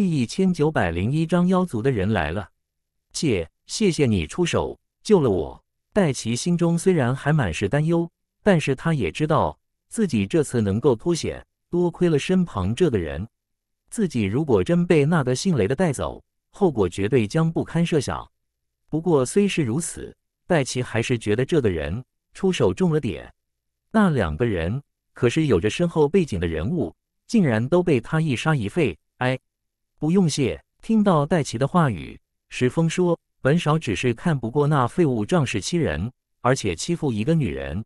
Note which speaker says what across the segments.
Speaker 1: 第一千九百零一章妖族的人来了，姐，谢谢你出手救了我。戴奇心中虽然还满是担忧，但是他也知道自己这次能够脱险，多亏了身旁这个人。自己如果真被那个姓雷的带走，后果绝对将不堪设想。不过虽是如此，戴奇还是觉得这个人出手重了点。那两个人可是有着深厚背景的人物，竟然都被他一杀一废，哎。不用谢。听到戴奇的话语，石峰说：“本少只是看不过那废物仗势欺人，而且欺负一个女人。”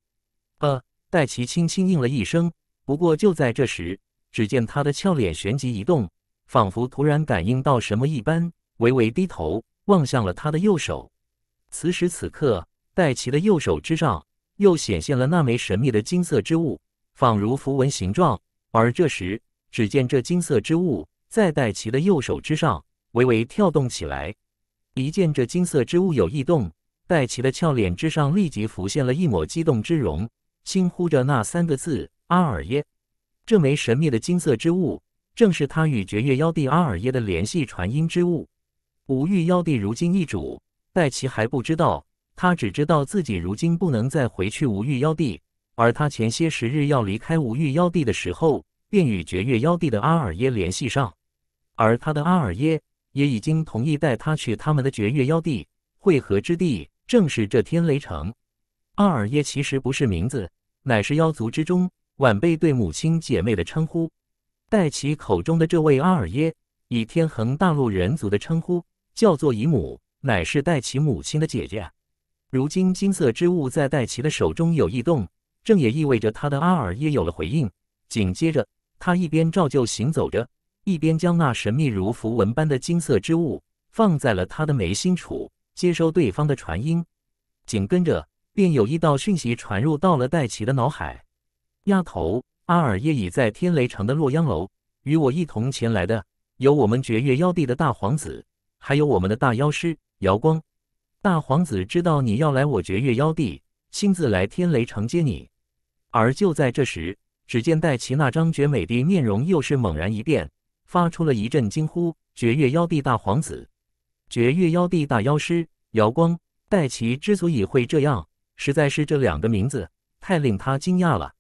Speaker 1: 呃，戴奇轻轻应了一声。不过就在这时，只见他的俏脸旋即一动，仿佛突然感应到什么一般，微微低头望向了他的右手。此时此刻，戴奇的右手之上又显现了那枚神秘的金色之物，仿如符文形状。而这时，只见这金色之物。在戴奇的右手之上，微微跳动起来。一见这金色之物有异动，戴奇的俏脸之上立即浮现了一抹激动之容，轻呼着那三个字：“阿尔耶。”这枚神秘的金色之物，正是他与绝月妖帝阿尔耶的联系传音之物。五狱妖帝如今易主，戴奇还不知道，他只知道自己如今不能再回去五狱妖帝。而他前些时日要离开五狱妖帝的时候，便与绝月妖帝的阿尔耶联系上。而他的阿尔耶也已经同意带他去他们的绝月妖地汇合之地，正是这天雷城。阿尔耶其实不是名字，乃是妖族之中晚辈对母亲姐妹的称呼。戴奇口中的这位阿尔耶，以天恒大陆人族的称呼叫做姨母，乃是戴奇母亲的姐姐。如今金色之物在戴奇的手中有异动，正也意味着他的阿尔耶有了回应。紧接着，他一边照旧行走着。一边将那神秘如符文般的金色之物放在了他的眉心处，接收对方的传音，紧跟着便有一道讯息传入到了戴奇的脑海。丫头，阿尔叶已在天雷城的洛阳楼，与我一同前来的有我们绝月妖帝的大皇子，还有我们的大妖师姚光。大皇子知道你要来，我绝月妖帝亲自来天雷城接你。而就在这时，只见戴奇那张绝美的面容又是猛然一变。发出了一阵惊呼！绝月妖帝大皇子，绝月妖帝大妖师姚光，戴奇之所以会这样，实在是这两个名字太令他惊讶了。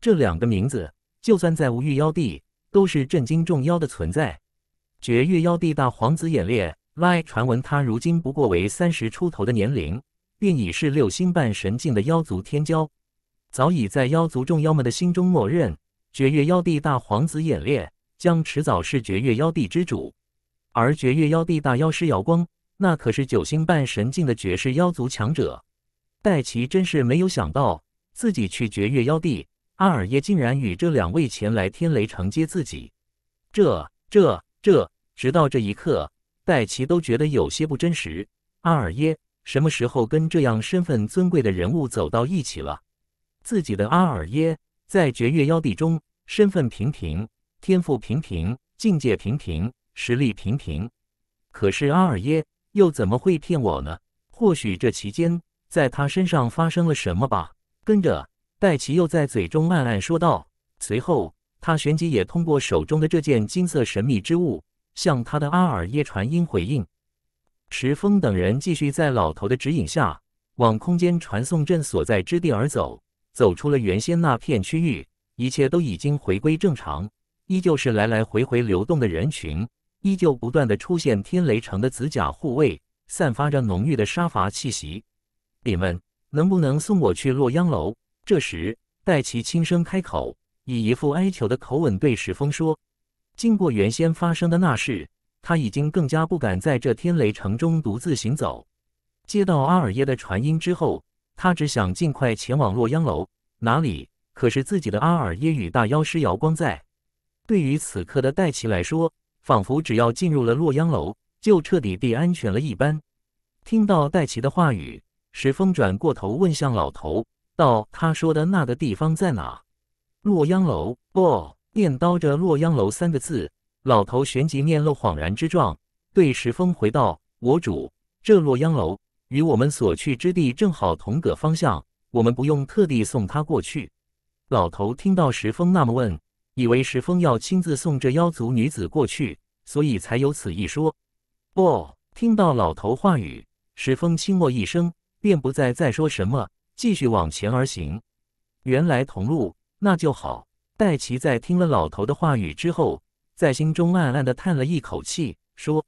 Speaker 1: 这两个名字，就算在无欲妖帝，都是震惊众妖的存在。绝月妖帝大皇子演练，外传闻他如今不过为三十出头的年龄，便已是六星半神境的妖族天骄，早已在妖族众妖们的心中默认。绝月妖帝大皇子演练。将迟早是绝月妖帝之主，而绝月妖帝大妖师瑶光，那可是九星半神境的绝世妖族强者。戴奇真是没有想到，自己去绝月妖帝阿尔耶，竟然与这两位前来天雷承接自己。这、这、这，直到这一刻，戴奇都觉得有些不真实。阿尔耶什么时候跟这样身份尊贵的人物走到一起了？自己的阿尔耶在绝月妖帝中身份平平。天赋平平，境界平平，实力平平。可是阿尔耶又怎么会骗我呢？或许这期间在他身上发生了什么吧。跟着戴奇又在嘴中暗暗说道。随后他旋即也通过手中的这件金色神秘之物向他的阿尔耶传音回应。石峰等人继续在老头的指引下往空间传送阵所在之地而走，走出了原先那片区域，一切都已经回归正常。依旧是来来回回流动的人群，依旧不断的出现天雷城的紫甲护卫，散发着浓郁的杀伐气息。你们能不能送我去洛阳楼？这时，戴奇轻声开口，以一副哀求的口吻对石峰说：“经过原先发生的那事，他已经更加不敢在这天雷城中独自行走。接到阿尔耶的传音之后，他只想尽快前往洛阳楼。哪里？可是自己的阿尔耶与大妖师瑶光在。”对于此刻的戴奇来说，仿佛只要进入了洛阳楼，就彻底地安全了一般。听到戴奇的话语，石峰转过头问向老头：“道他说的那个地方在哪？”“洛阳楼。”哦，念叨着“洛阳楼”三个字，老头旋即面露恍然之状，对石峰回道：“我主，这洛阳楼与我们所去之地正好同个方向，我们不用特地送他过去。”老头听到石峰那么问。以为石峰要亲自送这妖族女子过去，所以才有此一说。哦，听到老头话语，石峰轻默一声，便不再再说什么，继续往前而行。原来同路，那就好。戴奇在听了老头的话语之后，在心中暗暗的叹了一口气，说：“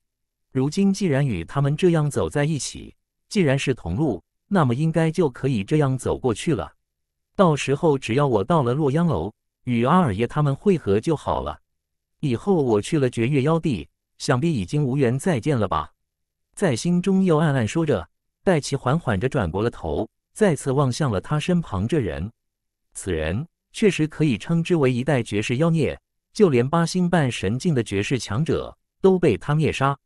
Speaker 1: 如今既然与他们这样走在一起，既然是同路，那么应该就可以这样走过去了。到时候只要我到了洛阳楼。”与阿尔耶他们会合就好了。以后我去了绝月妖地，想必已经无缘再见了吧。在心中又暗暗说着。戴奇缓缓着转过了头，再次望向了他身旁这人。此人确实可以称之为一代绝世妖孽，就连八星半神境的绝世强者都被他灭杀。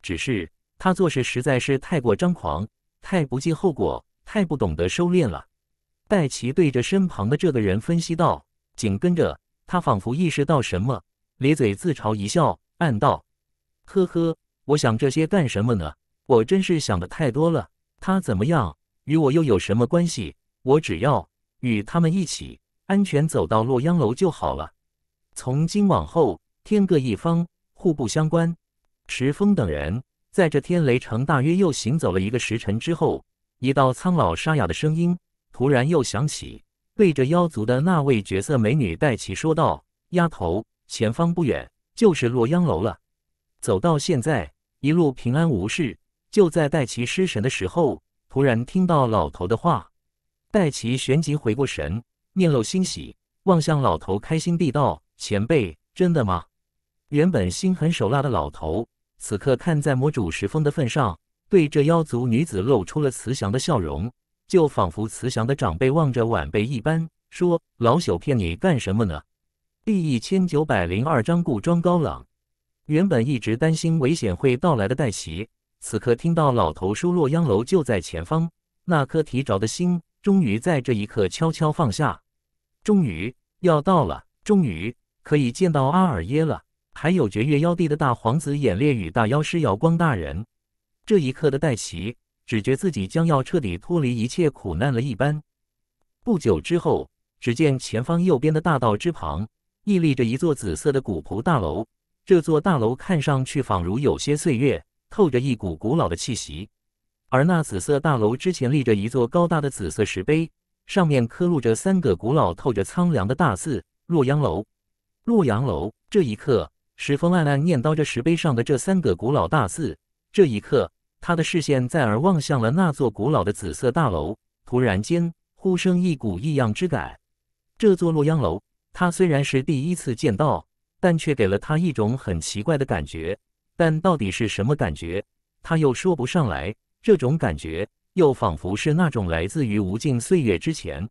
Speaker 1: 只是他做事实在是太过张狂，太不计后果，太不懂得收敛了。戴奇对着身旁的这个人分析道。紧跟着，他仿佛意识到什么，咧嘴自嘲一笑，暗道：“呵呵，我想这些干什么呢？我真是想的太多了。他怎么样，与我又有什么关系？我只要与他们一起，安全走到洛阳楼就好了。从今往后，天各一方，互不相关。”石峰等人在这天雷城大约又行走了一个时辰之后，一道苍老沙哑的声音突然又响起。对着妖族的那位绝色美女戴奇说道：“丫头，前方不远就是洛阳楼了。走到现在，一路平安无事。就在戴奇失神的时候，突然听到老头的话，戴奇旋即回过神，面露欣喜，望向老头，开心地道：‘前辈，真的吗？’原本心狠手辣的老头，此刻看在魔主石峰的份上，对这妖族女子露出了慈祥的笑容。”就仿佛慈祥的长辈望着晚辈一般，说：“老朽骗你干什么呢？”第一千九百零二章故装高冷。原本一直担心危险会到来的黛奇，此刻听到老头说洛阳楼就在前方，那颗提着的心终于在这一刻悄悄放下。终于要到了，终于可以见到阿尔耶了，还有绝月妖帝的大皇子演烈与大妖师瑶光大人。这一刻的黛奇只觉自己将要彻底脱离一切苦难了一般。不久之后，只见前方右边的大道之旁，屹立着一座紫色的古朴大楼。这座大楼看上去仿如有些岁月，透着一股古老的气息。而那紫色大楼之前立着一座高大的紫色石碑，上面刻录着三个古老透着苍凉的大字“洛阳楼”。洛阳楼。这一刻，石峰暗暗念叨着石碑上的这三个古老大字。这一刻。他的视线再而望向了那座古老的紫色大楼，突然间，呼生一股异样之感。这座洛阳楼，他虽然是第一次见到，但却给了他一种很奇怪的感觉。但到底是什么感觉，他又说不上来。这种感觉，又仿佛是那种来自于无尽岁月之前。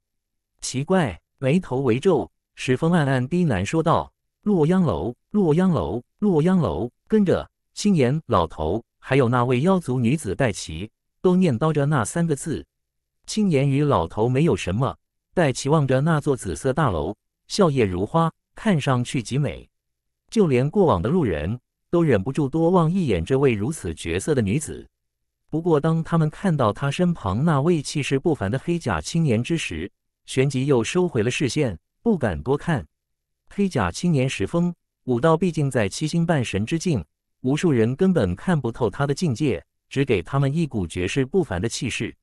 Speaker 1: 奇怪，眉头微皱，石峰暗暗低喃说道：“洛阳楼，洛阳楼，洛阳楼。”跟着，青岩老头。还有那位妖族女子戴奇，都念叨着那三个字。青年与老头没有什么。戴奇望着那座紫色大楼，笑靥如花，看上去极美，就连过往的路人都忍不住多望一眼这位如此绝色的女子。不过，当他们看到她身旁那位气势不凡的黑甲青年之时，旋即又收回了视线，不敢多看。黑甲青年石峰，武道毕竟在七星半神之境。无数人根本看不透他的境界，只给他们一股绝世不凡的气势。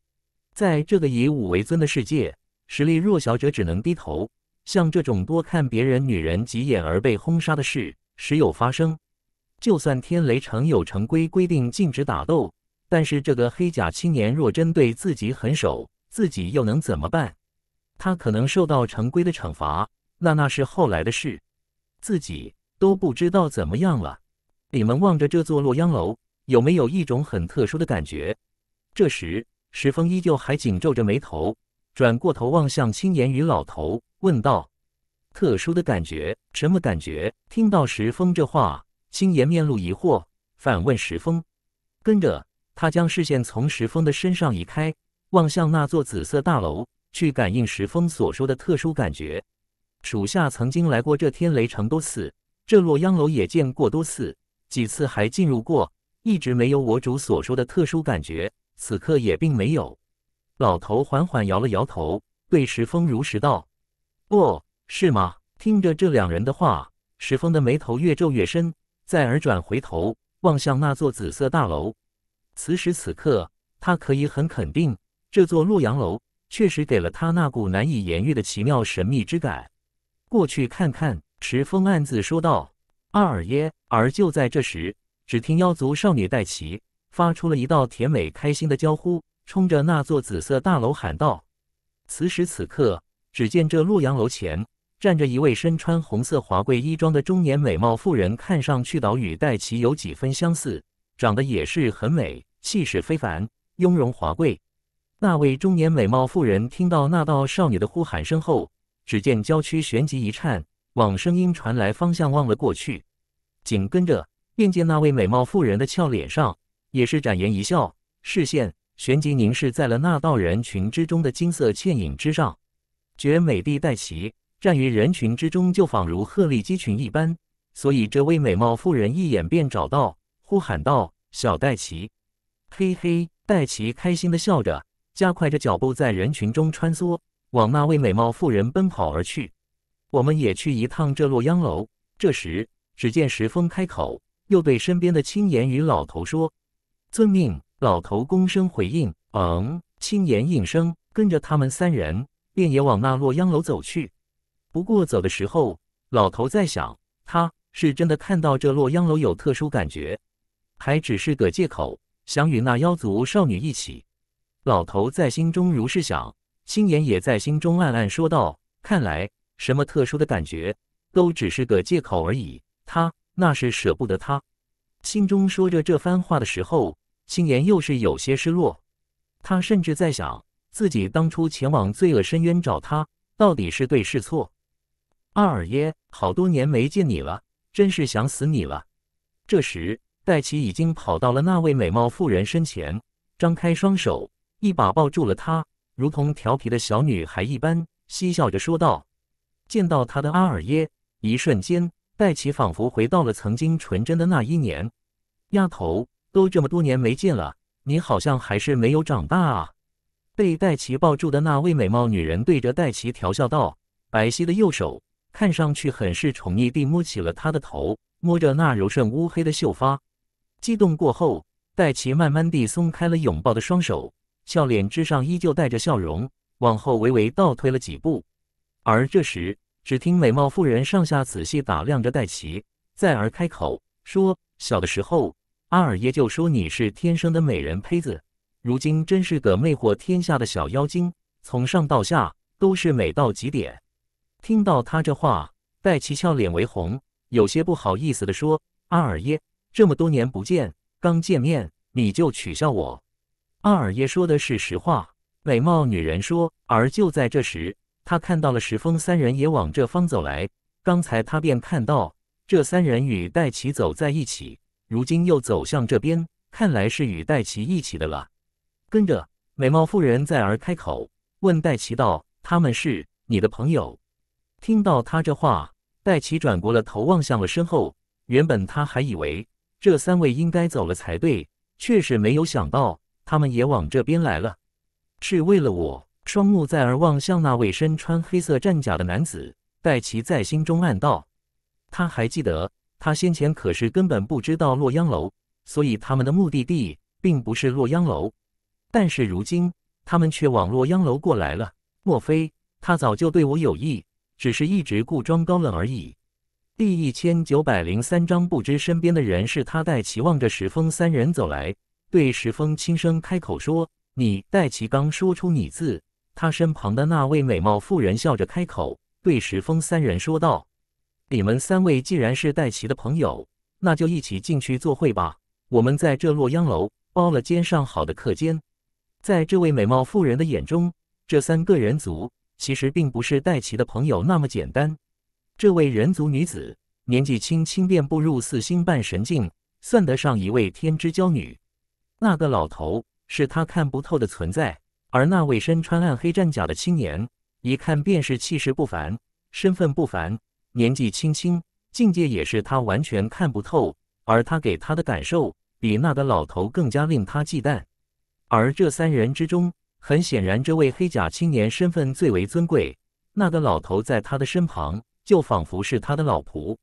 Speaker 1: 在这个以武为尊的世界，实力弱小者只能低头。像这种多看别人女人几眼而被轰杀的事时有发生。就算天雷城有成规规定禁止打斗，但是这个黑甲青年若针对自己狠手，自己又能怎么办？他可能受到成规的惩罚，那那是后来的事，自己都不知道怎么样了。你们望着这座洛阳楼，有没有一种很特殊的感觉？这时，石峰依旧还紧皱着眉头，转过头望向青岩与老头，问道：“特殊的感觉，什么感觉？”听到石峰这话，青岩面露疑惑，反问石峰。跟着，他将视线从石峰的身上移开，望向那座紫色大楼，去感应石峰所说的特殊感觉。属下曾经来过这天雷城多次，这洛阳楼也见过多次。几次还进入过，一直没有我主所说的特殊感觉，此刻也并没有。老头缓缓摇了摇头，对石峰如实道：“不是吗？”听着这两人的话，石峰的眉头越皱越深，再而转回头望向那座紫色大楼。此时此刻，他可以很肯定，这座洛阳楼确实给了他那股难以言喻的奇妙神秘之感。过去看看，石峰暗自说道。阿尔耶，而就在这时，只听妖族少女戴奇发出了一道甜美开心的娇呼，冲着那座紫色大楼喊道。此时此刻，只见这洛阳楼前站着一位身穿红色华贵衣装的中年美貌妇人，看上去倒与戴奇有几分相似，长得也是很美，气势非凡，雍容华贵。那位中年美貌妇人听到那道少女的呼喊声后，只见娇躯旋即一颤。往声音传来方向望了过去，紧跟着便见那位美貌妇人的俏脸上也是展颜一笑，视线旋即凝视在了那道人群之中的金色倩影之上。绝美地带琪站于人群之中，就仿如鹤立鸡群一般，所以这位美貌妇人一眼便找到，呼喊道：“小黛琪！”嘿嘿，黛琪开心的笑着，加快着脚步在人群中穿梭，往那位美貌妇人奔跑而去。我们也去一趟这洛阳楼。这时，只见石峰开口，又对身边的青岩与老头说：“遵命。”老头躬身回应：“嗯。”青岩应声，跟着他们三人，便也往那洛阳楼走去。不过走的时候，老头在想，他是真的看到这洛阳楼有特殊感觉，还只是个借口，想与那妖族少女一起。老头在心中如是想，青岩也在心中暗暗说道：“看来。”什么特殊的感觉，都只是个借口而已。他那是舍不得他。心中说着这番话的时候，青岩又是有些失落。他甚至在想，自己当初前往罪恶深渊找他，到底是对是错？二尔耶，好多年没见你了，真是想死你了。这时，戴奇已经跑到了那位美貌妇人身前，张开双手，一把抱住了她，如同调皮的小女孩一般，嬉笑着说道。见到他的阿尔耶，一瞬间，戴奇仿佛回到了曾经纯真的那一年。丫头，都这么多年没见了，你好像还是没有长大啊！被戴奇抱住的那位美貌女人对着戴奇调笑道，白皙的右手看上去很是宠溺地摸起了他的头，摸着那柔顺乌黑的秀发。激动过后，戴奇慢慢地松开了拥抱的双手，笑脸之上依旧带着笑容，往后微微倒退了几步。而这时，只听美貌妇人上下仔细打量着戴奇，再而开口说：“小的时候，阿尔耶就说你是天生的美人胚子，如今真是个魅惑天下的小妖精，从上到下都是美到极点。”听到他这话，戴奇俏脸为红，有些不好意思的说：“阿尔耶，这么多年不见，刚见面你就取笑我。”阿尔耶说的是实话。美貌女人说，而就在这时。他看到了石峰三人也往这方走来，刚才他便看到这三人与戴奇走在一起，如今又走向这边，看来是与戴奇一起的了。跟着美貌妇人再而开口问戴奇道：“他们是你的朋友？”听到他这话，戴奇转过了头望向了身后，原本他还以为这三位应该走了才对，确实没有想到他们也往这边来了，是为了我。双目在而望向那位身穿黑色战甲的男子，戴奇在心中暗道：“他还记得，他先前可是根本不知道洛阳楼，所以他们的目的地并不是洛阳楼。但是如今他们却往洛阳楼过来了。莫非他早就对我有意，只是一直故装高冷而已？”第一千九百零三章不知身边的人是他。戴奇望着石峰三人走来，对石峰轻声开口说：“你，戴奇刚说出‘你’字。”他身旁的那位美貌妇人笑着开口，对石峰三人说道：“你们三位既然是戴奇的朋友，那就一起进去坐会吧。我们在这洛阳楼包了间上好的客间。”在这位美貌妇人的眼中，这三个人族其实并不是戴奇的朋友那么简单。这位人族女子年纪轻轻便步入四星半神境，算得上一位天之骄女。那个老头是她看不透的存在。而那位身穿暗黑战甲的青年，一看便是气势不凡，身份不凡，年纪轻轻，境界也是他完全看不透。而他给他的感受，比那个老头更加令他忌惮。而这三人之中，很显然，这位黑甲青年身份最为尊贵。那个老头在他的身旁，就仿佛是他的老仆，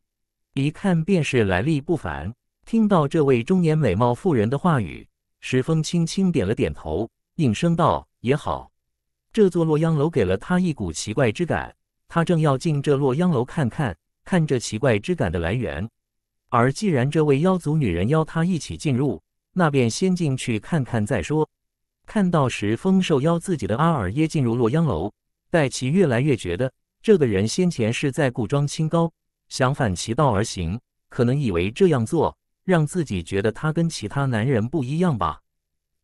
Speaker 1: 一看便是来历不凡。听到这位中年美貌妇人的话语，石峰轻轻点了点头，应声道。也好，这座洛阳楼给了他一股奇怪之感，他正要进这洛阳楼看看，看这奇怪之感的来源。而既然这位妖族女人邀他一起进入，那便先进去看看再说。看到时，风受邀自己的阿尔耶进入洛阳楼，戴奇越来越觉得这个人先前是在故装清高，想反其道而行，可能以为这样做让自己觉得他跟其他男人不一样吧。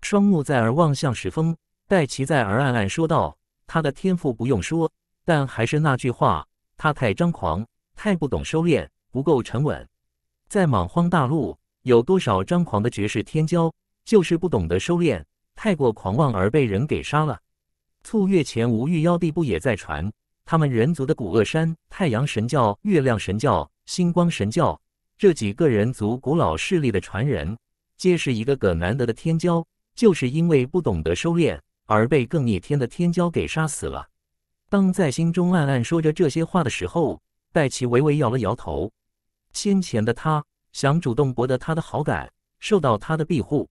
Speaker 1: 双目在而望向石峰。戴奇在而暗暗说道：“他的天赋不用说，但还是那句话，他太张狂，太不懂收敛，不够沉稳。在莽荒大陆，有多少张狂的绝世天骄，就是不懂得收敛，太过狂妄而被人给杀了。促月前，无玉妖帝不也在传？他们人族的古恶山、太阳神教、月亮神教、星光神教这几个人族古老势力的传人，皆是一个个难得的天骄，就是因为不懂得收敛。”而被更逆天的天骄给杀死了。当在心中暗暗说着这些话的时候，戴奇微微摇了摇头。先前的他想主动博得他的好感，受到他的庇护，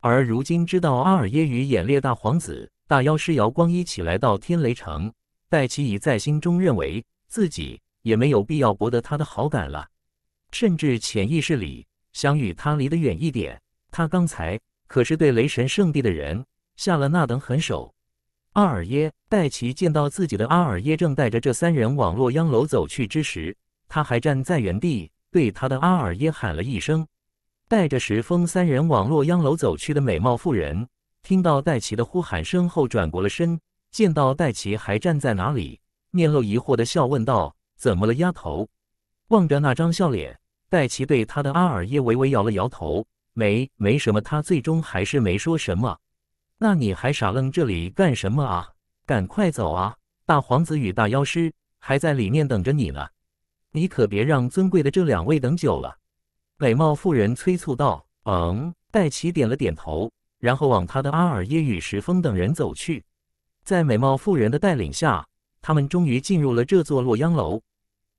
Speaker 1: 而如今知道阿尔耶与眼裂大皇子、大妖师姚光一起来到天雷城，戴奇已在心中认为自己也没有必要博得他的好感了，甚至潜意识里想与他离得远一点。他刚才可是对雷神圣地的人。下了那等狠手，阿尔耶戴奇见到自己的阿尔耶正带着这三人往洛阳楼走去之时，他还站在原地对他的阿尔耶喊了一声。带着石峰三人往洛阳楼走去的美貌妇人听到戴奇的呼喊声后转过了身，见到戴奇还站在哪里，面露疑惑的笑问道：“怎么了，丫头？”望着那张笑脸，戴奇对他的阿尔耶微微摇了摇头：“没，没什么。”他最终还是没说什么。那你还傻愣这里干什么啊？赶快走啊！大皇子与大妖师还在里面等着你呢，你可别让尊贵的这两位等久了。美貌妇人催促道。嗯，戴奇点了点头，然后往他的阿尔耶与石峰等人走去。在美貌妇人的带领下，他们终于进入了这座洛阳楼。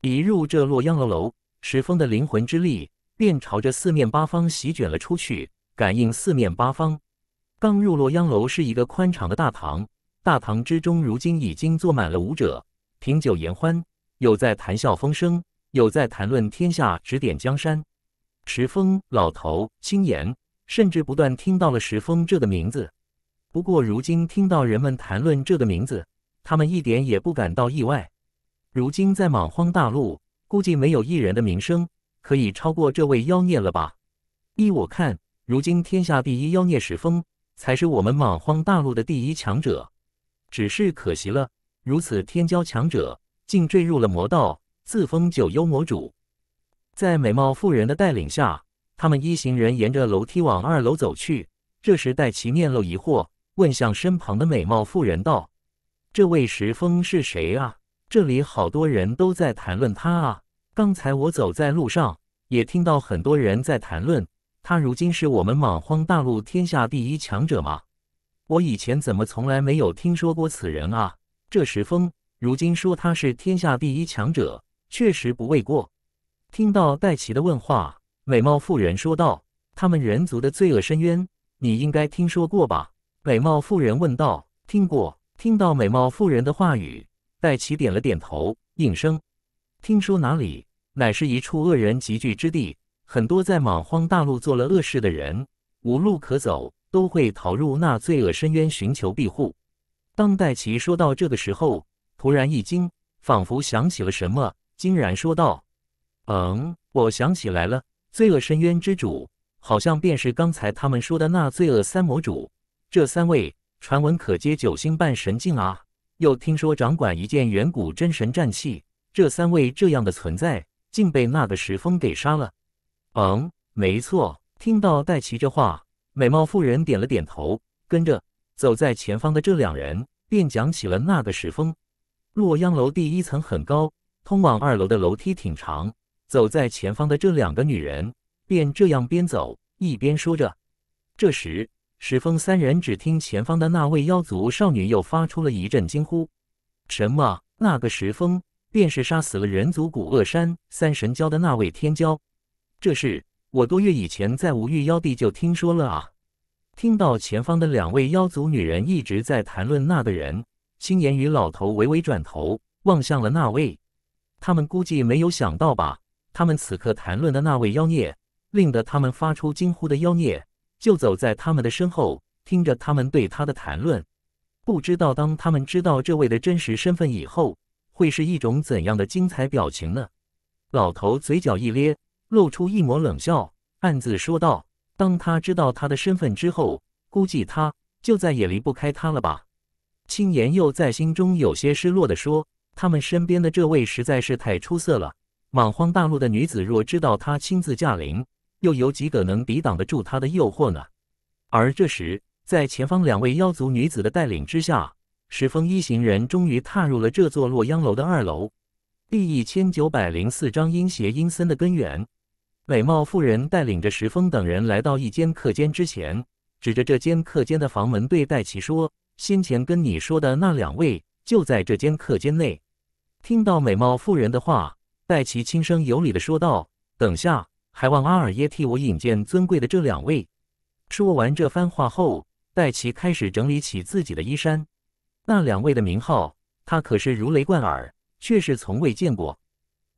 Speaker 1: 一入这洛阳楼，楼石峰的灵魂之力便朝着四面八方席卷了出去，感应四面八方。刚入洛阳楼是一个宽敞的大堂，大堂之中如今已经坐满了舞者，品酒言欢，有在谈笑风生，有在谈论天下指点江山。石峰、老头、青岩，甚至不断听到了石峰这个名字。不过如今听到人们谈论这个名字，他们一点也不感到意外。如今在莽荒大陆，估计没有一人的名声可以超过这位妖孽了吧？依我看，如今天下第一妖孽石峰。才是我们莽荒大陆的第一强者，只是可惜了，如此天骄强者竟坠入了魔道，自封九幽魔主。在美貌妇人的带领下，他们一行人沿着楼梯往二楼走去。这时，戴奇面露疑惑，问向身旁的美貌妇人道：“这位石峰是谁啊？这里好多人都在谈论他啊！刚才我走在路上，也听到很多人在谈论。”他如今是我们莽荒大陆天下第一强者吗？我以前怎么从来没有听说过此人啊？这时风如今说他是天下第一强者，确实不为过。听到戴奇的问话，美貌妇人说道：“他们人族的罪恶深渊，你应该听说过吧？”美貌妇人问道。听过。听到美貌妇人的话语，戴奇点了点头，应声：“听说哪里，乃是一处恶人集聚之地。”很多在莽荒大陆做了恶事的人，无路可走，都会逃入那罪恶深渊寻求庇护。当戴奇说到这个时候，突然一惊，仿佛想起了什么，竟然说道：“嗯，我想起来了，罪恶深渊之主，好像便是刚才他们说的那罪恶三魔主。这三位传闻可接九星半神境啊，又听说掌管一件远古真神战器。这三位这样的存在，竟被那个石峰给杀了。”嗯，没错。听到戴奇这话，美貌妇人点了点头。跟着走在前方的这两人便讲起了那个石峰。洛阳楼第一层很高，通往二楼的楼梯挺长。走在前方的这两个女人便这样边走一边说着。这时，石峰三人只听前方的那位妖族少女又发出了一阵惊呼：“什么？那个石峰，便是杀死了人族古恶山三神教的那位天骄？”这事我多月以前在无欲妖地就听说了啊！听到前方的两位妖族女人一直在谈论那个人，青岩与老头微微转头望向了那位。他们估计没有想到吧？他们此刻谈论的那位妖孽，令得他们发出惊呼的妖孽，就走在他们的身后，听着他们对他的谈论。不知道当他们知道这位的真实身份以后，会是一种怎样的精彩表情呢？老头嘴角一咧。露出一抹冷笑，暗自说道：“当他知道他的身份之后，估计他就再也离不开他了吧。”青岩又在心中有些失落的说：“他们身边的这位实在是太出色了，莽荒大陆的女子若知道他亲自驾临，又有几个能抵挡得住他的诱惑呢？”而这时，在前方两位妖族女子的带领之下，石峰一行人终于踏入了这座洛阳楼的二楼。第一千九百零四章阴邪阴森的根源。美貌妇人带领着石峰等人来到一间客间之前，指着这间客间的房门对戴奇说：“先前跟你说的那两位就在这间客间内。”听到美貌妇人的话，戴奇轻声有礼的说道：“等下，还望阿尔耶替我引荐尊贵的这两位。”说完这番话后，戴奇开始整理起自己的衣衫。那两位的名号，他可是如雷贯耳，却是从未见过。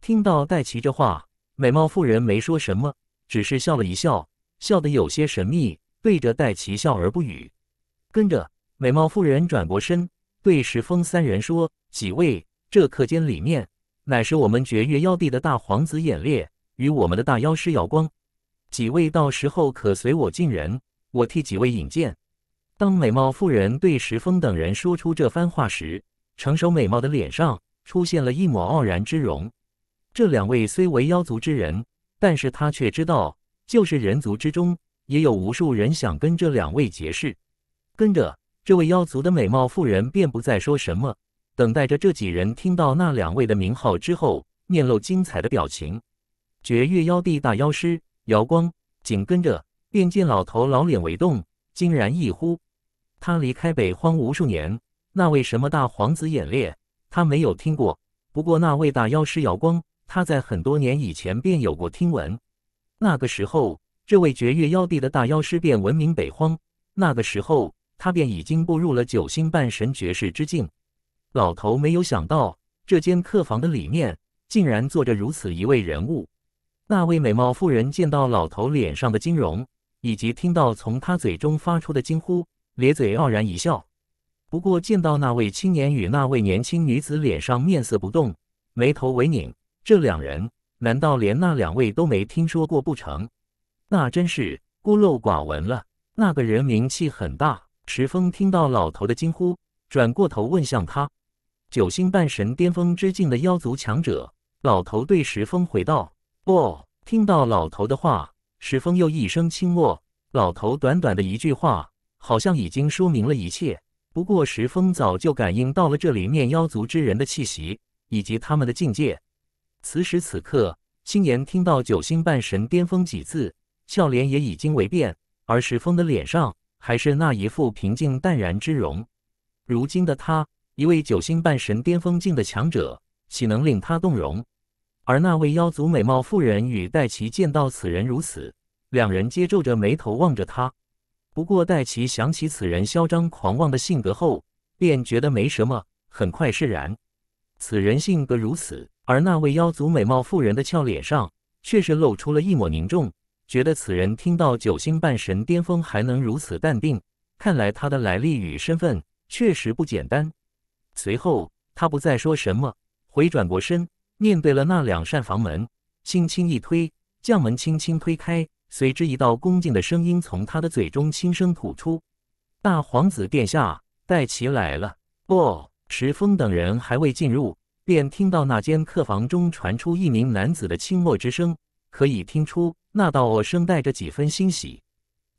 Speaker 1: 听到戴奇这话。美貌妇人没说什么，只是笑了一笑，笑得有些神秘，对着戴奇笑而不语。跟着，美貌妇人转过身，对石峰三人说：“几位，这客间里面乃是我们绝月妖帝的大皇子演烈与我们的大妖师姚光。几位到时候可随我进人，我替几位引荐。”当美貌妇人对石峰等人说出这番话时，成熟美貌的脸上出现了一抹傲然之容。这两位虽为妖族之人，但是他却知道，就是人族之中，也有无数人想跟这两位结识。跟着这位妖族的美貌妇人便不再说什么，等待着这几人听到那两位的名号之后，面露精彩的表情。绝月妖帝大妖师姚光，紧跟着便见老头老脸微动，竟然一呼。他离开北荒无数年，那位什么大皇子演烈，他没有听过。不过那位大妖师姚光。他在很多年以前便有过听闻，那个时候，这位绝月妖帝的大妖师便闻名北荒。那个时候，他便已经步入了九星半神绝世之境。老头没有想到，这间客房的里面竟然坐着如此一位人物。那位美貌妇人见到老头脸上的金容，以及听到从他嘴中发出的惊呼，咧嘴傲然一笑。不过，见到那位青年与那位年轻女子脸上面色不动，眉头微拧。这两人难道连那两位都没听说过不成？那真是孤陋寡闻了。那个人名气很大。石峰听到老头的惊呼，转过头问向他：“九星半神巅峰之境的妖族强者。”老头对石峰回道：“哦。”听到老头的话，石峰又一声轻默。老头短短的一句话，好像已经说明了一切。不过石峰早就感应到了这里面妖族之人的气息以及他们的境界。此时此刻，星岩听到“九星半神巅峰”几字，笑脸也已经为变；而石峰的脸上还是那一副平静淡然之容。如今的他，一位九星半神巅峰境的强者，岂能令他动容？而那位妖族美貌妇人与戴奇见到此人如此，两人皆皱着眉头望着他。不过，戴奇想起此人嚣张狂妄的性格后，便觉得没什么，很快释然。此人性格如此。而那位妖族美貌妇人的俏脸上，却是露出了一抹凝重，觉得此人听到九星半神巅峰还能如此淡定，看来他的来历与身份确实不简单。随后，他不再说什么，回转过身，面对了那两扇房门，轻轻一推，将门轻轻推开，随之一道恭敬的声音从他的嘴中轻声吐出：“大皇子殿下，带齐来了。”“不，池峰等人还未进入。”便听到那间客房中传出一名男子的轻漠之声，可以听出那道声带着几分欣喜。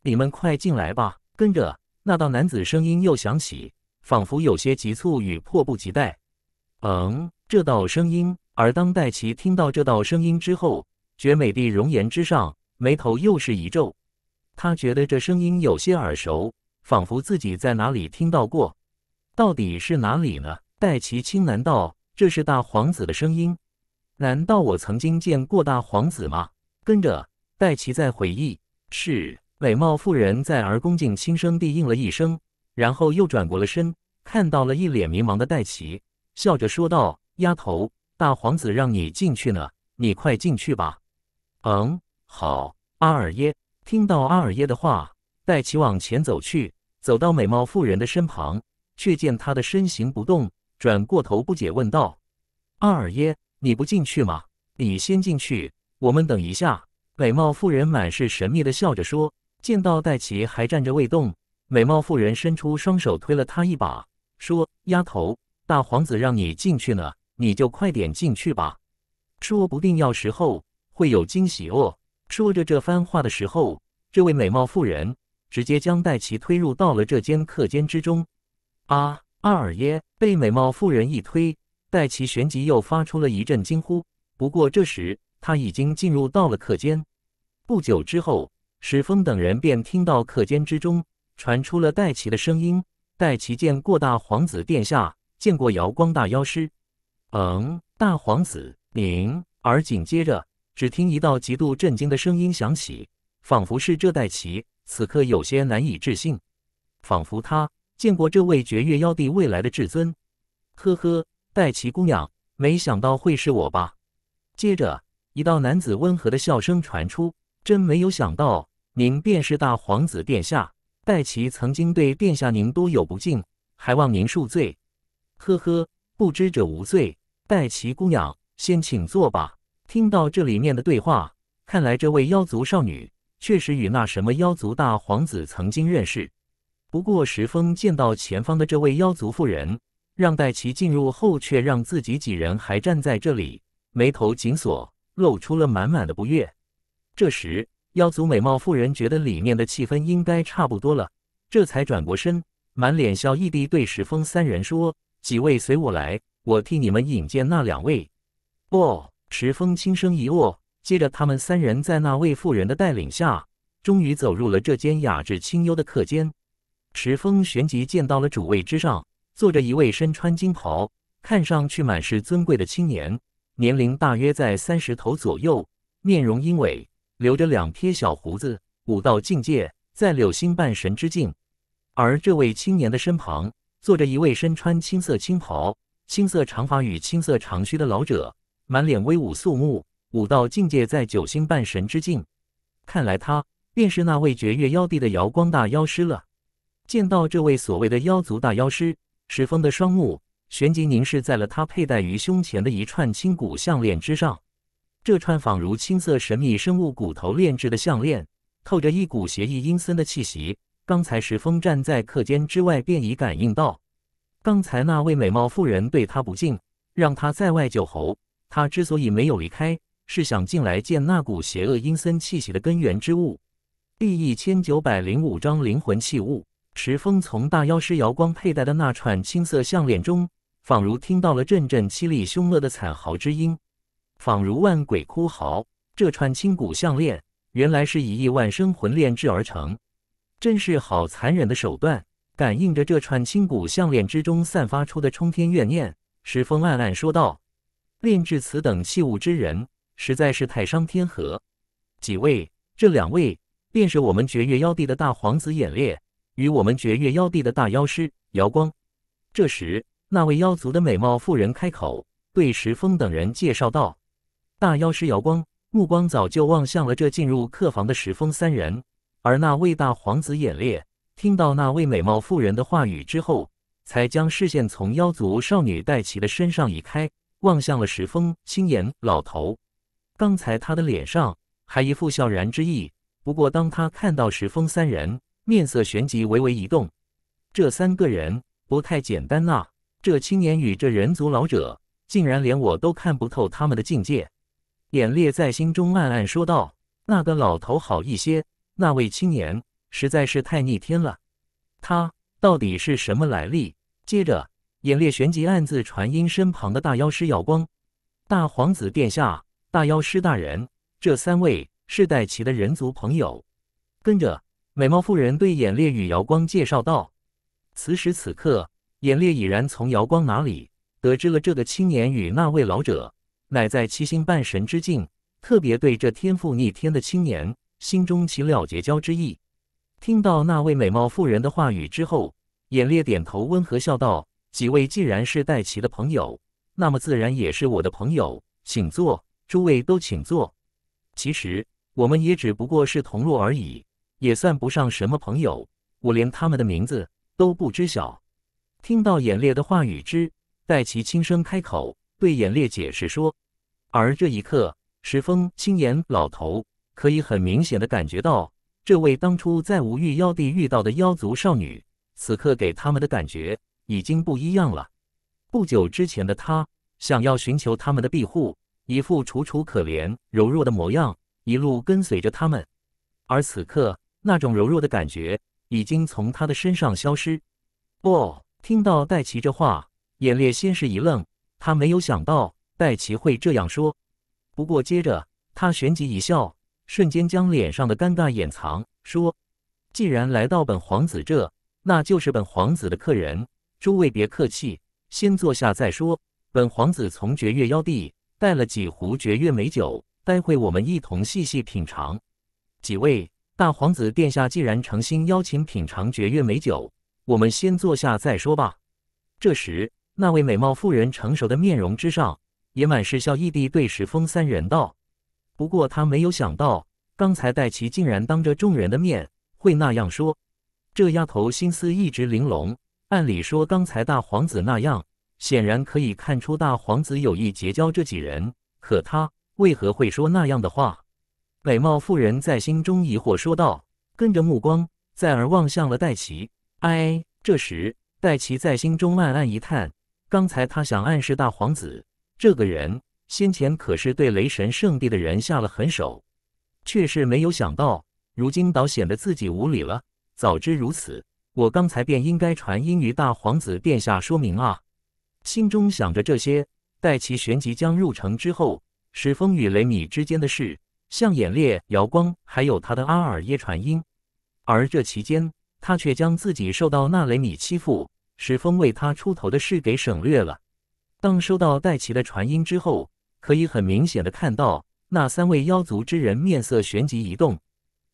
Speaker 1: 你们快进来吧！跟着那道男子声音又响起，仿佛有些急促与迫不及待。嗯，这道声音。而当戴奇听到这道声音之后，绝美的容颜之上眉头又是一皱，他觉得这声音有些耳熟，仿佛自己在哪里听到过。到底是哪里呢？戴奇轻喃道。这是大皇子的声音，难道我曾经见过大皇子吗？跟着戴奇在回忆。是美貌妇人在儿恭敬轻声地应了一声，然后又转过了身，看到了一脸迷茫的戴奇，笑着说道：“丫头，大皇子让你进去呢，你快进去吧。”嗯，好。阿尔耶听到阿尔耶的话，戴奇往前走去，走到美貌妇人的身旁，却见她的身形不动。转过头不解问道：“二爷，你不进去吗？你先进去，我们等一下。”美貌妇人满是神秘的笑着说：“见到戴奇还站着未动。”美貌妇人伸出双手推了他一把，说：“丫头，大皇子让你进去呢，你就快点进去吧，说不定到时候会有惊喜哦。”说着这番话的时候，这位美貌妇人直接将戴奇推入到了这间客间之中。啊！阿尔耶被美貌妇人一推，戴奇旋即又发出了一阵惊呼。不过这时他已经进入到了课间。不久之后，史峰等人便听到课间之中传出了戴奇的声音：“戴奇见过大皇子殿下，见过瑶光大妖师。”“嗯，大皇子您。”而紧接着，只听一道极度震惊的声音响起，仿佛是这戴奇此刻有些难以置信，仿佛他。见过这位绝月妖帝未来的至尊，呵呵，戴奇姑娘，没想到会是我吧？接着，一道男子温和的笑声传出，真没有想到，您便是大皇子殿下。戴奇曾经对殿下您多有不敬，还望您恕罪。呵呵，不知者无罪，戴奇姑娘，先请坐吧。听到这里面的对话，看来这位妖族少女确实与那什么妖族大皇子曾经认识。不过，石峰见到前方的这位妖族妇人，让待其进入后，却让自己几人还站在这里，眉头紧锁，露出了满满的不悦。这时，妖族美貌妇人觉得里面的气氛应该差不多了，这才转过身，满脸笑意地对石峰三人说：“几位随我来，我替你们引荐那两位。”哦，石峰轻声一握，接着他们三人在那位妇人的带领下，终于走入了这间雅致清幽的客间。池峰旋即见到了主位之上坐着一位身穿金袍、看上去满是尊贵的青年，年龄大约在三十头左右，面容英伟，留着两撇小胡子，武道境界在柳星半神之境。而这位青年的身旁坐着一位身穿青色青袍、青色长发与青色长须的老者，满脸威武肃穆，武道境界在九星半神之境。看来他便是那位绝月妖帝的瑶光大妖师了。见到这位所谓的妖族大妖师，石峰的双目旋即凝视在了他佩戴于胸前的一串青骨项链之上。这串仿如青色神秘生物骨头炼制的项链，透着一股邪异阴森的气息。刚才石峰站在课间之外便已感应到，刚才那位美貌妇人对他不敬，让他在外酒侯。他之所以没有离开，是想进来见那股邪恶阴森气息的根源之物。第一千九百零五章灵魂器物。石峰从大妖师姚光佩戴的那串青色项链中，仿如听到了阵阵凄厉凶恶的惨嚎之音，仿如万鬼哭嚎。这串青骨项链，原来是以亿万生魂炼制而成，真是好残忍的手段！感应着这串青骨项链之中散发出的冲天怨念，石峰暗暗说道：“炼制此等器物之人，实在是太伤天和。”几位，这两位便是我们绝月妖帝的大皇子眼练。与我们绝月妖帝的大妖师姚光，这时，那位妖族的美貌妇人开口，对石峰等人介绍道：“大妖师姚光，目光早就望向了这进入客房的石峰三人。”而那位大皇子眼裂，听到那位美貌妇人的话语之后，才将视线从妖族少女戴奇的身上移开，望向了石峰、青岩、老头。刚才他的脸上还一副笑然之意，不过当他看到石峰三人。面色旋即微微一动，这三个人不太简单呐！这青年与这人族老者，竟然连我都看不透他们的境界。眼烈在心中暗暗说道：“那个老头好一些，那位青年实在是太逆天了，他到底是什么来历？”接着，眼烈旋即暗自传音身旁的大妖师耀光：“大皇子殿下，大妖师大人，这三位是戴奇的人族朋友。”跟着。美貌妇人对眼烈与瑶光介绍道：“此时此刻，眼烈已然从瑶光哪里得知了这个青年与那位老者乃在七星半神之境。特别对这天赋逆天的青年，心中起了结交之意。”听到那位美貌妇人的话语之后，眼烈点头温和笑道：“几位既然是戴奇的朋友，那么自然也是我的朋友，请坐，诸位都请坐。其实我们也只不过是同路而已。”也算不上什么朋友，我连他们的名字都不知晓。听到眼烈的话语之，戴奇轻声开口，对眼烈解释说。而这一刻，石峰、青岩、老头可以很明显的感觉到，这位当初在无欲妖地遇到的妖族少女，此刻给他们的感觉已经不一样了。不久之前的他，想要寻求他们的庇护，一副楚楚可怜、柔弱的模样，一路跟随着他们。而此刻，那种柔弱的感觉已经从他的身上消失。哦，听到戴奇这话，眼烈先是一愣，他没有想到戴奇会这样说。不过接着他旋即一笑，瞬间将脸上的尴尬掩藏，说：“既然来到本皇子这，那就是本皇子的客人。诸位别客气，先坐下再说。本皇子从绝月妖地带了几壶绝月美酒，待会我们一同细细品尝。几位。”大皇子殿下既然诚心邀请品尝绝月美酒，我们先坐下再说吧。这时，那位美貌妇人成熟的面容之上也满是笑意地对石峰三人道：“不过，他没有想到，刚才戴奇竟然当着众人的面会那样说。这丫头心思一直玲珑，按理说，刚才大皇子那样，显然可以看出大皇子有意结交这几人，可他为何会说那样的话？”美貌妇人在心中疑惑说道，跟着目光再而望向了戴奇。哎，这时戴奇在心中暗暗一叹，刚才他想暗示大皇子，这个人先前可是对雷神圣地的人下了狠手，却是没有想到，如今倒显得自己无理了。早知如此，我刚才便应该传音于大皇子殿下说明啊。心中想着这些，戴奇旋即将入城之后，石峰与雷米之间的事。向眼烈、姚光，还有他的阿尔耶传音，而这期间，他却将自己受到纳雷米欺负，石峰为他出头的事给省略了。当收到戴奇的传音之后，可以很明显的看到那三位妖族之人面色旋即一动。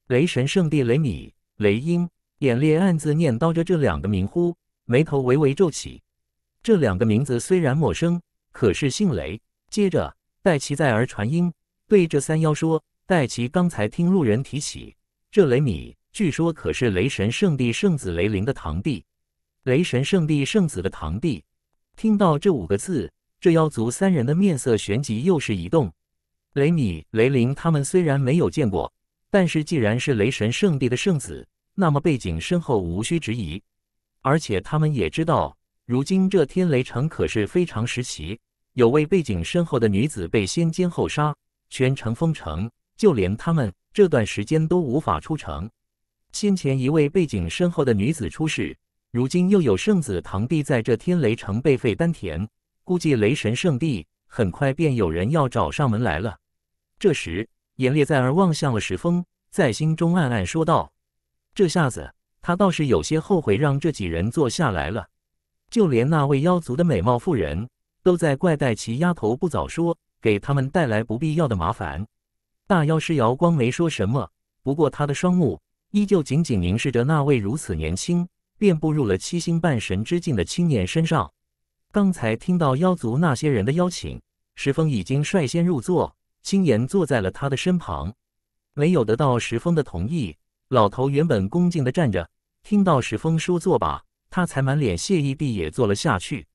Speaker 1: 雷神圣地雷米、雷鹰、眼烈暗自念叨着这两个名呼，眉头微微皱起。这两个名字虽然陌生，可是姓雷。接着，戴奇再而传音。对这三妖说：“戴奇刚才听路人提起，这雷米据说可是雷神圣地圣子雷灵的堂弟，雷神圣地圣子的堂弟。”听到这五个字，这妖族三人的面色旋即又是一动。雷米、雷灵他们虽然没有见过，但是既然是雷神圣地的圣子，那么背景深厚无需质疑。而且他们也知道，如今这天雷城可是非常时期，有位背景深厚的女子被先奸后杀。全城封城，就连他们这段时间都无法出城。先前一位背景深厚的女子出事，如今又有圣子堂弟在这天雷城被废丹田，估计雷神圣地很快便有人要找上门来了。这时，严烈在儿望向了石峰，在心中暗暗说道：“这下子，他倒是有些后悔让这几人坐下来了。就连那位妖族的美貌妇人都在怪戴奇丫头不早说。”给他们带来不必要的麻烦。大妖师瑶光没说什么，不过他的双目依旧紧紧凝视着那位如此年轻便步入了七星半神之境的青年身上。刚才听到妖族那些人的邀请，石峰已经率先入座，青岩坐在了他的身旁。没有得到石峰的同意，老头原本恭敬地站着，听到石峰说坐吧，他才满脸谢意地也坐了下去。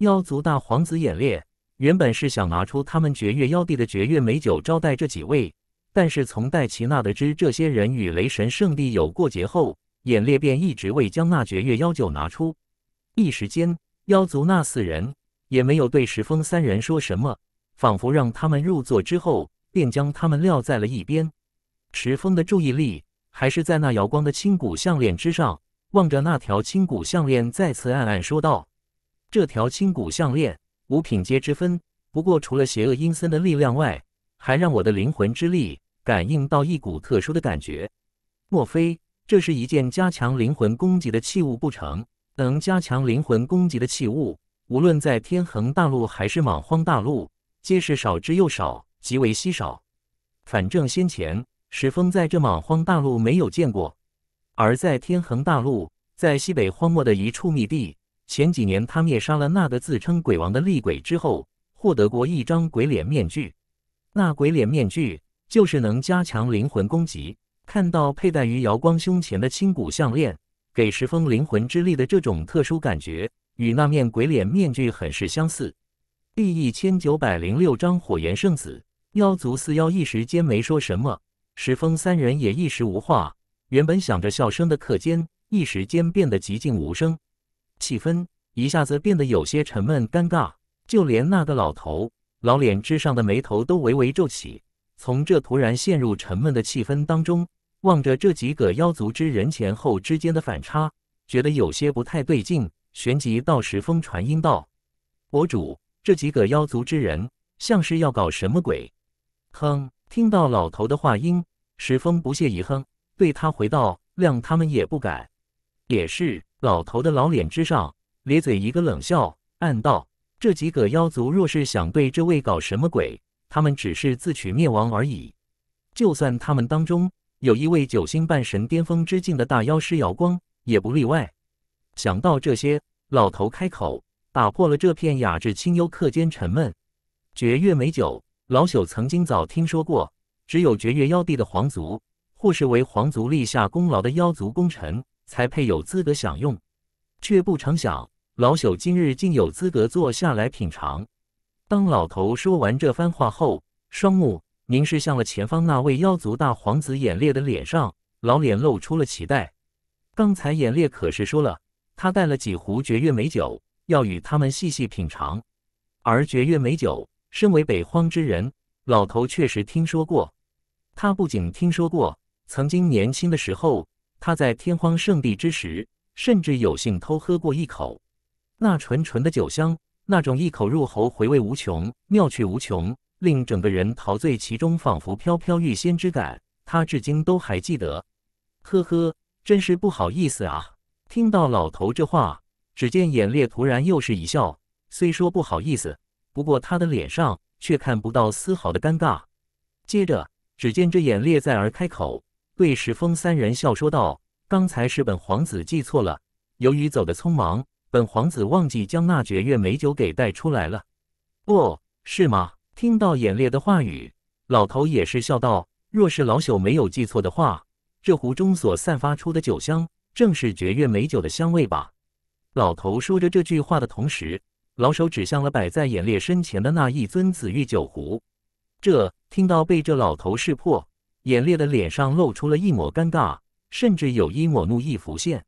Speaker 1: 妖族大皇子眼练。原本是想拿出他们绝月妖帝的绝月美酒招待这几位，但是从戴奇娜得知这些人与雷神圣地有过节后，眼烈便一直未将那绝月妖酒拿出。一时间，妖族那四人也没有对石峰三人说什么，仿佛让他们入座之后便将他们撂在了一边。石峰的注意力还是在那瑶光的青骨项链之上，望着那条青骨项链，再次暗暗说道：“这条青骨项链。”五品阶之分，不过除了邪恶阴森的力量外，还让我的灵魂之力感应到一股特殊的感觉。莫非这是一件加强灵魂攻击的器物不成？能加强灵魂攻击的器物，无论在天恒大陆还是莽荒大陆，皆是少之又少，极为稀少。反正先前石峰在这莽荒大陆没有见过，而在天恒大陆，在西北荒漠的一处密地。前几年，他灭杀了那个自称鬼王的厉鬼之后，获得过一张鬼脸面具。那鬼脸面具就是能加强灵魂攻击。看到佩戴于瑶光胸前的青骨项链，给石峰灵魂之力的这种特殊感觉，与那面鬼脸面具很是相似。第一千九百零六章火焰圣子。妖族四妖一时间没说什么，石峰三人也一时无话。原本想着笑声的课间，一时间变得寂静无声。气氛一下子变得有些沉闷尴尬，就连那个老头老脸之上的眉头都微微皱起。从这突然陷入沉闷的气氛当中，望着这几个妖族之人前后之间的反差，觉得有些不太对劲。旋即，到石风传音道：“博主，这几个妖族之人像是要搞什么鬼？”哼！听到老头的话音，石峰不屑一哼，对他回道：“谅他们也不敢。”也是。老头的老脸之上咧嘴一个冷笑，暗道：“这几个妖族若是想对这位搞什么鬼，他们只是自取灭亡而已。就算他们当中有一位九星半神巅峰之境的大妖师瑶光，也不例外。”想到这些，老头开口，打破了这片雅致清幽、客间沉闷。绝月美酒，老朽曾经早听说过，只有绝月妖帝的皇族，或是为皇族立下功劳的妖族功臣。才配有资格享用，却不成想老朽今日竟有资格坐下来品尝。当老头说完这番话后，双目凝视向了前方那位妖族大皇子眼裂的脸上，老脸露出了期待。刚才眼裂可是说了，他带了几壶绝月美酒，要与他们细细品尝。而绝月美酒，身为北荒之人，老头确实听说过。他不仅听说过，曾经年轻的时候。他在天荒圣地之时，甚至有幸偷喝过一口，那纯纯的酒香，那种一口入喉，回味无穷，妙趣无穷，令整个人陶醉其中，仿佛飘飘欲仙之感。他至今都还记得。呵呵，真是不好意思啊！听到老头这话，只见眼烈突然又是一笑，虽说不好意思，不过他的脸上却看不到丝毫的尴尬。接着，只见这眼烈再而开口。对石峰三人笑说道：“刚才是本皇子记错了，由于走得匆忙，本皇子忘记将那绝月美酒给带出来了，不是吗？”听到眼烈的话语，老头也是笑道：“若是老朽没有记错的话，这壶中所散发出的酒香，正是绝月美酒的香味吧？”老头说着这句话的同时，老手指向了摆在眼烈身前的那一尊紫玉酒壶。这听到被这老头识破。眼烈的脸上露出了一抹尴尬，甚至有一抹怒意浮现。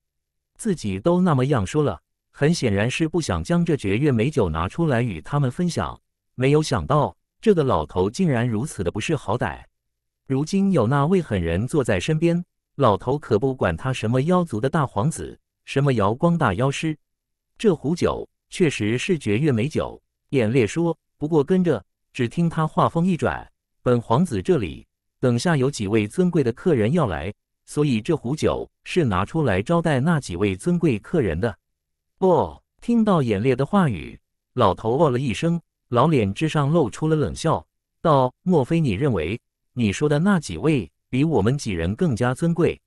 Speaker 1: 自己都那么样说了，很显然是不想将这绝月美酒拿出来与他们分享。没有想到这个老头竟然如此的不识好歹。如今有那位狠人坐在身边，老头可不管他什么妖族的大皇子，什么瑶光大妖师。这壶酒确实是绝月美酒，严烈说。不过跟着，只听他话锋一转：“本皇子这里。”等下有几位尊贵的客人要来，所以这壶酒是拿出来招待那几位尊贵客人的。哦，听到眼烈的话语，老头哦了一声，老脸之上露出了冷笑，道：“莫非你认为你说的那几位比我们几人更加尊贵？”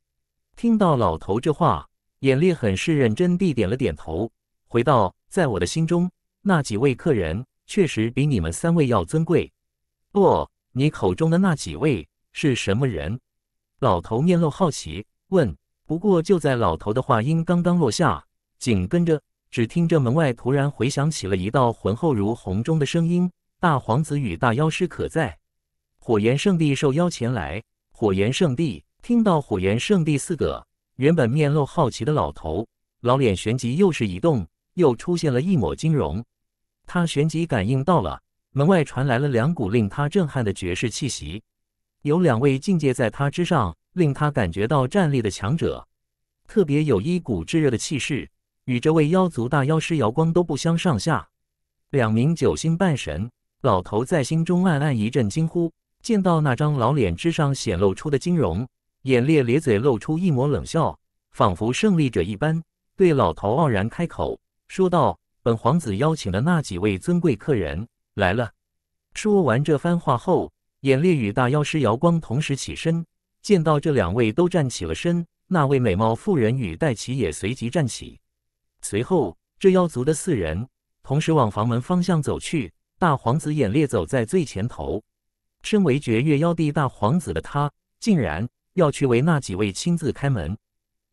Speaker 1: 听到老头这话，眼烈很是认真地点了点头，回道：“在我的心中，那几位客人确实比你们三位要尊贵。哦，你口中的那几位。”是什么人？老头面露好奇问。不过就在老头的话音刚刚落下，紧跟着只听着门外突然回响起了一道浑厚如洪钟的声音：“大皇子与大妖师可在？火炎圣地受邀前来。”火炎圣地听到“火炎圣地”四个，原本面露好奇的老头老脸旋即又是一动，又出现了一抹金容。他旋即感应到了门外传来了两股令他震撼的绝世气息。有两位境界在他之上，令他感觉到战力的强者，特别有一股炙热的气势，与这位妖族大妖师姚光都不相上下。两名九星半神老头在心中暗暗一阵惊呼，见到那张老脸之上显露出的金容，眼裂咧嘴露出一抹冷笑，仿佛胜利者一般，对老头傲然开口说道：“本皇子邀请的那几位尊贵客人来了。”说完这番话后。眼烈与大妖师瑶光同时起身，见到这两位都站起了身，那位美貌妇人与戴奇也随即站起。随后，这妖族的四人同时往房门方向走去。大皇子眼烈走在最前头，身为绝月妖帝大皇子的他，竟然要去为那几位亲自开门。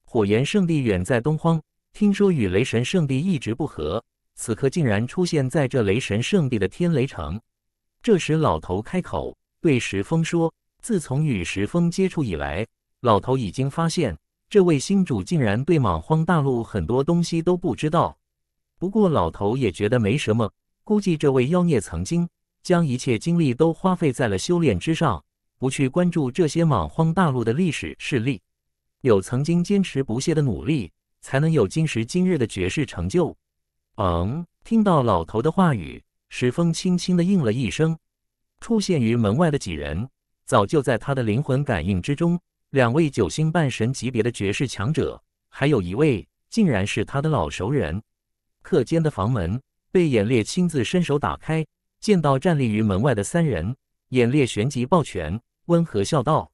Speaker 1: 火炎圣地远在东荒，听说与雷神圣地一直不和，此刻竟然出现在这雷神圣地的天雷城。这时，老头开口。对石峰说：“自从与石峰接触以来，老头已经发现，这位新主竟然对莽荒大陆很多东西都不知道。不过老头也觉得没什么，估计这位妖孽曾经将一切精力都花费在了修炼之上，不去关注这些莽荒大陆的历史势力。有曾经坚持不懈的努力，才能有今时今日的绝世成就。”嗯，听到老头的话语，石峰轻轻的应了一声。出现于门外的几人，早就在他的灵魂感应之中。两位九星半神级别的绝世强者，还有一位竟然是他的老熟人。客间的房门被严烈亲自伸手打开，见到站立于门外的三人，严烈旋即抱拳，温和笑道：“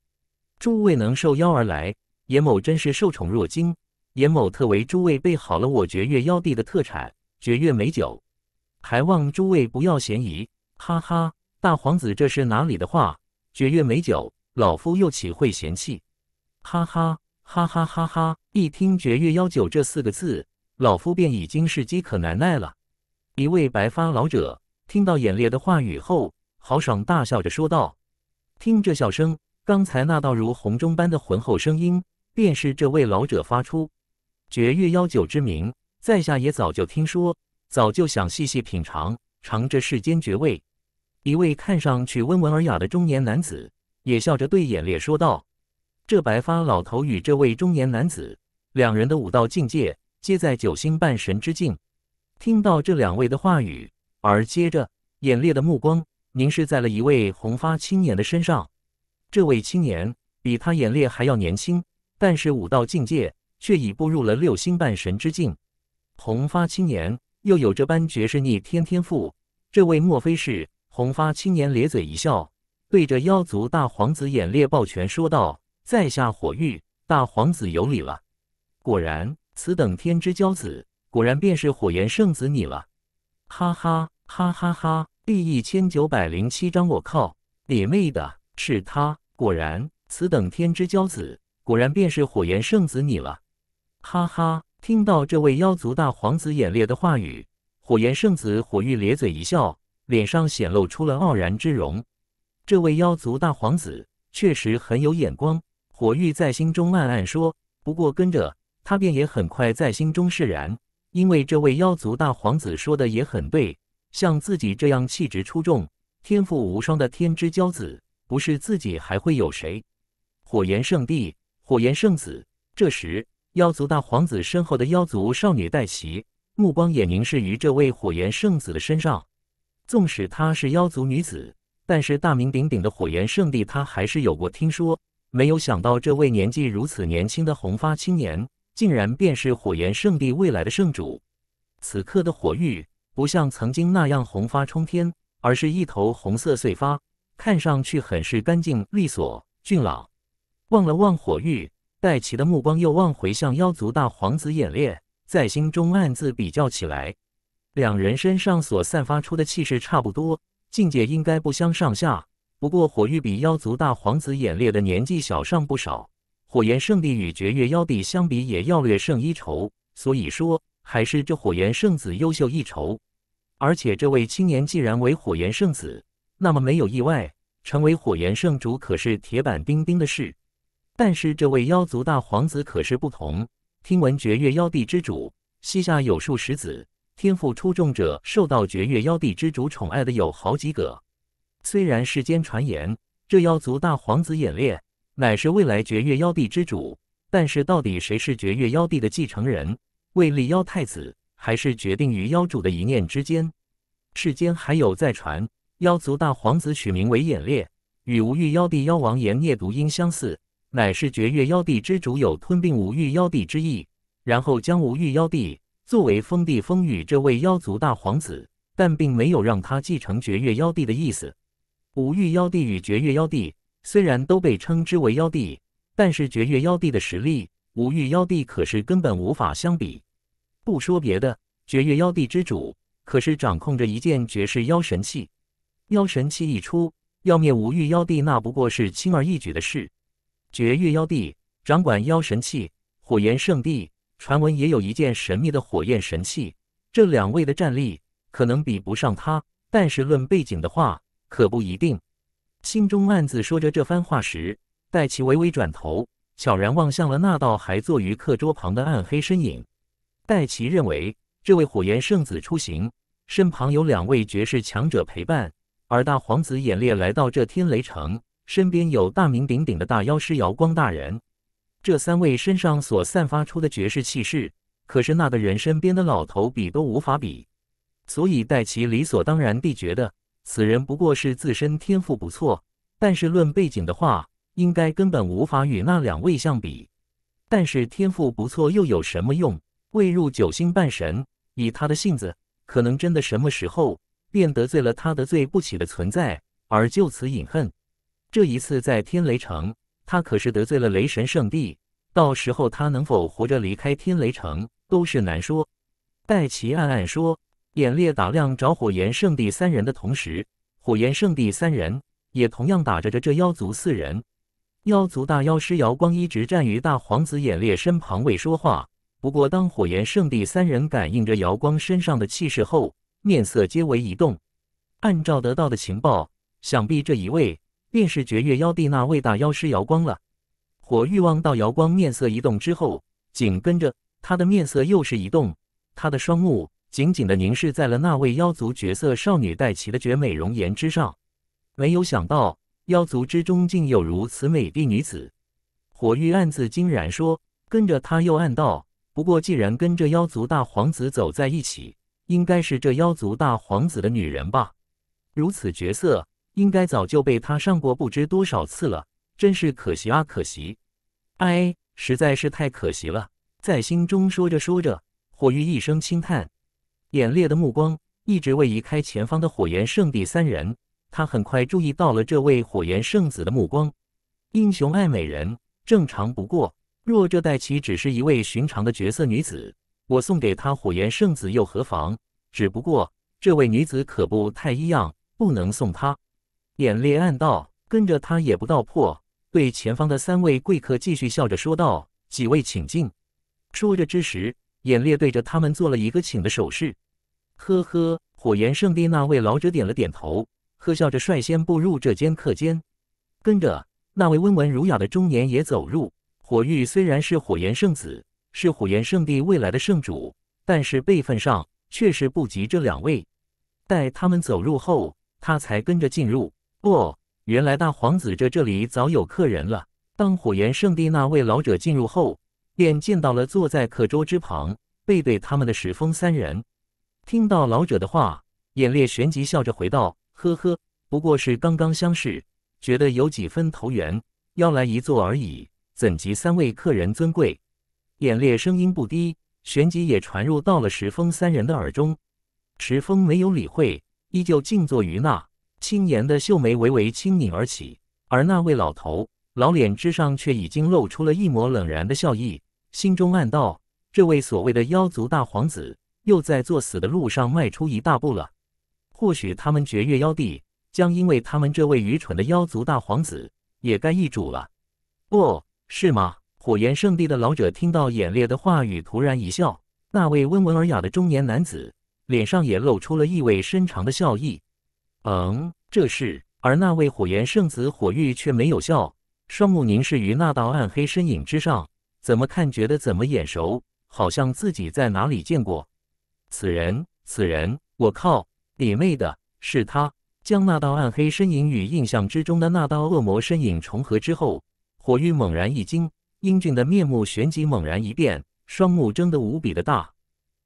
Speaker 1: 诸位能受邀而来，严某真是受宠若惊。严某特为诸位备好了我绝月妖帝的特产——绝月美酒，还望诸位不要嫌疑。”哈哈。大皇子，这是哪里的话？绝月美酒，老夫又岂会嫌弃？哈哈哈哈哈哈！一听“绝月妖酒”这四个字，老夫便已经是饥渴难耐了。一位白发老者听到眼烈的话语后，豪爽大笑着说道：“听这笑声，刚才那道如洪钟般的浑厚声音，便是这位老者发出。绝月妖酒之名，在下也早就听说，早就想细细品尝，尝这世间绝味。”一位看上去温文尔雅的中年男子也笑着对演烈说道：“这白发老头与这位中年男子，两人的武道境界皆在九星半神之境。”听到这两位的话语，而接着，演烈的目光凝视在了一位红发青年的身上。这位青年比他演烈还要年轻，但是武道境界却已步入了六星半神之境。红发青年又有这般绝世逆天天赋，这位莫非是？红发青年咧嘴一笑，对着妖族大皇子眼裂抱拳说道：“在下火玉，大皇子有礼了。果然，此等天之骄子，果然便是火炎圣子你了。”哈哈哈哈哈！第一千九百零七章，我靠，你妹的，是他！果然，此等天之骄子，果然便是火炎圣子你了。哈哈！听到这位妖族大皇子眼裂的话语，火炎圣子火玉咧嘴一笑。脸上显露出了傲然之容，这位妖族大皇子确实很有眼光。火玉在心中暗暗说，不过跟着他便也很快在心中释然，因为这位妖族大皇子说的也很对，像自己这样气质出众、天赋无双的天之骄子，不是自己还会有谁？火炎圣帝，火炎圣子。这时，妖族大皇子身后的妖族少女黛琪目光也凝视于这位火炎圣子的身上。纵使她是妖族女子，但是大名鼎鼎的火焰圣地，她还是有过听说。没有想到，这位年纪如此年轻的红发青年，竟然便是火焰圣地未来的圣主。此刻的火玉不像曾经那样红发冲天，而是一头红色碎发，看上去很是干净利索、俊朗。望了望火玉，戴奇的目光又望回向妖族大皇子演练，在心中暗自比较起来。两人身上所散发出的气势差不多，境界应该不相上下。不过火玉比妖族大皇子演烈的年纪小上不少，火炎圣帝与绝月妖帝相比也要略胜一筹。所以说，还是这火炎圣子优秀一筹。而且这位青年既然为火炎圣子，那么没有意外成为火炎圣主，可是铁板钉钉的事。但是这位妖族大皇子可是不同，听闻绝月妖帝之主膝下有数十子。天赋出众者受到绝月妖帝之主宠爱的有好几个。虽然世间传言这妖族大皇子演烈乃是未来绝月妖帝之主，但是到底谁是绝月妖帝的继承人，位立妖太子还是决定于妖主的一念之间。世间还有在传，妖族大皇子取名为演烈，与无欲妖帝妖王炎孽读音相似，乃是绝月妖帝之主有吞并无欲妖帝之意，然后将无欲妖帝。作为封地封玉这位妖族大皇子，但并没有让他继承绝月妖帝的意思。五域妖帝与绝月妖帝虽然都被称之为妖帝，但是绝月妖帝的实力，五域妖帝可是根本无法相比。不说别的，绝月妖帝之主可是掌控着一件绝世妖神器，妖神器一出，要灭五域妖帝那不过是轻而易举的事。绝月妖帝掌管妖神器，火炎圣地。传闻也有一件神秘的火焰神器，这两位的战力可能比不上他，但是论背景的话，可不一定。心中暗自说着这番话时，戴奇微微转头，悄然望向了那道还坐于课桌旁的暗黑身影。戴奇认为，这位火焰圣子出行，身旁有两位绝世强者陪伴；而大皇子演练来到这天雷城，身边有大名鼎鼎的大妖师瑶光大人。这三位身上所散发出的绝世气势，可是那个人身边的老头比都无法比，所以戴奇理所当然地觉得，此人不过是自身天赋不错，但是论背景的话，应该根本无法与那两位相比。但是天赋不错又有什么用？未入九星半神，以他的性子，可能真的什么时候便得罪了他得罪不起的存在，而就此隐恨。这一次在天雷城。他可是得罪了雷神圣地，到时候他能否活着离开天雷城都是难说。戴奇暗暗说，眼裂打量着火焰圣地三人的同时，火焰圣地三人也同样打着着这妖族四人。妖族大妖师瑶光一直站于大皇子眼裂身旁未说话，不过当火焰圣地三人感应着瑶光身上的气势后，面色皆为一动。按照得到的情报，想必这一位。便是绝月妖帝那位大妖师瑶光了。火玉望到瑶光面色一动之后，紧跟着他的面色又是移动，他的双目紧紧的凝视在了那位妖族绝色少女戴奇的绝美容颜之上。没有想到妖族之中竟有如此美丽女子，火玉暗自惊然说，跟着他又暗道：不过既然跟这妖族大皇子走在一起，应该是这妖族大皇子的女人吧？如此绝色。应该早就被他上过不知多少次了，真是可惜啊，可惜，哎，实在是太可惜了。在心中说着说着，火玉一声轻叹，眼裂的目光一直未移开前方的火焰圣地三人。他很快注意到了这位火焰圣子的目光，英雄爱美人，正常不过。若这黛绮只是一位寻常的绝色女子，我送给她火焰圣子又何妨？只不过这位女子可不太一样，不能送她。眼裂暗道，跟着他也不道破。对前方的三位贵客继续笑着说道：“几位请进。”说着之时，眼烈对着他们做了一个请的手势。呵呵，火炎圣地那位老者点了点头，呵笑着率先步入这间客间。跟着那位温文儒雅的中年也走入。火玉虽然是火炎圣子，是火炎圣地未来的圣主，但是辈分上确实不及这两位。待他们走入后，他才跟着进入。哦，原来大皇子这这里早有客人了。当火炎圣地那位老者进入后，便见到了坐在客桌之旁背对他们的石峰三人。听到老者的话，眼烈旋即笑着回道：“呵呵，不过是刚刚相识，觉得有几分投缘，邀来一坐而已，怎及三位客人尊贵？”眼烈声音不低，旋即也传入到了石峰三人的耳中。石峰没有理会，依旧静坐于那。青颜的秀眉微微轻拧而起，而那位老头老脸之上却已经露出了一抹冷然的笑意，心中暗道：“这位所谓的妖族大皇子又在作死的路上迈出一大步了。或许他们绝月妖帝将因为他们这位愚蠢的妖族大皇子，也该易主了，不是吗？”火焰圣地的老者听到眼烈的话语，突然一笑，那位温文尔雅的中年男子脸上也露出了意味深长的笑意。嗯，这是。而那位火炎圣子火玉却没有笑，双目凝视于那道暗黑身影之上，怎么看觉得怎么眼熟，好像自己在哪里见过。此人，此人，我靠，你妹的，是他！将那道暗黑身影与印象之中的那道恶魔身影重合之后，火玉猛然一惊，英俊的面目旋即猛然一变，双目睁得无比的大。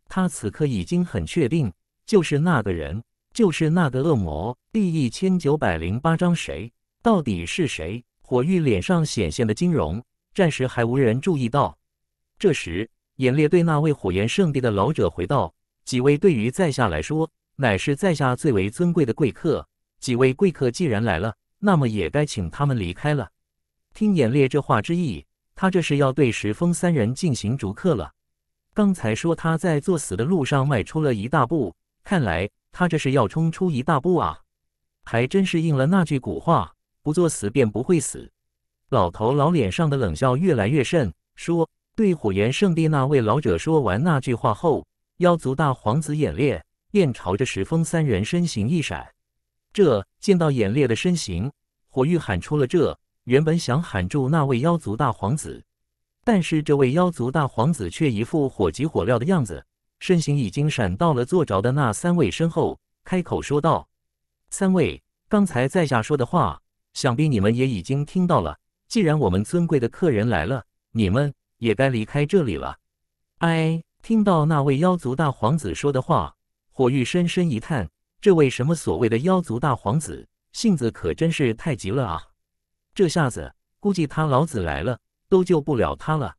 Speaker 1: 他此刻已经很确定，就是那个人。就是那个恶魔第一千九百零八章，谁到底是谁？火玉脸上显现的金容，暂时还无人注意到。这时，演烈对那位火焰圣地的老者回道：“几位对于在下来说，乃是在下最为尊贵的贵客。几位贵客既然来了，那么也该请他们离开了。”听演烈这话之意，他这是要对石峰三人进行逐客了。刚才说他在作死的路上迈出了一大步，看来。他这是要冲出一大步啊！还真是应了那句古话，不作死便不会死。老头老脸上的冷笑越来越甚，说：“对火炎圣地那位老者说完那句话后，妖族大皇子眼裂，便朝着石峰三人身形一闪。”这见到眼裂的身形，火玉喊出了这原本想喊住那位妖族大皇子，但是这位妖族大皇子却一副火急火燎的样子。身形已经闪到了坐着的那三位身后，开口说道：“三位，刚才在下说的话，想必你们也已经听到了。既然我们尊贵的客人来了，你们也该离开这里了。”哎，听到那位妖族大皇子说的话，火玉深深一叹：“这位什么所谓的妖族大皇子，性子可真是太急了啊！这下子，估计他老子来了都救不了他了。”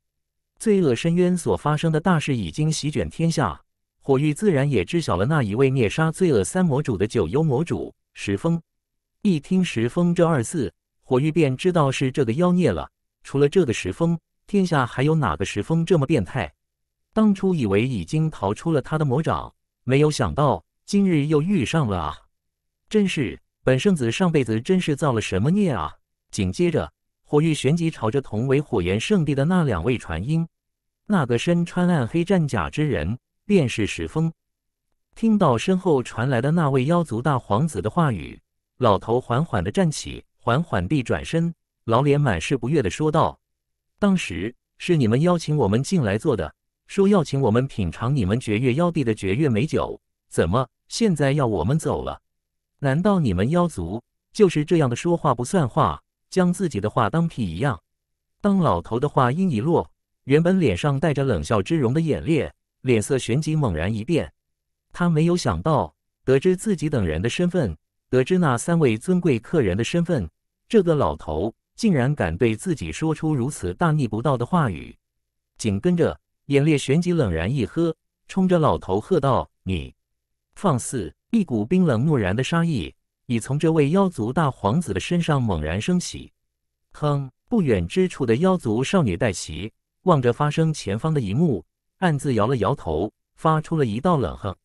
Speaker 1: 罪恶深渊所发生的大事已经席卷天下，火玉自然也知晓了那一位灭杀罪恶三魔主的九幽魔主石峰。一听“石峰”这二字，火玉便知道是这个妖孽了。除了这个石峰，天下还有哪个石峰这么变态？当初以为已经逃出了他的魔掌，没有想到今日又遇上了啊！真是本圣子上辈子真是造了什么孽啊！紧接着。火玉旋即朝着同为火炎圣地的那两位传音。那个身穿暗黑战甲之人，便是石峰。听到身后传来的那位妖族大皇子的话语，老头缓缓地站起，缓缓地转身，老脸满是不悦地说道：“当时是你们邀请我们进来坐的，说要请我们品尝你们绝月妖帝的绝月美酒，怎么现在要我们走了？难道你们妖族就是这样的说话不算话？”将自己的话当屁一样。当老头的话音一落，原本脸上带着冷笑之容的眼烈脸色旋即猛然一变。他没有想到，得知自己等人的身份，得知那三位尊贵客人的身份，这个老头竟然敢对自己说出如此大逆不道的话语。紧跟着，眼烈旋即冷然一喝，冲着老头喝道：“你放肆！”一股冰冷漠然的杀意。已从这位妖族大皇子的身上猛然升起。哼！不远之处的妖族少女黛绮望着发生前方的一幕，暗自摇了摇头，发出了一道冷哼，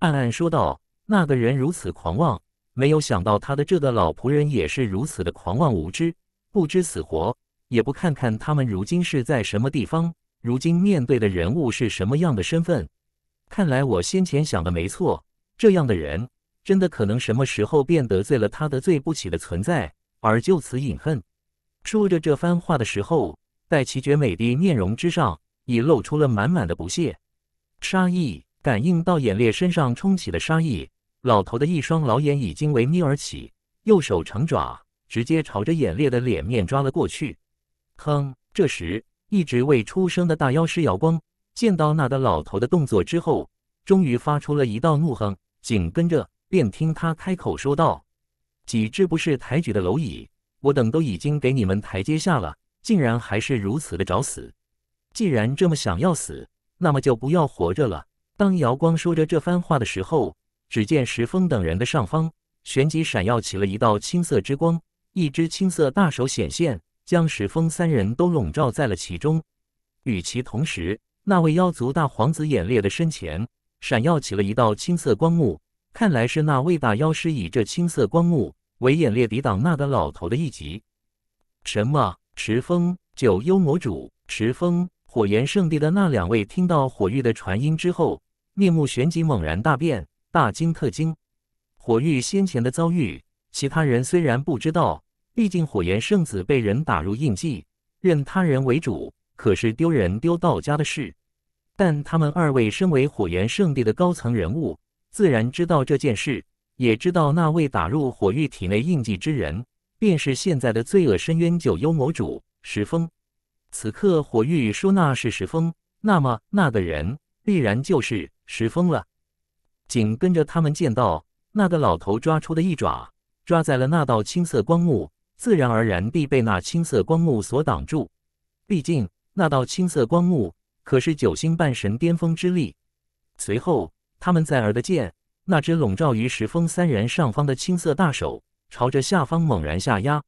Speaker 1: 暗暗说道：“那个人如此狂妄，没有想到他的这个老仆人也是如此的狂妄无知，不知死活，也不看看他们如今是在什么地方，如今面对的人物是什么样的身份。看来我先前想的没错，这样的人。”真的可能什么时候便得罪了他得罪不起的存在，而就此隐恨。说着这番话的时候，戴奇绝美的面容之上已露出了满满的不屑。杀意感应到眼裂身上冲起的杀意，老头的一双老眼已经微眯而起，右手成爪，直接朝着眼裂的脸面抓了过去。哼！这时，一直未出声的大妖师姚光见到那的老头的动作之后，终于发出了一道怒哼，紧跟着。便听他开口说道：“几只不识抬举的蝼蚁，我等都已经给你们台阶下了，竟然还是如此的找死！既然这么想要死，那么就不要活着了。”当姚光说着这番话的时候，只见石峰等人的上方，旋即闪耀起了一道青色之光，一只青色大手显现，将石峰三人都笼罩在了其中。与其同时，那位妖族大皇子眼裂的身前，闪耀起了一道青色光幕。看来是那位大妖师以这青色光幕为演练抵挡那个老头的一击。什么？迟风、九幽魔主、迟风、火炎圣地的那两位听到火玉的传音之后，面目旋即猛然大变，大惊特惊。火玉先前的遭遇，其他人虽然不知道，毕竟火炎圣子被人打入印记，认他人为主，可是丢人丢到家的事。但他们二位身为火炎圣地的高层人物。自然知道这件事，也知道那位打入火玉体内印记之人，便是现在的罪恶深渊九幽魔主石峰。此刻火玉说那是石峰，那么那个人必然就是石峰了。紧跟着他们见到那个老头抓出的一爪，抓在了那道青色光幕，自然而然地被那青色光幕所挡住。毕竟那道青色光幕可是九星半神巅峰之力。随后。他们在耳的见，那只笼罩于石峰三人上方的青色大手，朝着下方猛然下压。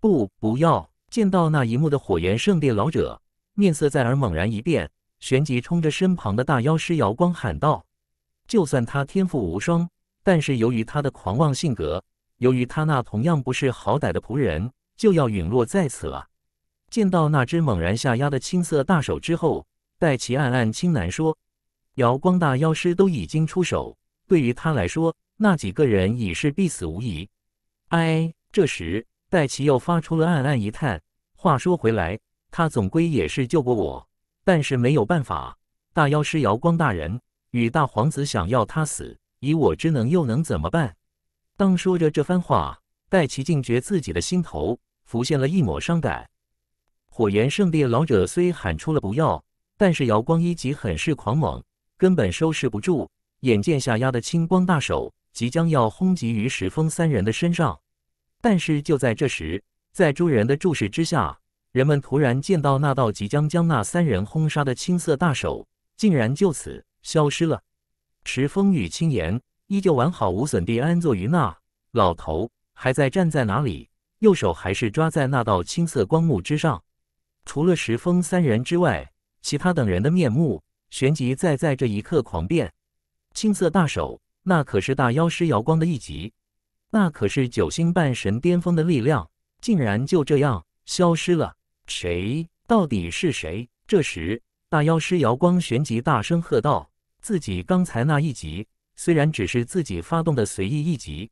Speaker 1: 不，不要！见到那一幕的火焰圣殿老者，面色在耳猛然一变，旋即冲着身旁的大妖师姚光喊道：“就算他天赋无双，但是由于他的狂妄性格，由于他那同样不是好歹的仆人，就要陨落在此了。”见到那只猛然下压的青色大手之后，戴奇暗暗轻喃说。姚光大妖师都已经出手，对于他来说，那几个人已是必死无疑。哎，这时戴奇又发出了暗暗一叹。话说回来，他总归也是救过我，但是没有办法。大妖师姚光大人与大皇子想要他死，以我之能又能怎么办？当说着这番话，戴奇竟觉自己的心头浮现了一抹伤感。火炎圣地老者虽喊出了不要，但是姚光一级很是狂猛。根本收拾不住，眼见下压的青光大手即将要轰击于石峰三人的身上，但是就在这时，在诸人的注视之下，人们突然见到那道即将将那三人轰杀的青色大手，竟然就此消失了。石峰与青岩依旧完好无损地安坐于那，老头还在站在哪里，右手还是抓在那道青色光幕之上。除了石峰三人之外，其他等人的面目。旋即再在这一刻狂变，青色大手，那可是大妖师瑶光的一级，那可是九星半神巅峰的力量，竟然就这样消失了？谁？到底是谁？这时，大妖师瑶光旋即大声喝道：“自己刚才那一级，虽然只是自己发动的随意一级，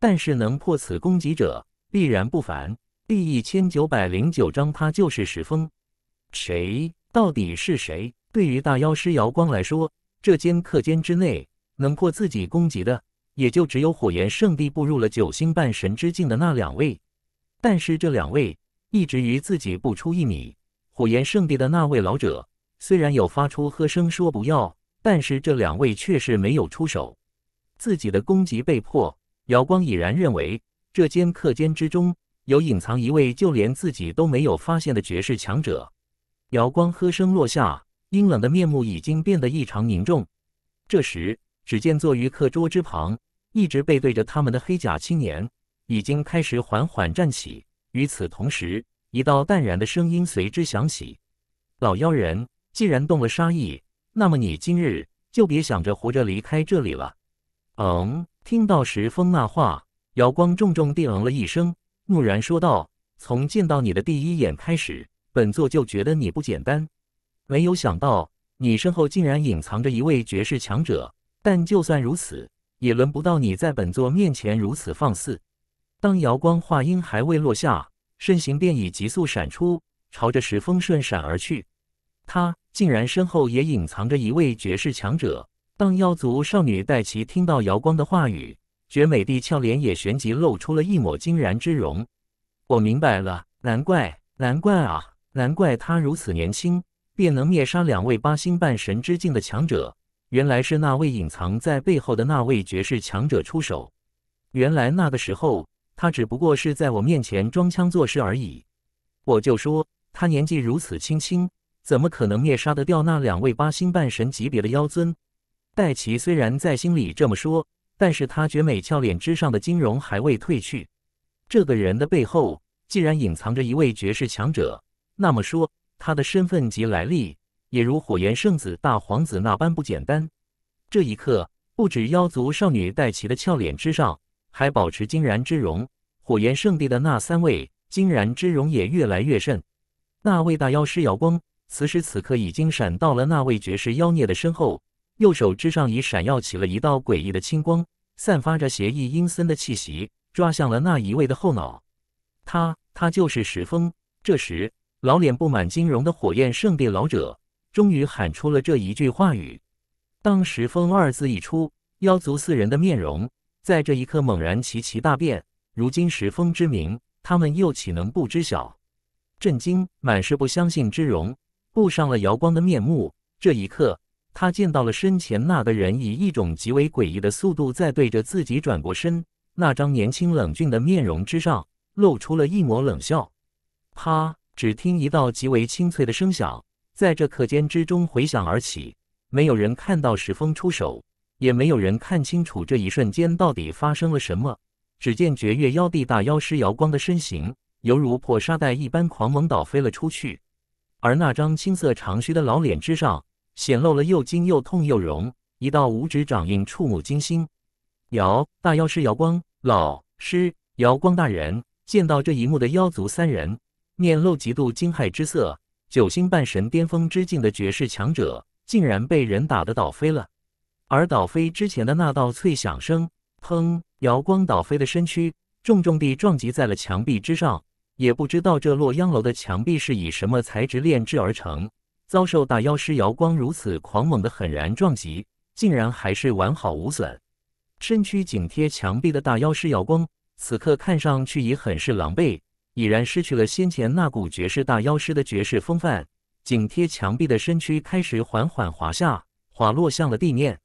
Speaker 1: 但是能破此攻击者，必然不凡。”第一千九百零九章，他就是石峰。谁？到底是谁？对于大妖师姚光来说，这间课间之内能破自己攻击的，也就只有火炎圣地步入了九星半神之境的那两位。但是这两位一直与自己不出一米。火炎圣地的那位老者虽然有发出喝声说不要，但是这两位却是没有出手。自己的攻击被破，姚光已然认为这间课间之中有隐藏一位就连自己都没有发现的绝世强者。姚光喝声落下。阴冷的面目已经变得异常凝重。这时，只见坐于课桌之旁、一直背对着他们的黑甲青年已经开始缓缓站起。与此同时，一道淡然的声音随之响起：“老妖人，既然动了杀意，那么你今日就别想着活着离开这里了。”嗯，听到石峰那话，姚光重重地嗯了一声，蓦然说道：“从见到你的第一眼开始，本座就觉得你不简单。”没有想到你身后竟然隐藏着一位绝世强者，但就算如此，也轮不到你在本座面前如此放肆。当瑶光话音还未落下，身形便已急速闪出，朝着石峰瞬闪而去。他竟然身后也隐藏着一位绝世强者。当妖族少女黛奇听到瑶光的话语，绝美的俏脸也旋即露出了一抹惊然之容。我明白了，难怪，难怪啊，难怪他如此年轻。便能灭杀两位八星半神之境的强者，原来是那位隐藏在背后的那位绝世强者出手。原来那个时候，他只不过是在我面前装腔作势而已。我就说他年纪如此轻轻，怎么可能灭杀得掉那两位八星半神级别的妖尊？戴奇虽然在心里这么说，但是他绝美俏脸之上的金容还未褪去。这个人的背后既然隐藏着一位绝世强者，那么说。他的身份及来历也如火炎圣子大皇子那般不简单。这一刻，不止妖族少女戴奇的俏脸之上还保持惊然之容，火炎圣地的那三位惊然之容也越来越甚。那位大妖师姚光，此时此刻已经闪到了那位绝世妖孽的身后，右手之上已闪耀起了一道诡异的青光，散发着邪异阴森的气息，抓向了那一位的后脑。他，他就是石峰。这时。老脸布满金容的火焰圣地老者，终于喊出了这一句话语。当“时风”二字一出，妖族四人的面容在这一刻猛然齐齐大变。如今时风”之名，他们又岂能不知晓？震惊，满是不相信之容，布上了瑶光的面目。这一刻，他见到了身前那个人，以一种极为诡异的速度在对着自己转过身。那张年轻冷峻的面容之上，露出了一抹冷笑。啪。只听一道极为清脆的声响，在这课间之中回响而起。没有人看到石峰出手，也没有人看清楚这一瞬间到底发生了什么。只见绝月妖帝大妖师姚光的身形，犹如破沙袋一般狂猛倒飞了出去。而那张青色长须的老脸之上，显露了又惊又痛又荣，一道五指掌印触目惊心。姚大妖师姚光，老师，姚光大人，见到这一幕的妖族三人。面露极度惊骇之色，九星半神巅峰之境的绝世强者，竟然被人打得倒飞了。而倒飞之前的那道脆响声，砰！姚光倒飞的身躯重重地撞击在了墙壁之上，也不知道这洛阳楼的墙壁是以什么材质炼制而成，遭受大妖师姚光如此狂猛的狠然撞击，竟然还是完好无损。身躯紧贴墙壁的大妖师姚光，此刻看上去也很是狼狈。已然失去了先前那股绝世大妖师的绝世风范，紧贴墙壁的身躯开始缓缓滑下，滑落向了地面。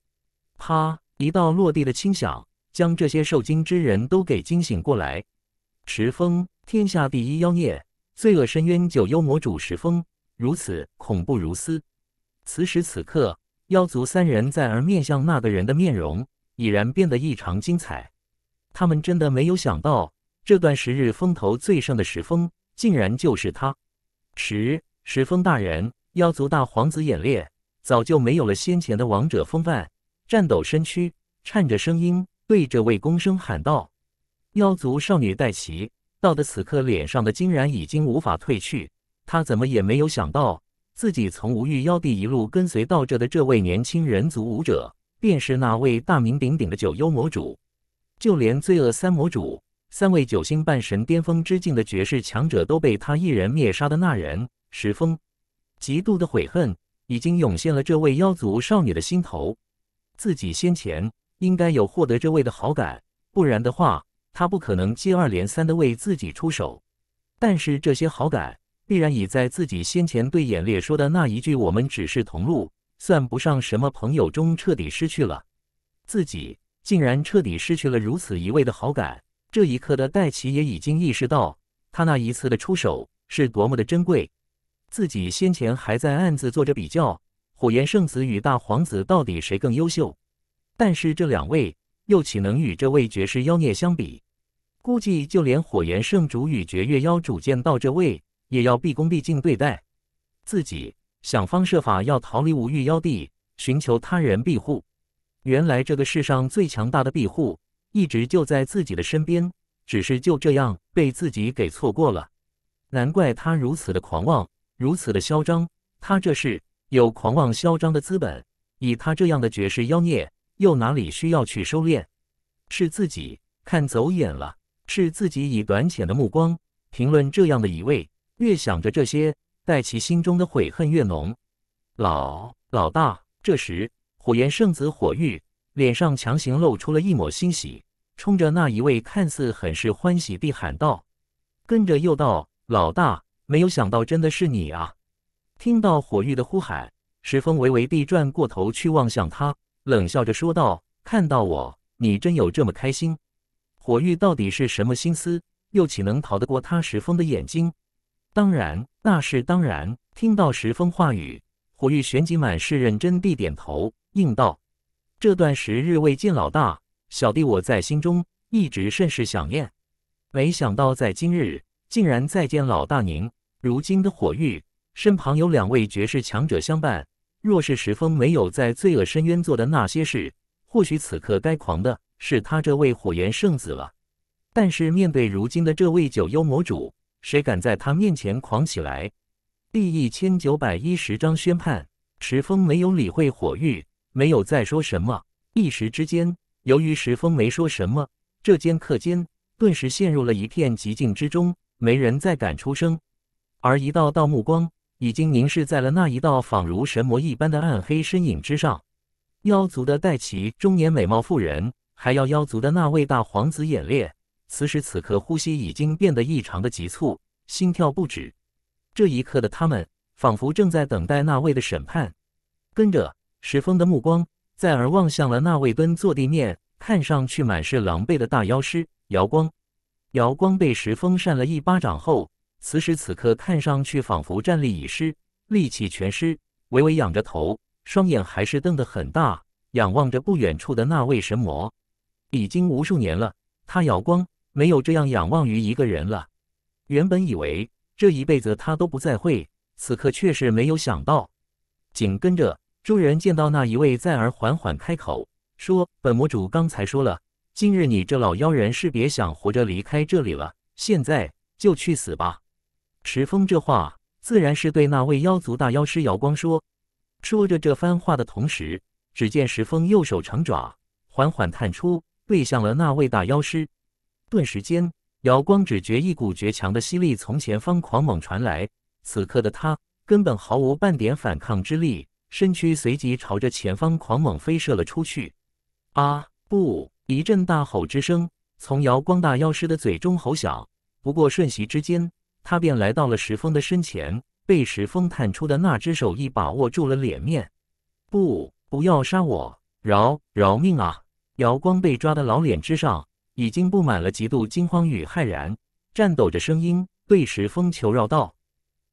Speaker 1: 啪！一道落地的清响，将这些受惊之人都给惊醒过来。石峰，天下第一妖孽，罪恶深渊九幽魔主石峰，如此恐怖如斯。此时此刻，妖族三人在而面向那个人的面容，已然变得异常精彩。他们真的没有想到。这段时日风头最盛的石峰，竟然就是他。石石峰大人，妖族大皇子演练早就没有了先前的王者风范，颤抖身躯，颤着声音对着魏公生喊道：“妖族少女戴齐，到的此刻脸上的惊然已经无法褪去。他怎么也没有想到，自己从无欲妖帝一路跟随到这的这位年轻人族武者，便是那位大名鼎鼎的九幽魔主，就连罪恶三魔主。”三位九星半神巅峰之境的绝世强者都被他一人灭杀的那人石峰，极度的悔恨已经涌现了这位妖族少女的心头。自己先前应该有获得这位的好感，不然的话，他不可能接二连三的为自己出手。但是这些好感，必然已在自己先前对眼裂说的那一句“我们只是同路，算不上什么朋友”中彻底失去了。自己竟然彻底失去了如此一位的好感。这一刻的戴奇也已经意识到，他那一次的出手是多么的珍贵。自己先前还在暗自做着比较，火炎圣子与大皇子到底谁更优秀？但是这两位又岂能与这位绝世妖孽相比？估计就连火炎圣主与绝月妖主见到这位，也要毕恭毕敬对待。自己想方设法要逃离无欲妖帝，寻求他人庇护。原来这个世上最强大的庇护。一直就在自己的身边，只是就这样被自己给错过了。难怪他如此的狂妄，如此的嚣张。他这是有狂妄嚣张的资本。以他这样的绝世妖孽，又哪里需要去收敛？是自己看走眼了，是自己以短浅的目光评论这样的一位。越想着这些，戴其心中的悔恨越浓。老老大，这时火焰圣子火玉。脸上强行露出了一抹欣喜，冲着那一位看似很是欢喜地喊道，跟着又道：“老大，没有想到真的是你啊！”听到火玉的呼喊，石峰微微地转过头去望向他，冷笑着说道：“看到我，你真有这么开心？”火玉到底是什么心思，又岂能逃得过他石峰的眼睛？当然，那是当然。听到石峰话语，火玉旋即满是认真地点头应道。这段时日未见老大，小弟我在心中一直甚是想念。没想到在今日竟然再见老大您。如今的火玉身旁有两位绝世强者相伴，若是石峰没有在罪恶深渊做的那些事，或许此刻该狂的是他这位火炎圣子了。但是面对如今的这位九幽魔主，谁敢在他面前狂起来？第一千九百一十章宣判。石峰没有理会火玉。没有再说什么。一时之间，由于石峰没说什么，这间客间顿时陷入了一片寂静之中，没人再敢出声。而一道道目光已经凝视在了那一道仿如神魔一般的暗黑身影之上。妖族的戴奇中年美貌妇人，还要妖族的那位大皇子眼练，此时此刻呼吸已经变得异常的急促，心跳不止。这一刻的他们，仿佛正在等待那位的审判。跟着。石峰的目光再而望向了那位蹲坐地面、看上去满是狼狈的大妖师姚光。姚光被石峰扇了一巴掌后，此时此刻看上去仿佛战力已失，力气全失，微微仰着头，双眼还是瞪得很大，仰望着不远处的那位神魔。已经无数年了，他姚光没有这样仰望于一个人了。原本以为这一辈子他都不再会，此刻却是没有想到。紧跟着。众人见到那一位再而缓缓开口说：“本魔主刚才说了，今日你这老妖人是别想活着离开这里了，现在就去死吧。”石峰这话自然是对那位妖族大妖师姚光说。说着这番话的同时，只见石峰右手长爪缓缓探出，对向了那位大妖师。顿时间，姚光只觉一股绝强的吸力从前方狂猛传来，此刻的他根本毫无半点反抗之力。身躯随即朝着前方狂猛飞射了出去。啊！不！一阵大吼之声从姚光大妖师的嘴中吼响。不过瞬息之间，他便来到了石峰的身前，被石峰探出的那只手一把握住了脸面。不！不要杀我！饶！饶命啊！姚光被抓的老脸之上已经布满了极度惊慌与骇然，颤抖着声音对石峰求饶道：“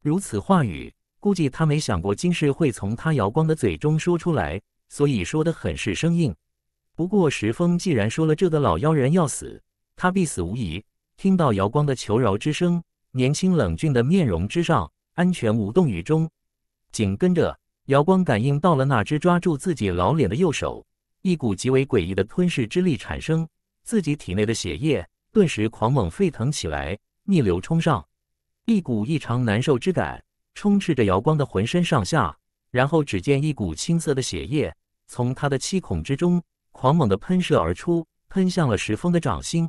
Speaker 1: 如此话语。”估计他没想过金世会从他姚光的嘴中说出来，所以说的很是生硬。不过石峰既然说了这个老妖人要死，他必死无疑。听到姚光的求饶之声，年轻冷峻的面容之上，安全无动于衷。紧跟着，姚光感应到了那只抓住自己老脸的右手，一股极为诡异的吞噬之力产生，自己体内的血液顿时狂猛沸腾起来，逆流冲上，一股异常难受之感。充斥着姚光的浑身上下，然后只见一股青色的血液从他的气孔之中狂猛地喷射而出，喷向了石峰的掌心。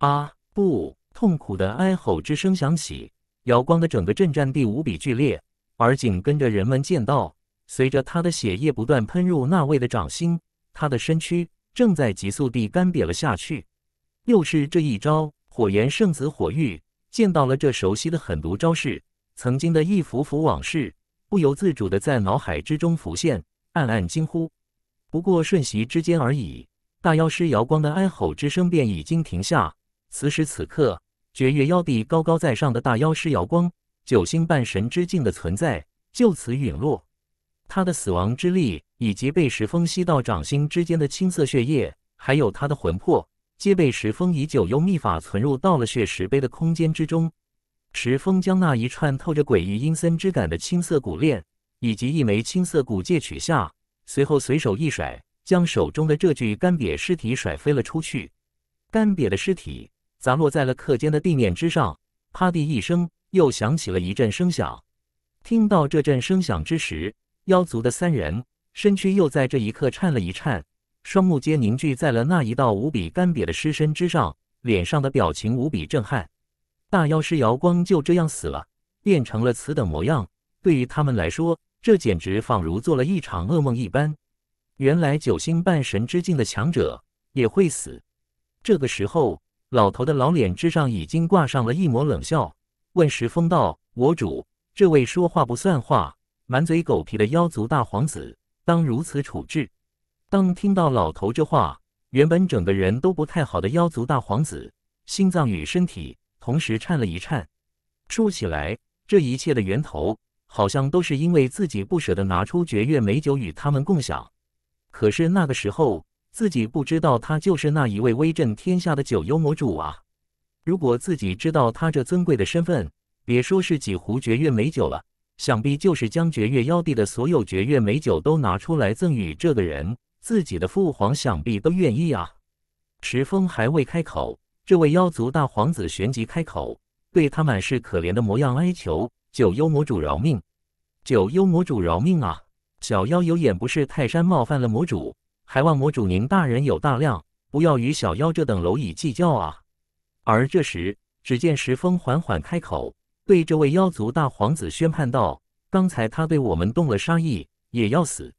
Speaker 1: 啊！不，痛苦的哀吼之声响起，姚光的整个阵战地无比剧烈。而紧跟着，人们见到，随着他的血液不断喷入那位的掌心，他的身躯正在急速地干瘪了下去。又是这一招，火炎圣子火玉，见到了这熟悉的狠毒招式。曾经的一幅幅往事，不由自主的在脑海之中浮现，暗暗惊呼。不过瞬息之间而已，大妖师姚光的哀吼之声便已经停下。此时此刻，绝月妖帝高高在上的大妖师姚光，九星半神之境的存在就此陨落。他的死亡之力，以及被石峰吸到掌心之间的青色血液，还有他的魂魄，皆被石峰以九幽秘法存入到了血石碑的空间之中。石峰将那一串透着诡异阴森之感的青色骨链以及一枚青色骨戒取下，随后随手一甩，将手中的这具干瘪尸体甩飞了出去。干瘪的尸体砸落在了课间的地面之上，啪地一声，又响起了一阵声响。听到这阵声响之时，妖族的三人身躯又在这一刻颤了一颤，双目皆凝聚在了那一道无比干瘪的尸身之上，脸上的表情无比震撼。大妖师瑶光就这样死了，变成了此等模样。对于他们来说，这简直仿如做了一场噩梦一般。原来九星半神之境的强者也会死。这个时候，老头的老脸之上已经挂上了一抹冷笑，问石峰道：“我主，这位说话不算话、满嘴狗皮的妖族大皇子，当如此处置？”当听到老头这话，原本整个人都不太好的妖族大皇子，心脏与身体。同时颤了一颤，说起来，这一切的源头好像都是因为自己不舍得拿出绝月美酒与他们共享。可是那个时候，自己不知道他就是那一位威震天下的九幽魔主啊！如果自己知道他这尊贵的身份，别说是几壶绝月美酒了，想必就是将绝月妖帝的所有绝月美酒都拿出来赠与这个人，自己的父皇想必都愿意啊！迟峰还未开口。这位妖族大皇子旋即开口，对他满是可怜的模样哀求：“九幽魔主饶命，九幽魔主饶命啊！小妖有眼不识泰山，冒犯了魔主，还望魔主您大人有大量，不要与小妖这等蝼蚁计较啊！”而这时，只见石峰缓缓开口，对这位妖族大皇子宣判道：“刚才他对我们动了杀意，也要死。”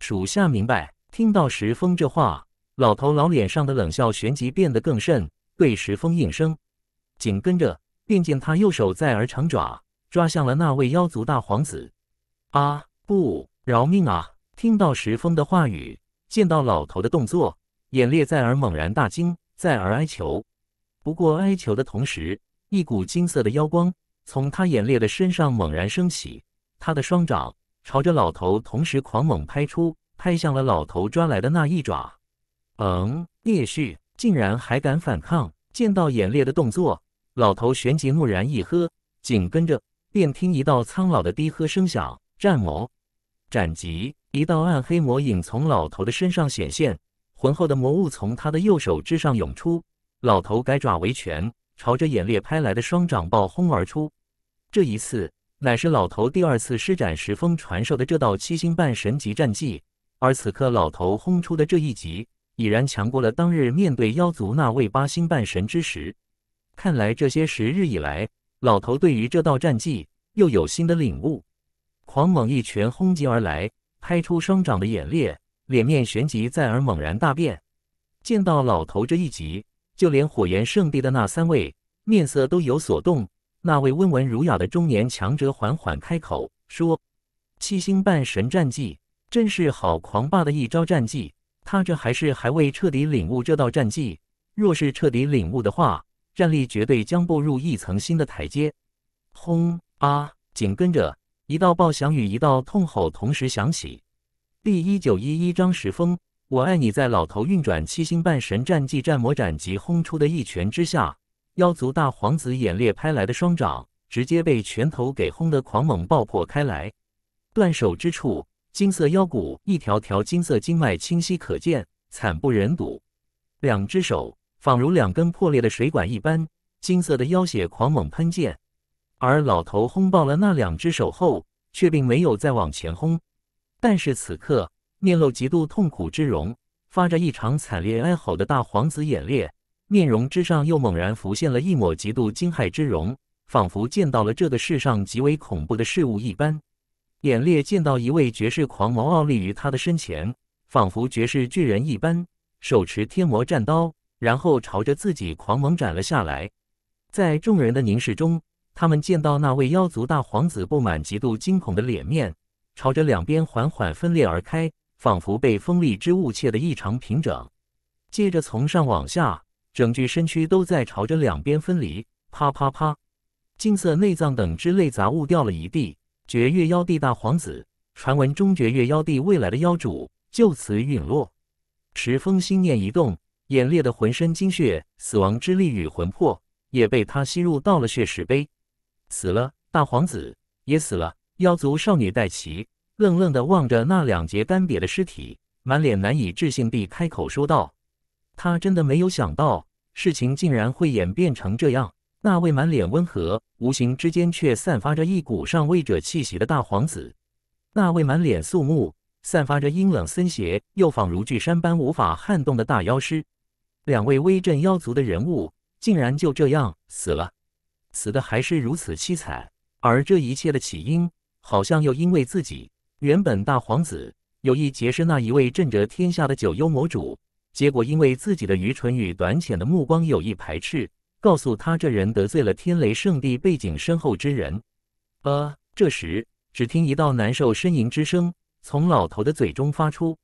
Speaker 1: 属下明白。听到石峰这话，老头老脸上的冷笑旋即变得更甚。对石峰应声，紧跟着便见他右手在而长爪抓向了那位妖族大皇子。啊，不饶命啊！听到石峰的话语，见到老头的动作，眼裂在而猛然大惊，在而哀求。不过哀求的同时，一股金色的妖光从他眼裂的身上猛然升起，他的双掌朝着老头同时狂猛拍出，拍向了老头抓来的那一爪。嗯，烈士。竟然还敢反抗！见到眼裂的动作，老头旋即怒然一喝，紧跟着便听一道苍老的低喝声响。战魔斩级，一道暗黑魔影从老头的身上显现，浑厚的魔物从他的右手之上涌出。老头改爪为拳，朝着眼裂拍来的双掌爆轰而出。这一次，乃是老头第二次施展石峰传授的这道七星半神级战技，而此刻老头轰出的这一击，已然强过了当日面对妖族那位八星半神之时。看来这些时日以来，老头对于这道战技又有新的领悟。狂猛一拳轰击而来，拍出双掌的眼裂，脸面旋即再而猛然大变。见到老头这一击，就连火焰圣地的那三位面色都有所动。那位温文儒雅的中年强者缓缓开口说：“七星半神战技，真是好狂霸的一招战技。”他这还是还未彻底领悟这道战技，若是彻底领悟的话，战力绝对将步入一层新的台阶。轰！啊！紧跟着一道爆响与一道痛吼同时响起。第一九一一章十峰，我爱你。在老头运转七星半神战技战魔斩及轰出的一拳之下，妖族大皇子眼裂拍来的双掌，直接被拳头给轰得狂猛爆破开来，断手之处。金色腰骨，一条条金色经脉清晰可见，惨不忍睹。两只手仿如两根破裂的水管一般，金色的妖血狂猛喷溅。而老头轰爆了那两只手后，却并没有再往前轰。但是此刻，面露极度痛苦之容，发着异常惨烈哀嚎的大皇子眼裂，面容之上又猛然浮现了一抹极度惊骇之容，仿佛见到了这个世上极为恐怖的事物一般。眼裂见到一位绝世狂魔傲立于他的身前，仿佛绝世巨人一般，手持天魔战刀，然后朝着自己狂猛斩了下来。在众人的凝视中，他们见到那位妖族大皇子布满极度惊恐的脸面，朝着两边缓缓分裂而开，仿佛被锋利之物切的异常平整。接着从上往下，整具身躯都在朝着两边分离，啪啪啪，金色内脏等之类杂物掉了一地。绝月妖帝大皇子，传闻中绝月妖帝未来的妖主就此陨落。石峰心念一动，眼裂的浑身精血、死亡之力与魂魄也被他吸入到了血石碑。死了，大皇子也死了。妖族少女戴奇愣愣地望着那两截干瘪的尸体，满脸难以置信地开口说道：“他真的没有想到，事情竟然会演变成这样。”那位满脸温和，无形之间却散发着一股上位者气息的大皇子，那位满脸肃穆，散发着阴冷森邪，又仿如巨山般无法撼动的大妖师，两位威震妖族的人物，竟然就这样死了，死的还是如此凄惨。而这一切的起因，好像又因为自己。原本大皇子有意结识那一位震着天下的九幽魔主，结果因为自己的愚蠢与短浅的目光有意排斥。告诉他，这人得罪了天雷圣地背景深厚之人。呃，这时只听一道难受呻吟之声从老头的嘴中发出，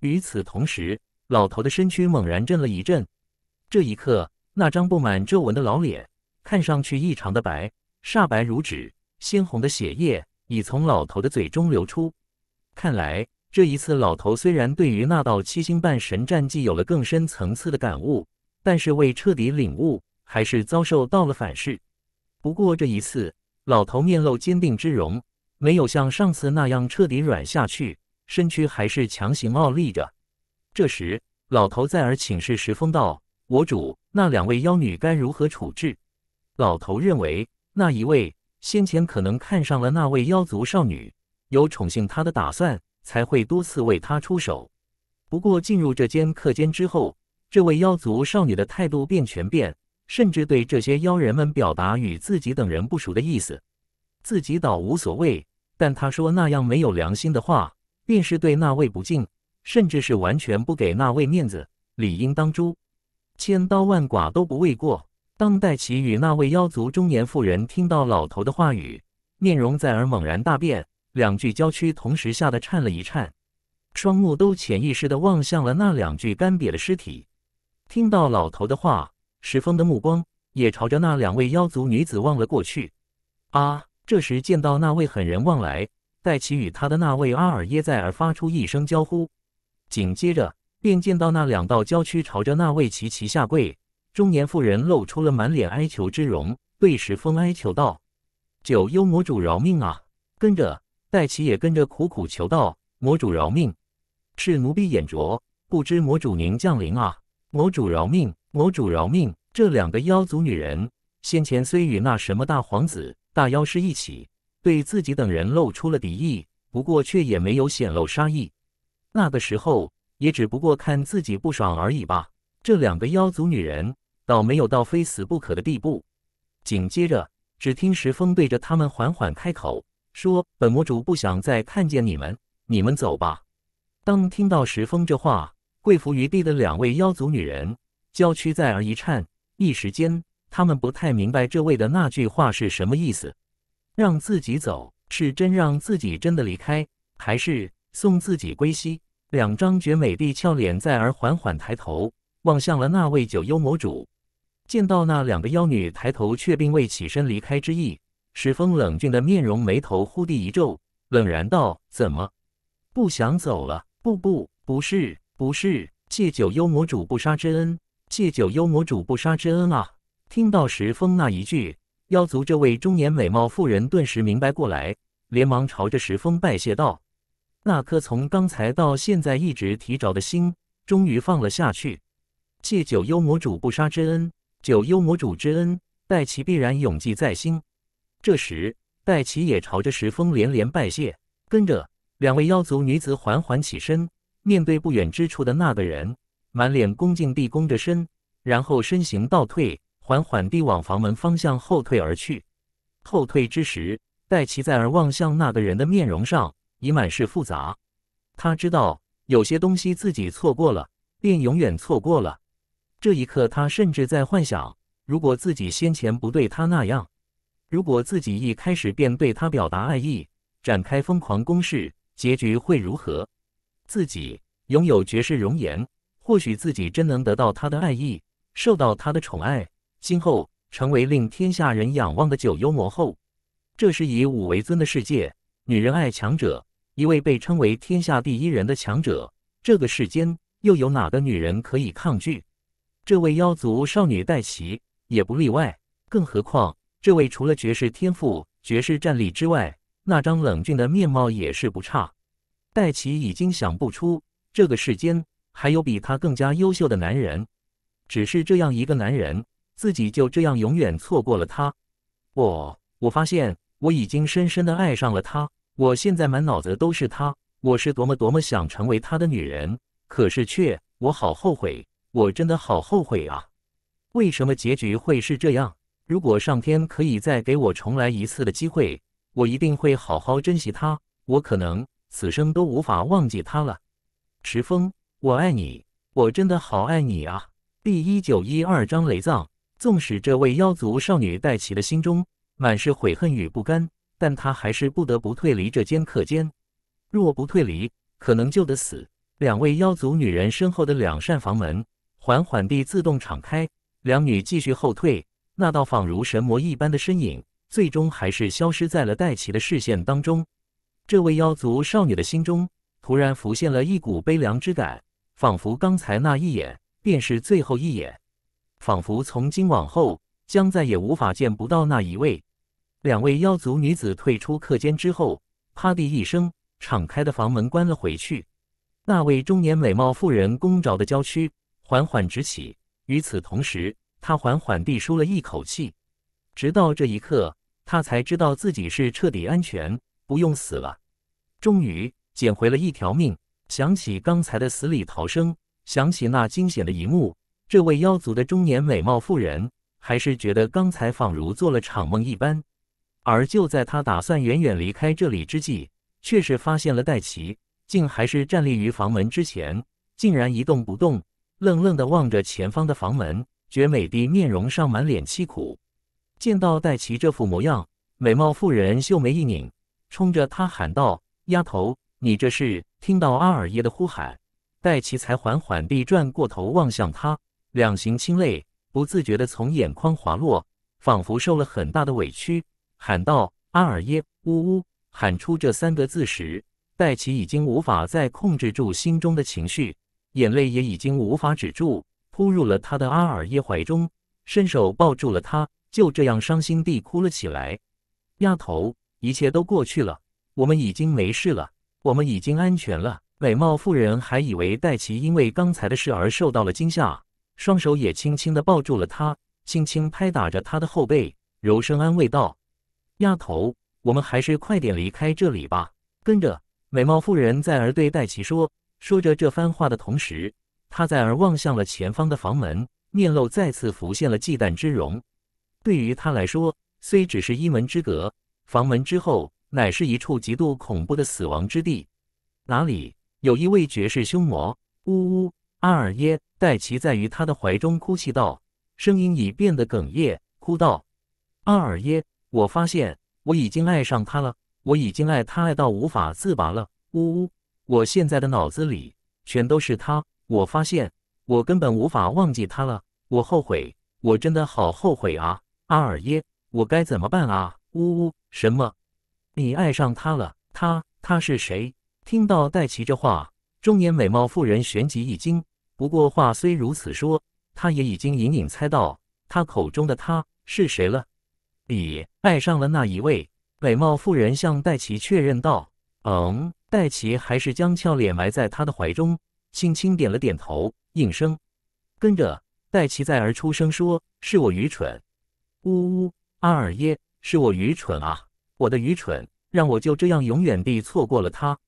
Speaker 1: 与此同时，老头的身躯猛然震了一震。这一刻，那张布满皱纹的老脸看上去异常的白，煞白如纸，鲜红的血液已从老头的嘴中流出。看来这一次，老头虽然对于那道七星半神战技有了更深层次的感悟，但是未彻底领悟。还是遭受到了反噬，不过这一次，老头面露坚定之容，没有像上次那样彻底软下去，身躯还是强行傲立着。这时，老头在儿寝室石峰道：“我主，那两位妖女该如何处置？”老头认为，那一位先前可能看上了那位妖族少女，有宠幸她的打算，才会多次为她出手。不过，进入这间客间之后，这位妖族少女的态度便全变。甚至对这些妖人们表达与自己等人不熟的意思，自己倒无所谓。但他说那样没有良心的话，便是对那位不敬，甚至是完全不给那位面子，理应当诛，千刀万剐都不为过。当代奇与那位妖族中年妇人听到老头的话语，面容在而猛然大变，两具娇躯同时吓得颤了一颤，双目都潜意识的望向了那两具干瘪的尸体，听到老头的话。石峰的目光也朝着那两位妖族女子望了过去。啊！这时见到那位狠人望来，戴奇与他的那位阿尔耶在而发出一声娇呼。紧接着便见到那两道娇躯朝着那位琪琪下跪，中年妇人露出了满脸哀求之容，对石峰哀求道：“九幽魔主饶命啊！”跟着戴奇也跟着苦苦求道：“魔主饶命！是奴婢眼拙，不知魔主您降临啊！魔主饶命！”魔主饶命！这两个妖族女人先前虽与那什么大皇子、大妖师一起对自己等人露出了敌意，不过却也没有显露杀意。那个时候也只不过看自己不爽而已吧。这两个妖族女人倒没有到非死不可的地步。紧接着，只听石峰对着他们缓缓开口说：“本魔主不想再看见你们，你们走吧。”当听到石峰这话，跪伏于地的两位妖族女人。娇躯在而一颤，一时间他们不太明白这位的那句话是什么意思。让自己走，是真让自己真的离开，还是送自己归西？两张绝美的俏脸在而缓缓抬头，望向了那位九幽魔主。见到那两个妖女抬头，却并未起身离开之意，石峰冷峻的面容眉头忽地一皱，冷然道：“怎么，不想走了？不不，不是，不是，借九幽魔主不杀之恩。”谢九幽魔主不杀之恩啊！听到石峰那一句，妖族这位中年美貌妇人顿时明白过来，连忙朝着石峰拜谢道：“那颗从刚才到现在一直提着的心，终于放了下去。”谢九幽魔主不杀之恩，九幽魔主之恩，戴奇必然永记在心。这时，戴奇也朝着石峰连连拜谢，跟着两位妖族女子缓缓起身，面对不远之处的那个人。满脸恭敬地弓着身，然后身形倒退，缓缓地往房门方向后退而去。后退之时，戴奇在而望向那个人的面容上已满是复杂。他知道有些东西自己错过了，便永远错过了。这一刻，他甚至在幻想：如果自己先前不对他那样，如果自己一开始便对他表达爱意，展开疯狂攻势，结局会如何？自己拥有绝世容颜。或许自己真能得到他的爱意，受到他的宠爱，今后成为令天下人仰望的九幽魔后。这是以武为尊的世界，女人爱强者，一位被称为天下第一人的强者，这个世间又有哪个女人可以抗拒？这位妖族少女戴奇也不例外。更何况，这位除了绝世天赋、绝世战力之外，那张冷峻的面貌也是不差。戴奇已经想不出这个世间。还有比他更加优秀的男人，只是这样一个男人，自己就这样永远错过了他。我，我发现我已经深深的爱上了他。我现在满脑子都是他，我是多么多么想成为他的女人，可是却，我好后悔，我真的好后悔啊！为什么结局会是这样？如果上天可以再给我重来一次的机会，我一定会好好珍惜他。我可能此生都无法忘记他了，池峰，我爱你，我真的好爱你啊！第一九一二章雷藏。纵使这位妖族少女戴奇的心中满是悔恨与不甘，但她还是不得不退离这间客间。若不退离，可能就得死。两位妖族女人身后的两扇房门缓缓地自动敞开，两女继续后退。那道仿如神魔一般的身影，最终还是消失在了戴奇的视线当中。这位妖族少女的心中突然浮现了一股悲凉之感。仿佛刚才那一眼便是最后一眼，仿佛从今往后将再也无法见不到那一位。两位妖族女子退出课间之后，啪地一声，敞开的房门关了回去。那位中年美貌妇人弓着的娇躯缓缓直起，与此同时，她缓缓地舒了一口气。直到这一刻，她才知道自己是彻底安全，不用死了，终于捡回了一条命。想起刚才的死里逃生，想起那惊险的一幕，这位妖族的中年美貌妇人还是觉得刚才仿如做了场梦一般。而就在他打算远远离开这里之际，却是发现了戴奇，竟还是站立于房门之前，竟然一动不动，愣愣地望着前方的房门，绝美的面容上满脸凄苦。见到戴奇这副模样，美貌妇人秀眉一拧，冲着他喊道：“丫头！”你这是听到阿尔耶的呼喊，戴奇才缓缓地转过头望向他，两行清泪不自觉地从眼眶滑落，仿佛受了很大的委屈，喊道：“阿尔耶，呜呜！”喊出这三个字时，戴奇已经无法再控制住心中的情绪，眼泪也已经无法止住，扑入了他的阿尔耶怀中，伸手抱住了他，就这样伤心地哭了起来。丫头，一切都过去了，我们已经没事了。我们已经安全了。美貌妇人还以为戴奇因为刚才的事而受到了惊吓，双手也轻轻地抱住了他，轻轻拍打着他的后背，柔声安慰道：“丫头，我们还是快点离开这里吧。”跟着，美貌妇人在而对戴奇说，说着这番话的同时，他在而望向了前方的房门，面露再次浮现了忌惮之容。对于他来说，虽只是一门之隔，房门之后。乃是一处极度恐怖的死亡之地，哪里有一位绝世凶魔？呜呜，阿尔耶，戴奇在于他的怀中哭泣道，声音已变得哽咽，哭道：“阿尔耶，我发现我已经爱上他了，我已经爱他爱到无法自拔了。呜呜，我现在的脑子里全都是他，我发现我根本无法忘记他了。我后悔，我真的好后悔啊，阿尔耶，我该怎么办啊？呜呜，什么？”你爱上他了？他？他是谁？听到戴奇这话，中年美貌妇人旋即一惊。不过话虽如此说，她也已经隐隐猜到他口中的他是谁了。你爱上了那一位？美貌妇人向戴奇确认道。嗯。戴奇还是将俏脸埋在他的怀中，轻轻点了点头，应声。跟着，戴奇在而出声说：“是我愚蠢。”呜呜，阿尔耶，是我愚蠢啊。我的愚蠢，让我就这样永远地错过了他。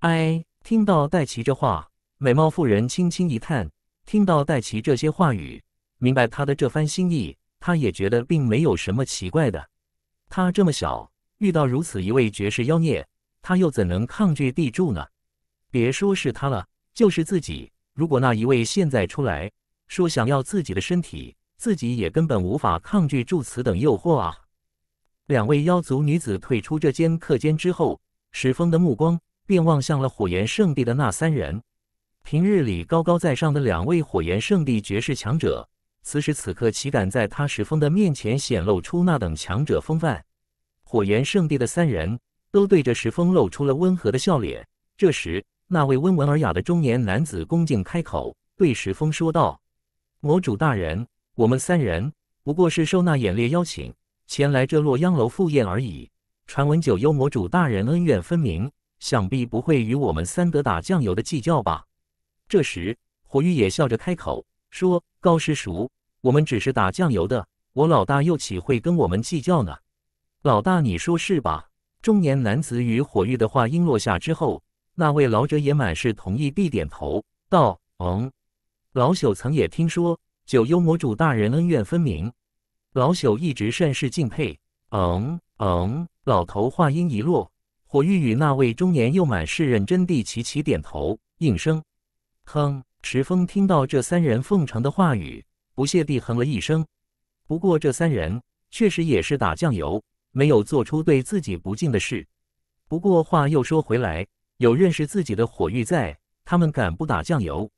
Speaker 1: 哎，听到戴奇这话，美貌妇人轻轻一叹。听到戴奇这些话语，明白他的这番心意，她也觉得并没有什么奇怪的。他这么小，遇到如此一位绝世妖孽，他又怎能抗拒地住呢？别说是他了，就是自己，如果那一位现在出来说想要自己的身体，自己也根本无法抗拒住此等诱惑啊。两位妖族女子退出这间客间之后，石峰的目光便望向了火炎圣地的那三人。平日里高高在上的两位火炎圣地绝世强者，此时此刻岂敢在他石峰的面前显露出那等强者风范？火炎圣地的三人都对着石峰露出了温和的笑脸。这时，那位温文尔雅的中年男子恭敬开口，对石峰说道：“魔主大人，我们三人不过是受那演练邀请。”前来这洛阳楼赴宴而已。传闻九幽魔主大人恩怨分明，想必不会与我们三德打酱油的计较吧？这时，火玉也笑着开口说：“高师叔，我们只是打酱油的，我老大又岂会跟我们计较呢？”老大，你说是吧？中年男子与火玉的话音落下之后，那位老者也满是同意地点头道：“嗯，老朽曾也听说九幽魔主大人恩怨分明。”老朽一直甚是敬佩。嗯嗯，老头话音一落，火玉与那位中年又满是认真地齐齐点头应声。哼，石峰听到这三人奉承的话语，不屑地哼了一声。不过这三人确实也是打酱油，没有做出对自己不敬的事。不过话又说回来，有认识自己的火玉在，他们敢不打酱油？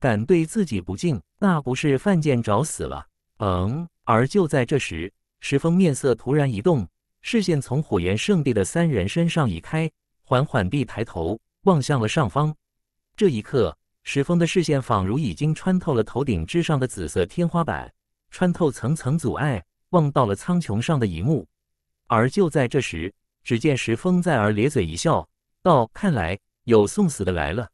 Speaker 1: 敢对自己不敬？那不是犯贱找死了？嗯。而就在这时，石峰面色突然一动，视线从火炎圣地的三人身上移开，缓缓地抬头望向了上方。这一刻，石峰的视线仿如已经穿透了头顶之上的紫色天花板，穿透层层阻碍，望到了苍穹上的一幕。而就在这时，只见石峰在而咧嘴一笑，道：“看来有送死的来了。”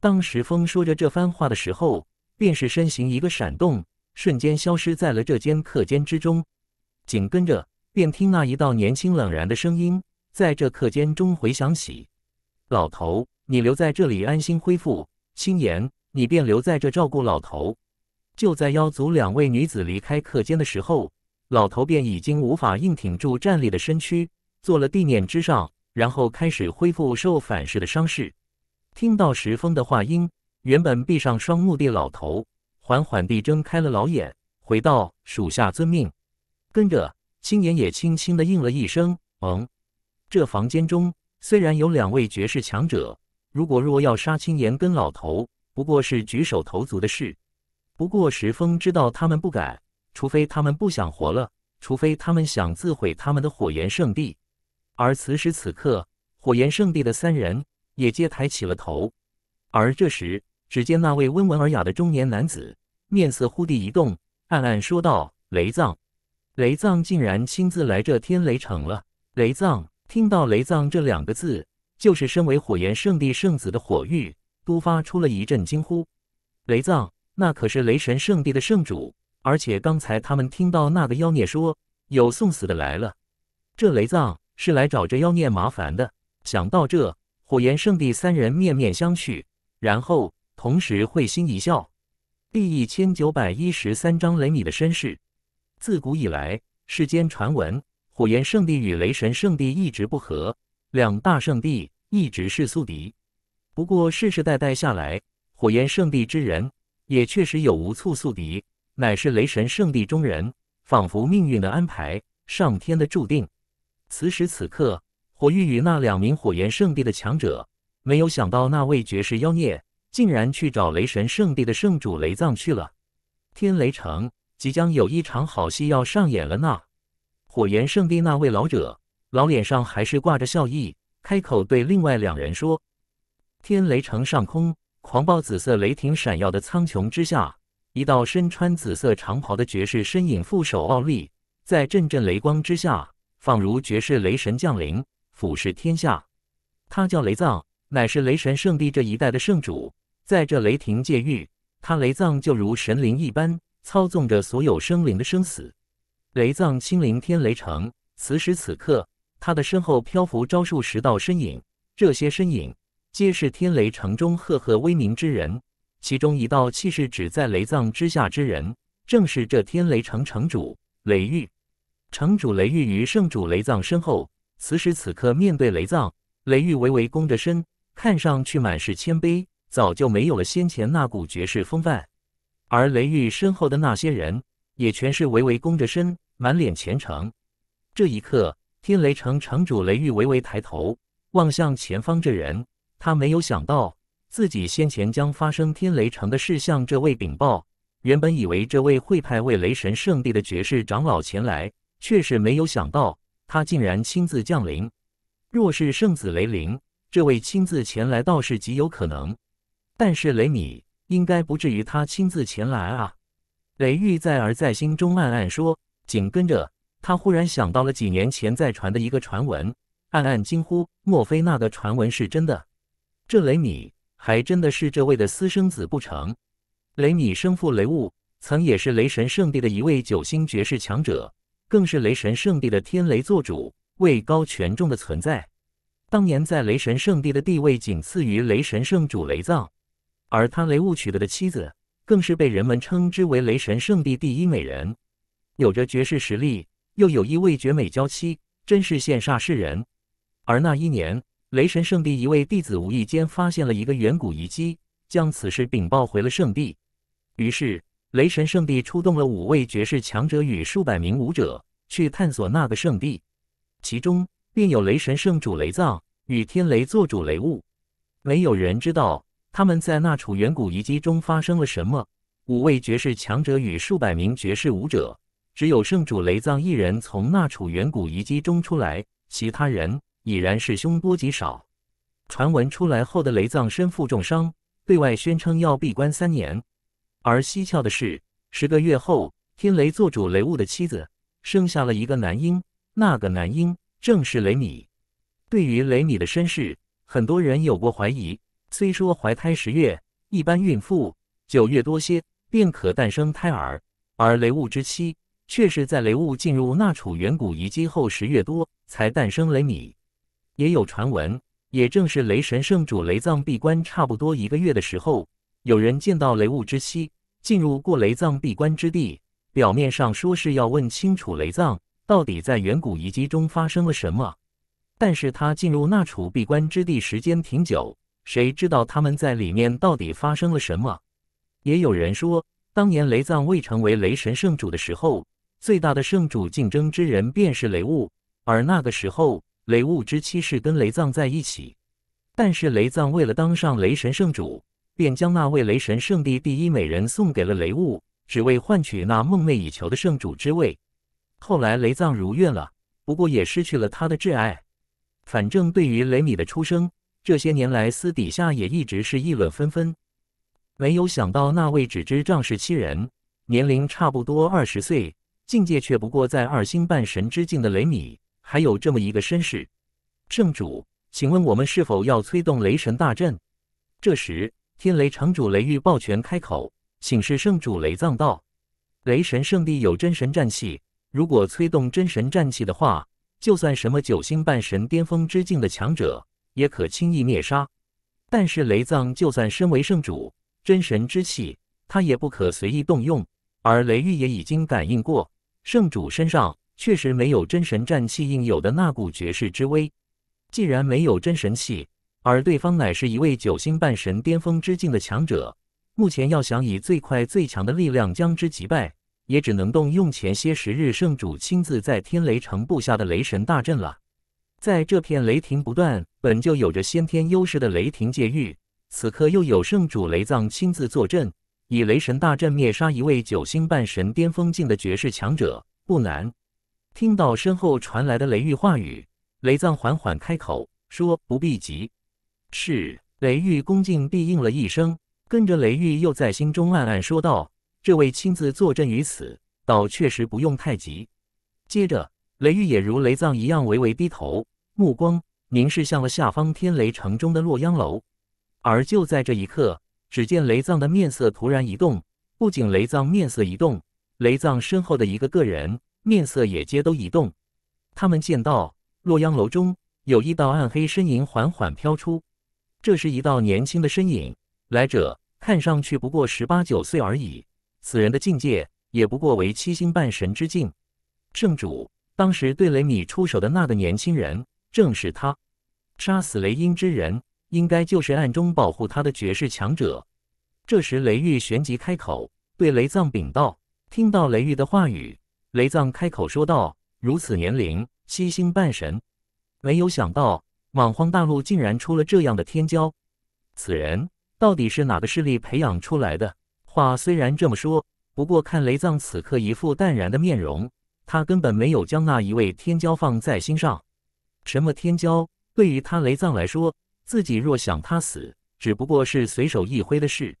Speaker 1: 当石峰说着这番话的时候，便是身形一个闪动。瞬间消失在了这间课间之中，紧跟着便听那一道年轻冷然的声音在这课间中回响起：“老头，你留在这里安心恢复；青岩，你便留在这照顾老头。”就在妖族两位女子离开课间的时候，老头便已经无法硬挺住站立的身躯，坐了地面之上，然后开始恢复受反噬的伤势。听到石峰的话音，原本闭上双目的老头。缓缓地睁开了老眼，回道：“属下遵命。”跟着青岩也轻轻地应了一声：“嗯。”这房间中虽然有两位绝世强者，如果若要杀青岩跟老头，不过是举手投足的事。不过石峰知道他们不敢，除非他们不想活了，除非他们想自毁他们的火岩圣地。而此时此刻，火岩圣地的三人也皆抬起了头。而这时，只见那位温文尔雅的中年男子面色忽地一动，暗暗说道：“雷藏，雷藏竟然亲自来这天雷城了。”雷藏听到“雷藏”这两个字，就是身为火焰圣地圣子的火玉都发出了一阵惊呼。“雷藏，那可是雷神圣地的圣主，而且刚才他们听到那个妖孽说有送死的来了，这雷藏是来找这妖孽麻烦的。”想到这，火焰圣地三人面面相觑，然后。同时会心一笑。第一千九百一十三章雷米的身世。自古以来，世间传闻，火焰圣地与雷神圣地一直不和，两大圣地一直是宿敌。不过世世代代下来，火焰圣地之人也确实有无处宿敌，乃是雷神圣地中人，仿佛命运的安排，上天的注定。此时此刻，火玉与那两名火焰圣地的强者，没有想到那位绝世妖孽。竟然去找雷神圣地的圣主雷藏去了，天雷城即将有一场好戏要上演了呢！火炎圣地那位老者老脸上还是挂着笑意，开口对另外两人说：“天雷城上空，狂暴紫色雷霆闪耀的苍穹之下，一道身穿紫色长袍的绝世身影负手傲立，在阵阵雷光之下，仿如绝世雷神降临，俯视天下。他叫雷藏。”乃是雷神圣地这一带的圣主，在这雷霆界域，他雷藏就如神灵一般，操纵着所有生灵的生死。雷藏亲临天雷城，此时此刻，他的身后漂浮招数十道身影，这些身影皆是天雷城中赫赫威名之人。其中一道气势只在雷藏之下之人，正是这天雷城城主雷玉。城主雷玉于圣主雷藏身后，此时此刻面对雷藏，雷玉微微弓着身。看上去满是谦卑，早就没有了先前那股绝世风范。而雷玉身后的那些人，也全是微微弓着身，满脸虔诚。这一刻，天雷城城主雷玉微微抬头望向前方这人，他没有想到自己先前将发生天雷城的事向这位禀报，原本以为这位会派位雷神圣地的绝世长老前来，却是没有想到他竟然亲自降临。若是圣子雷凌。这位亲自前来倒是极有可能，但是雷米应该不至于他亲自前来啊！雷玉在而在心中暗暗说。紧跟着，他忽然想到了几年前在传的一个传闻，暗暗惊呼：莫非那个传闻是真的？这雷米还真的是这位的私生子不成？雷米生父雷雾曾也是雷神圣地的一位九星绝世强者，更是雷神圣地的天雷做主，位高权重的存在。当年在雷神圣地的地位仅次于雷神圣主雷藏，而他雷雾取得的妻子更是被人们称之为雷神圣地第一美人，有着绝世实力，又有位绝美娇妻，真是羡煞世人。而那一年，雷神圣地一位弟子无意间发现了一个远古遗迹，将此事禀报回了圣地。于是，雷神圣地出动了五位绝世强者与数百名武者去探索那个圣地，其中。并有雷神圣主雷藏与天雷作主雷雾，没有人知道他们在那处远古遗迹中发生了什么。五位绝世强者与数百名绝世武者，只有圣主雷藏一人从那处远古遗迹中出来，其他人已然是凶多吉少。传闻出来后的雷藏身负重伤，对外宣称要闭关三年。而蹊跷的是，十个月后，天雷做主雷雾的妻子生下了一个男婴，那个男婴。正是雷米。对于雷米的身世，很多人有过怀疑。虽说怀胎十月，一般孕妇九月多些便可诞生胎儿，而雷雾之妻却是在雷雾进入那楚远古遗迹后十月多才诞生雷米。也有传闻，也正是雷神圣主雷藏闭关差不多一个月的时候，有人见到雷雾之妻进入过雷藏闭关之地，表面上说是要问清楚雷藏。到底在远古遗迹中发生了什么？但是他进入那处闭关之地时间挺久，谁知道他们在里面到底发生了什么？也有人说，当年雷藏未成为雷神圣主的时候，最大的圣主竞争之人便是雷雾，而那个时候雷雾之妻是跟雷藏在一起，但是雷藏为了当上雷神圣主，便将那位雷神圣地第一美人送给了雷雾，只为换取那梦寐以求的圣主之位。后来雷藏如愿了，不过也失去了他的挚爱。反正对于雷米的出生，这些年来私底下也一直是议论纷纷。没有想到那位只知仗势欺人、年龄差不多二十岁、境界却不过在二星半神之境的雷米，还有这么一个身世。圣主，请问我们是否要催动雷神大阵？这时，天雷城主雷玉抱拳开口，请示圣主雷藏道：“雷神圣地有真神战器，如果催动真神战气的话，就算什么九星半神巅峰之境的强者，也可轻易灭杀。但是雷藏就算身为圣主真神之气，他也不可随意动用。而雷玉也已经感应过，圣主身上确实没有真神战气应有的那股绝世之威。既然没有真神气，而对方乃是一位九星半神巅峰之境的强者，目前要想以最快最强的力量将之击败。也只能动用前些时日圣主亲自在天雷城布下的雷神大阵了。在这片雷霆不断、本就有着先天优势的雷霆界域，此刻又有圣主雷藏亲自坐镇，以雷神大阵灭杀一位九星半神巅峰境的绝世强者，不难。听到身后传来的雷玉话语，雷藏缓缓开口说：“不必急。”是雷玉恭敬地应了一声，跟着雷玉又在心中暗暗说道。这位亲自坐镇于此，倒确实不用太急。接着，雷玉也如雷藏一样微微低头，目光凝视向了下方天雷城中的洛阳楼。而就在这一刻，只见雷藏的面色突然一动。不仅雷藏面色一动，雷藏身后的一个个人面色也皆都一动。他们见到洛阳楼中有一道暗黑身影缓缓飘出，这是一道年轻的身影，来者看上去不过十八九岁而已。此人的境界也不过为七星半神之境。圣主当时对雷米出手的那个年轻人，正是他。杀死雷音之人，应该就是暗中保护他的绝世强者。这时，雷玉旋即开口对雷藏禀道：“听到雷玉的话语，雷藏开口说道：‘如此年龄，七星半神，没有想到莽荒大陆竟然出了这样的天骄。此人到底是哪个势力培养出来的？’”话虽然这么说，不过看雷藏此刻一副淡然的面容，他根本没有将那一位天骄放在心上。什么天骄？对于他雷藏来说，自己若想他死，只不过是随手一挥的事。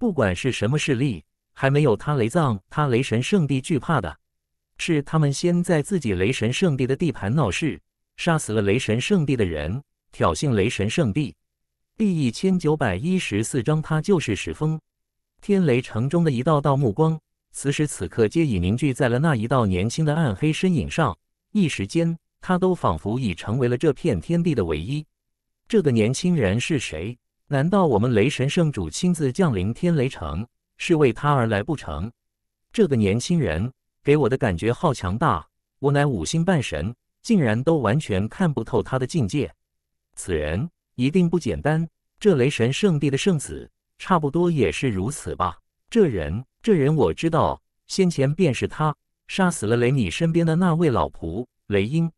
Speaker 1: 不管是什么势力，还没有他雷藏他雷神圣地惧怕的。是他们先在自己雷神圣地的地盘闹事，杀死了雷神圣地的人，挑衅雷神圣地。第一千九百一十四章，他就是石峰。天雷城中的一道道目光，此时此刻皆已凝聚在了那一道年轻的暗黑身影上。一时间，他都仿佛已成为了这片天地的唯一。这个年轻人是谁？难道我们雷神圣主亲自降临天雷城，是为他而来不成？这个年轻人给我的感觉好强大！我乃五星半神，竟然都完全看不透他的境界。此人一定不简单，这雷神圣地的圣子。差不多也是如此吧。这人，这人我知道，先前便是他杀死了雷米身边的那位老仆雷英，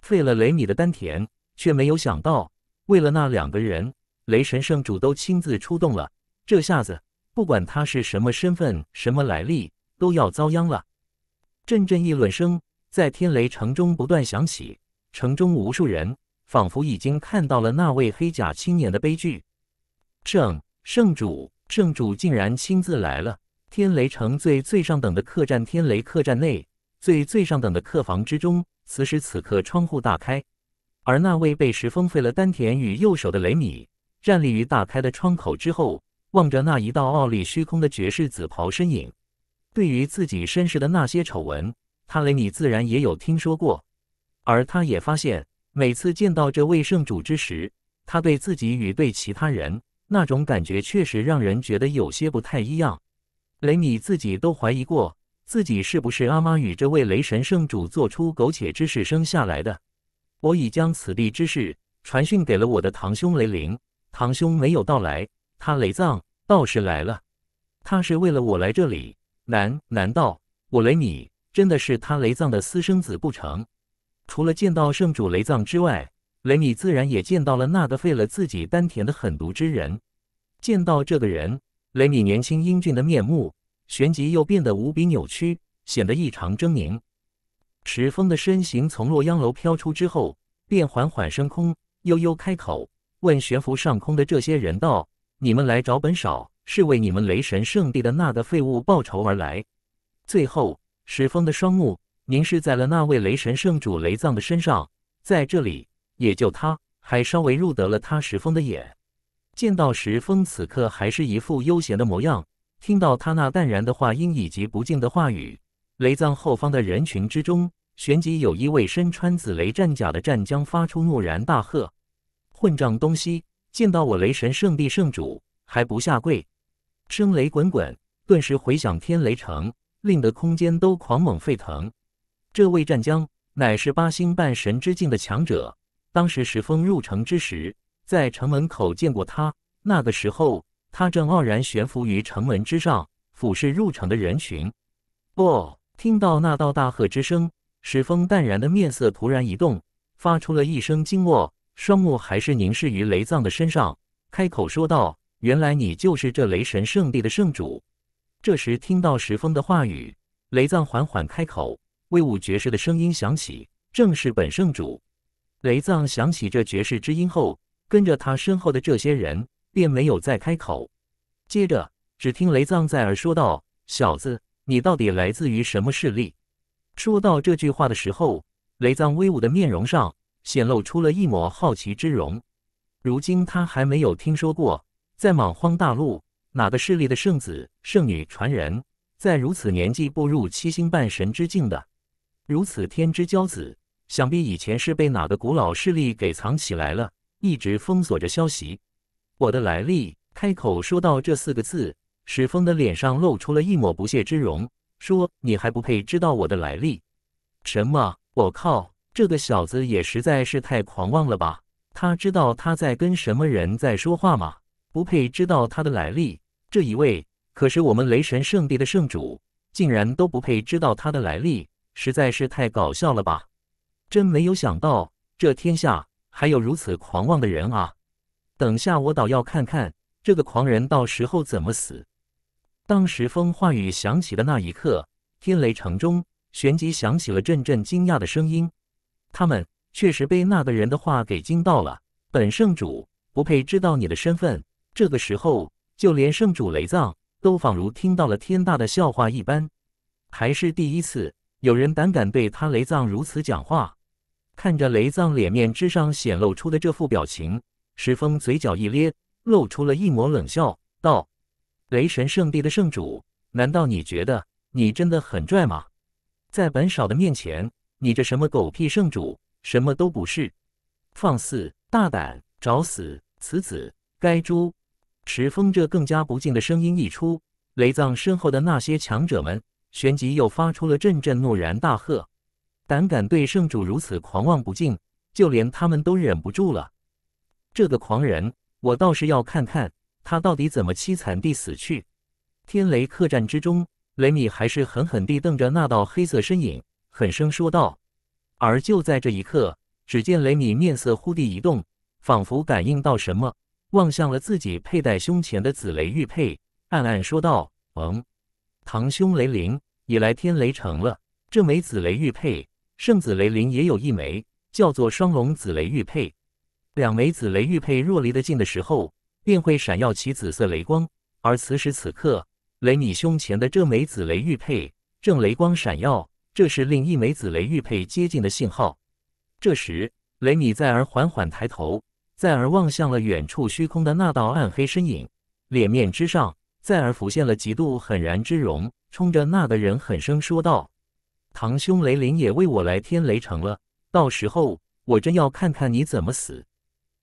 Speaker 1: 废了雷米的丹田，却没有想到，为了那两个人，雷神圣主都亲自出动了。这下子，不管他是什么身份、什么来历，都要遭殃了。阵阵议论声在天雷城中不断响起，城中无数人仿佛已经看到了那位黑甲青年的悲剧。正。圣主，圣主竟然亲自来了！天雷城最最上等的客栈——天雷客栈内，最最上等的客房之中，此时此刻窗户大开，而那位被石峰废了丹田与右手的雷米，站立于大开的窗口之后，望着那一道傲立虚空的绝世紫袍身影。对于自己身世的那些丑闻，他雷米自然也有听说过，而他也发现，每次见到这位圣主之时，他对自己与对其他人。那种感觉确实让人觉得有些不太一样。雷米自己都怀疑过，自己是不是阿妈与这位雷神圣主做出苟且之事生下来的。我已将此地之事传讯给了我的堂兄雷灵，堂兄没有到来，他雷藏倒是来了。他是为了我来这里？难难道我雷米真的是他雷藏的私生子不成？除了见到圣主雷藏之外，雷米自然也见到了那个废了自己丹田的狠毒之人。见到这个人，雷米年轻英俊的面目，旋即又变得无比扭曲，显得异常狰狞。石峰的身形从洛阳楼飘出之后，便缓缓升空，悠悠开口问悬浮上空的这些人道：“你们来找本少，是为你们雷神圣地的那个废物报仇而来？”最后，石峰的双目凝视在了那位雷神圣主雷藏的身上，在这里。也就他还稍微入得了他石峰的眼，见到石峰此刻还是一副悠闲的模样，听到他那淡然的话音以及不敬的话语，雷藏后方的人群之中，旋即有一位身穿紫雷战甲的战将发出怒然大喝：“混账东西，见到我雷神圣地圣主还不下跪！”声雷滚滚，顿时回响天雷城，令得空间都狂猛沸腾。这位战将乃是八星半神之境的强者。当时石峰入城之时，在城门口见过他。那个时候，他正傲然悬浮于城门之上，俯视入城的人群。哦，听到那道大喝之声，石峰淡然的面色突然一动，发出了一声惊愕，双目还是凝视于雷藏的身上，开口说道：“原来你就是这雷神圣地的圣主。”这时听到石峰的话语，雷藏缓缓开口，威武绝世的声音响起：“正是本圣主。”雷藏想起这绝世之音后，跟着他身后的这些人便没有再开口。接着，只听雷藏在耳说道：“小子，你到底来自于什么势力？”说到这句话的时候，雷藏威武的面容上显露出了一抹好奇之容。如今他还没有听说过，在莽荒大陆哪个势力的圣子、圣女传人，在如此年纪步入七星半神之境的，如此天之骄子。想必以前是被哪个古老势力给藏起来了，一直封锁着消息。我的来历，开口说到这四个字，史峰的脸上露出了一抹不屑之容，说：“你还不配知道我的来历？”什么？我靠！这个小子也实在是太狂妄了吧？他知道他在跟什么人在说话吗？不配知道他的来历？这一位可是我们雷神圣地的圣主，竟然都不配知道他的来历，实在是太搞笑了吧？真没有想到，这天下还有如此狂妄的人啊！等下我倒要看看这个狂人到时候怎么死。当时风话语响起的那一刻，天雷城中旋即响起了阵阵惊讶的声音。他们确实被那个人的话给惊到了。本圣主不配知道你的身份。这个时候，就连圣主雷藏都仿如听到了天大的笑话一般。还是第一次有人胆敢对他雷藏如此讲话。看着雷藏脸面之上显露出的这副表情，石峰嘴角一咧，露出了一抹冷笑，道：“雷神圣地的圣主，难道你觉得你真的很拽吗？在本少的面前，你这什么狗屁圣主，什么都不是！放肆，大胆，找死！此子该诛！”石峰这更加不敬的声音一出，雷藏身后的那些强者们，旋即又发出了阵阵怒然大喝。胆敢对圣主如此狂妄不敬，就连他们都忍不住了。这个狂人，我倒是要看看他到底怎么凄惨地死去。天雷客栈之中，雷米还是狠狠地瞪着那道黑色身影，狠声说道。而就在这一刻，只见雷米面色忽地一动，仿佛感应到什么，望向了自己佩戴胸前的紫雷玉佩，暗暗说道：“嗯，堂兄雷灵也来天雷城了。这枚紫雷玉佩。”圣子雷麟也有一枚，叫做双龙紫雷玉佩。两枚紫雷玉佩若离得近的时候，便会闪耀起紫色雷光。而此时此刻，雷米胸前的这枚紫雷玉佩正雷光闪耀，这是另一枚紫雷玉佩接近的信号。这时，雷米再而缓缓抬头，再而望向了远处虚空的那道暗黑身影，脸面之上，再而浮现了极度狠然之容，冲着那个人狠声说道。堂兄雷凌也为我来天雷城了，到时候我真要看看你怎么死。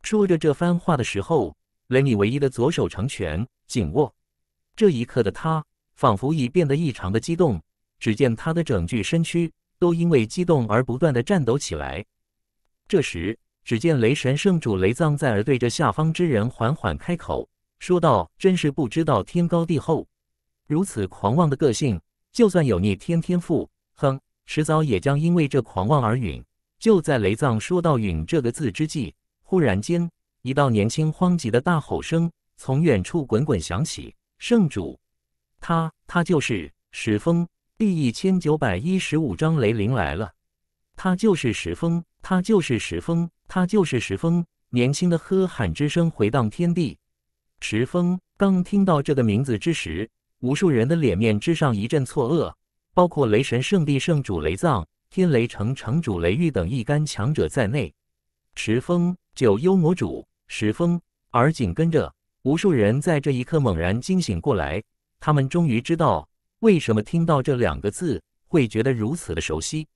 Speaker 1: 说着这番话的时候，雷米唯一的左手成拳紧握，这一刻的他仿佛已变得异常的激动。只见他的整具身躯都因为激动而不断的颤抖起来。这时，只见雷神圣主雷藏在而对着下方之人缓缓开口说道：“真是不知道天高地厚，如此狂妄的个性，就算有逆天天赋，哼！”迟早也将因为这狂妄而陨。就在雷藏说到“陨”这个字之际，忽然间，一道年轻荒急的大吼声从远处滚滚响起：“圣主，他，他就是石峰！”第一千九百一十五章雷凌来了。他就是石峰，他就是石峰，他就是石峰！年轻的喝喊之声回荡天地。石峰，刚听到这个名字之时，无数人的脸面之上一阵错愕。包括雷神圣地圣主雷藏、天雷城城主雷玉等一干强者在内，十峰九幽魔主十峰，而紧跟着，无数人在这一刻猛然惊醒过来，他们终于知道为什么听到这两个字会觉得如此的熟悉。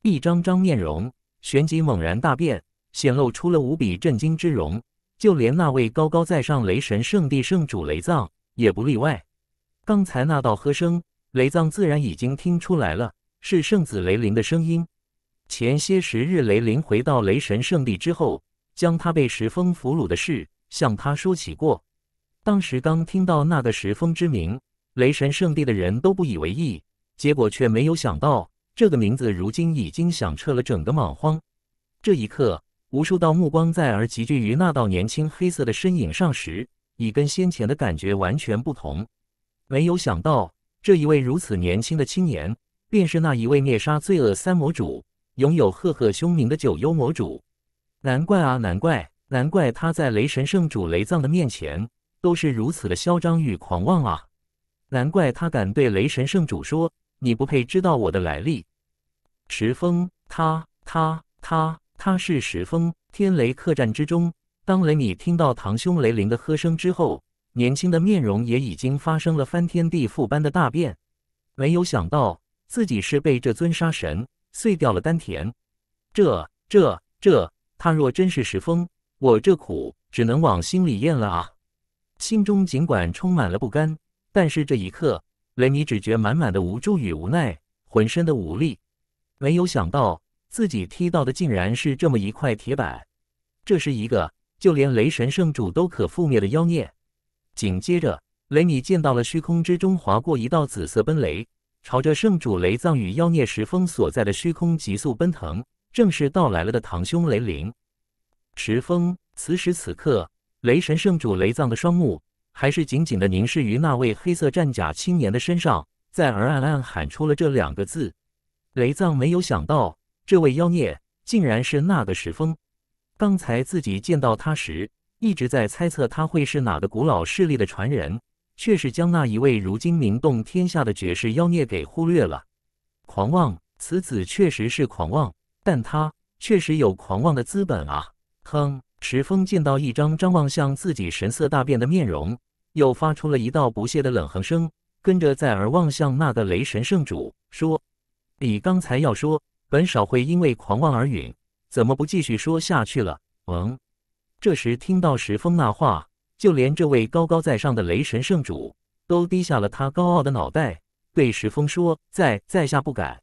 Speaker 1: 一张张面容，旋即猛然大变，显露出了无比震惊之容，就连那位高高在上雷神圣地圣主雷藏也不例外。刚才那道喝声。雷藏自然已经听出来了，是圣子雷灵的声音。前些时日，雷灵回到雷神圣地之后，将他被石峰俘虏的事向他说起过。当时刚听到那个石峰之名，雷神圣地的人都不以为意，结果却没有想到，这个名字如今已经响彻了整个莽荒。这一刻，无数道目光在而集聚于那道年轻黑色的身影上时，已跟先前的感觉完全不同。没有想到。这一位如此年轻的青年，便是那一位灭杀罪恶三魔主、拥有赫赫凶名的九幽魔主。难怪啊，难怪，难怪他在雷神圣主雷藏的面前都是如此的嚣张与狂妄啊！难怪他敢对雷神圣主说：“你不配知道我的来历。”石峰，他，他，他，他是石峰。天雷客栈之中，当雷米听到堂兄雷凌的喝声之后。年轻的面容也已经发生了翻天地覆般的大变，没有想到自己是被这尊杀神碎掉了丹田，这这这！他若真是石峰，我这苦只能往心里咽了啊！心中尽管充满了不甘，但是这一刻，雷米只觉满满的无助与无奈，浑身的无力。没有想到自己踢到的竟然是这么一块铁板，这是一个就连雷神圣主都可覆灭的妖孽。紧接着，雷米见到了虚空之中划过一道紫色奔雷，朝着圣主雷藏与妖孽石峰所在的虚空急速奔腾，正是到来了的堂兄雷凌。石峰此时此刻，雷神圣主雷藏的双目还是紧紧的凝视于那位黑色战甲青年的身上，在而暗暗喊出了这两个字。雷藏没有想到，这位妖孽竟然是那个石峰。刚才自己见到他时，一直在猜测他会是哪个古老势力的传人，却是将那一位如今名动天下的绝世妖孽给忽略了。狂妄，此子确实是狂妄，但他确实有狂妄的资本啊！哼！石峰见到一张张望向自己神色大变的面容，又发出了一道不屑的冷哼声，跟着再而望向那个雷神圣主，说：“你刚才要说，本少会因为狂妄而陨，怎么不继续说下去了？”嗯。这时听到石峰那话，就连这位高高在上的雷神圣主都低下了他高傲的脑袋，对石峰说：“在在下不敢。”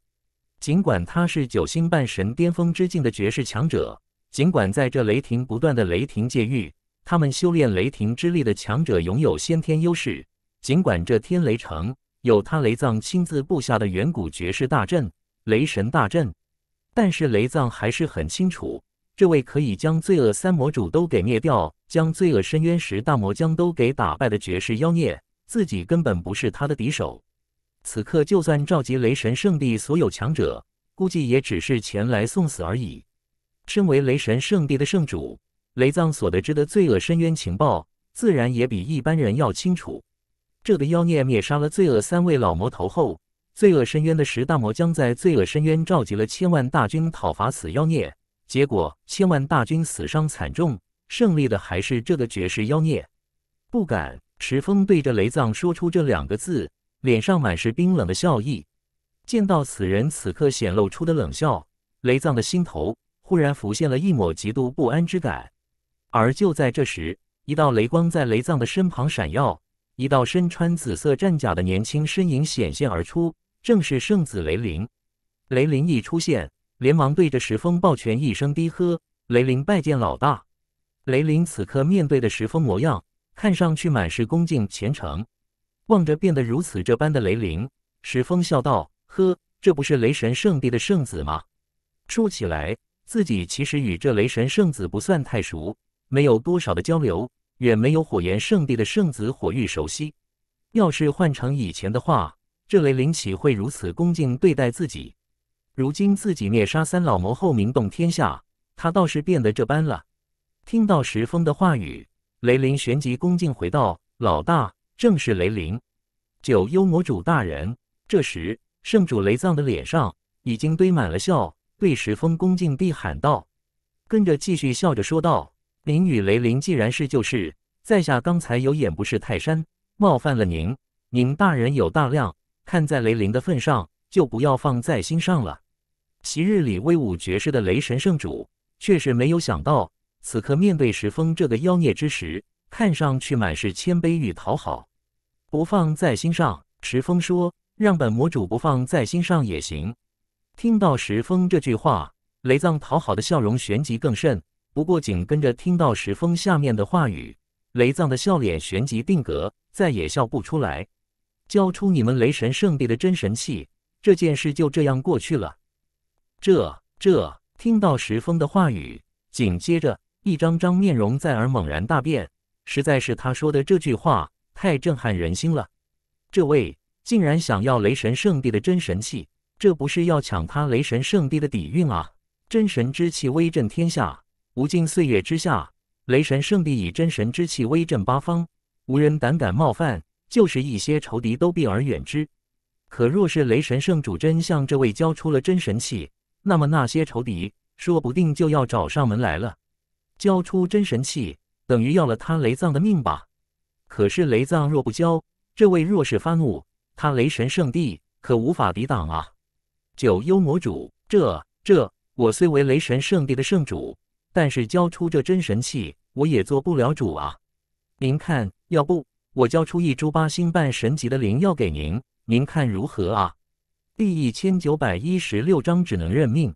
Speaker 1: 尽管他是九星半神巅峰之境的绝世强者，尽管在这雷霆不断的雷霆界域，他们修炼雷霆之力的强者拥有先天优势，尽管这天雷城有他雷藏亲自布下的远古绝世大阵——雷神大阵，但是雷藏还是很清楚。这位可以将罪恶三魔主都给灭掉，将罪恶深渊十大魔将都给打败的绝世妖孽，自己根本不是他的敌手。此刻，就算召集雷神圣地所有强者，估计也只是前来送死而已。身为雷神圣地的圣主，雷藏所得知的罪恶深渊情报，自然也比一般人要清楚。这个妖孽灭杀了罪恶三位老魔头后，罪恶深渊的十大魔将在罪恶深渊召集了千万大军讨伐此妖孽。结果，千万大军死伤惨重，胜利的还是这个绝世妖孽。不敢，石峰对着雷藏说出这两个字，脸上满是冰冷的笑意。见到此人此刻显露出的冷笑，雷藏的心头忽然浮现了一抹极度不安之感。而就在这时，一道雷光在雷藏的身旁闪耀，一道身穿紫色战甲的年轻身影显现而出，正是圣子雷凌。雷凌一出现。连忙对着石峰抱拳，一声低喝：“雷凌拜见老大。”雷凌此刻面对的石峰模样，看上去满是恭敬虔诚。望着变得如此这般的雷凌，石峰笑道：“呵，这不是雷神圣地的圣子吗？”说起来，自己其实与这雷神圣子不算太熟，没有多少的交流，远没有火炎圣地的圣子火玉熟悉。要是换成以前的话，这雷凌岂会如此恭敬对待自己？如今自己灭杀三老魔后名动天下，他倒是变得这般了。听到石峰的话语，雷凌旋即恭敬回道：“老大，正是雷凌，九幽魔主大人。”这时，圣主雷藏的脸上已经堆满了笑，对石峰恭敬地喊道，跟着继续笑着说道：“您与雷凌既然是旧事，在下刚才有眼不识泰山，冒犯了您。您大人有大量，看在雷凌的份上，就不要放在心上了。”昔日里威武绝世的雷神圣主，却是没有想到，此刻面对石峰这个妖孽之时，看上去满是谦卑与讨好，不放在心上。石峰说：“让本魔主不放在心上也行。”听到石峰这句话，雷藏讨好的笑容旋即更甚。不过紧跟着听到石峰下面的话语，雷藏的笑脸旋即定格，再也笑不出来。交出你们雷神圣地的真神器，这件事就这样过去了。这这，听到石峰的话语，紧接着一张张面容在耳猛然大变，实在是他说的这句话太震撼人心了。这位竟然想要雷神圣地的真神器，这不是要抢他雷神圣地的底蕴啊！真神之气威震天下，无尽岁月之下，雷神圣地以真神之气威震八方，无人胆敢冒犯，就是一些仇敌都避而远之。可若是雷神圣主真向这位交出了真神器，那么那些仇敌说不定就要找上门来了，交出真神器，等于要了他雷藏的命吧。可是雷藏若不交，这位若是发怒，他雷神圣地可无法抵挡啊。九幽魔主，这这，我虽为雷神圣地的圣主，但是交出这真神器，我也做不了主啊。您看，要不我交出一株八星半神级的灵药给您，您看如何啊？第一千九百一十六章只能认命。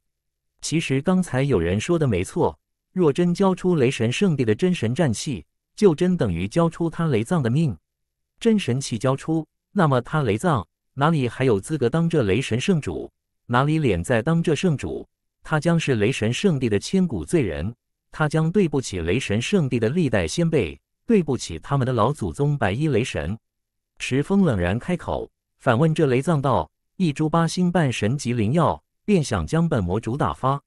Speaker 1: 其实刚才有人说的没错，若真交出雷神圣地的真神战器，就真等于交出他雷藏的命。真神器交出，那么他雷藏哪里还有资格当这雷神圣主？哪里脸在当这圣主？他将是雷神圣地的千古罪人，他将对不起雷神圣地的历代先辈，对不起他们的老祖宗白衣雷神。池峰冷然开口反问这雷藏道。一株八星半神级灵药，便想将本魔主打发？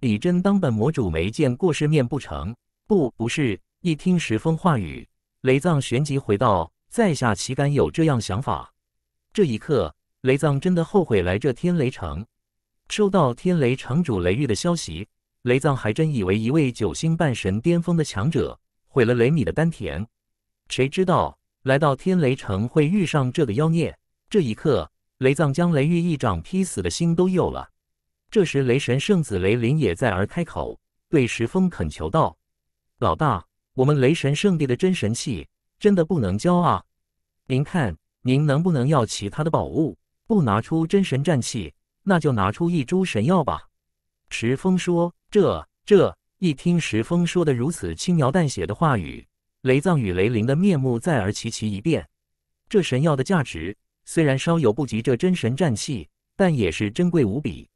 Speaker 1: 李真当本魔主没见过世面不成？不，不是，一听石峰话语，雷藏旋即回道：“在下岂敢有这样想法？”这一刻，雷藏真的后悔来这天雷城。收到天雷城主雷玉的消息，雷藏还真以为一位九星半神巅峰的强者毁了雷米的丹田，谁知道来到天雷城会遇上这个妖孽？这一刻。雷藏将雷玉一掌劈死的心都有了。这时，雷神圣子雷凌也在而开口，对石峰恳求道：“老大，我们雷神圣地的真神器真的不能交啊！您看，您能不能要其他的宝物？不拿出真神战器，那就拿出一株神药吧。”石峰说：“这……这一听石峰说的如此轻描淡写的话语，雷藏与雷凌的面目再而齐齐一变。这神药的价值……”虽然稍有不及这真神战气，但也是珍贵无比。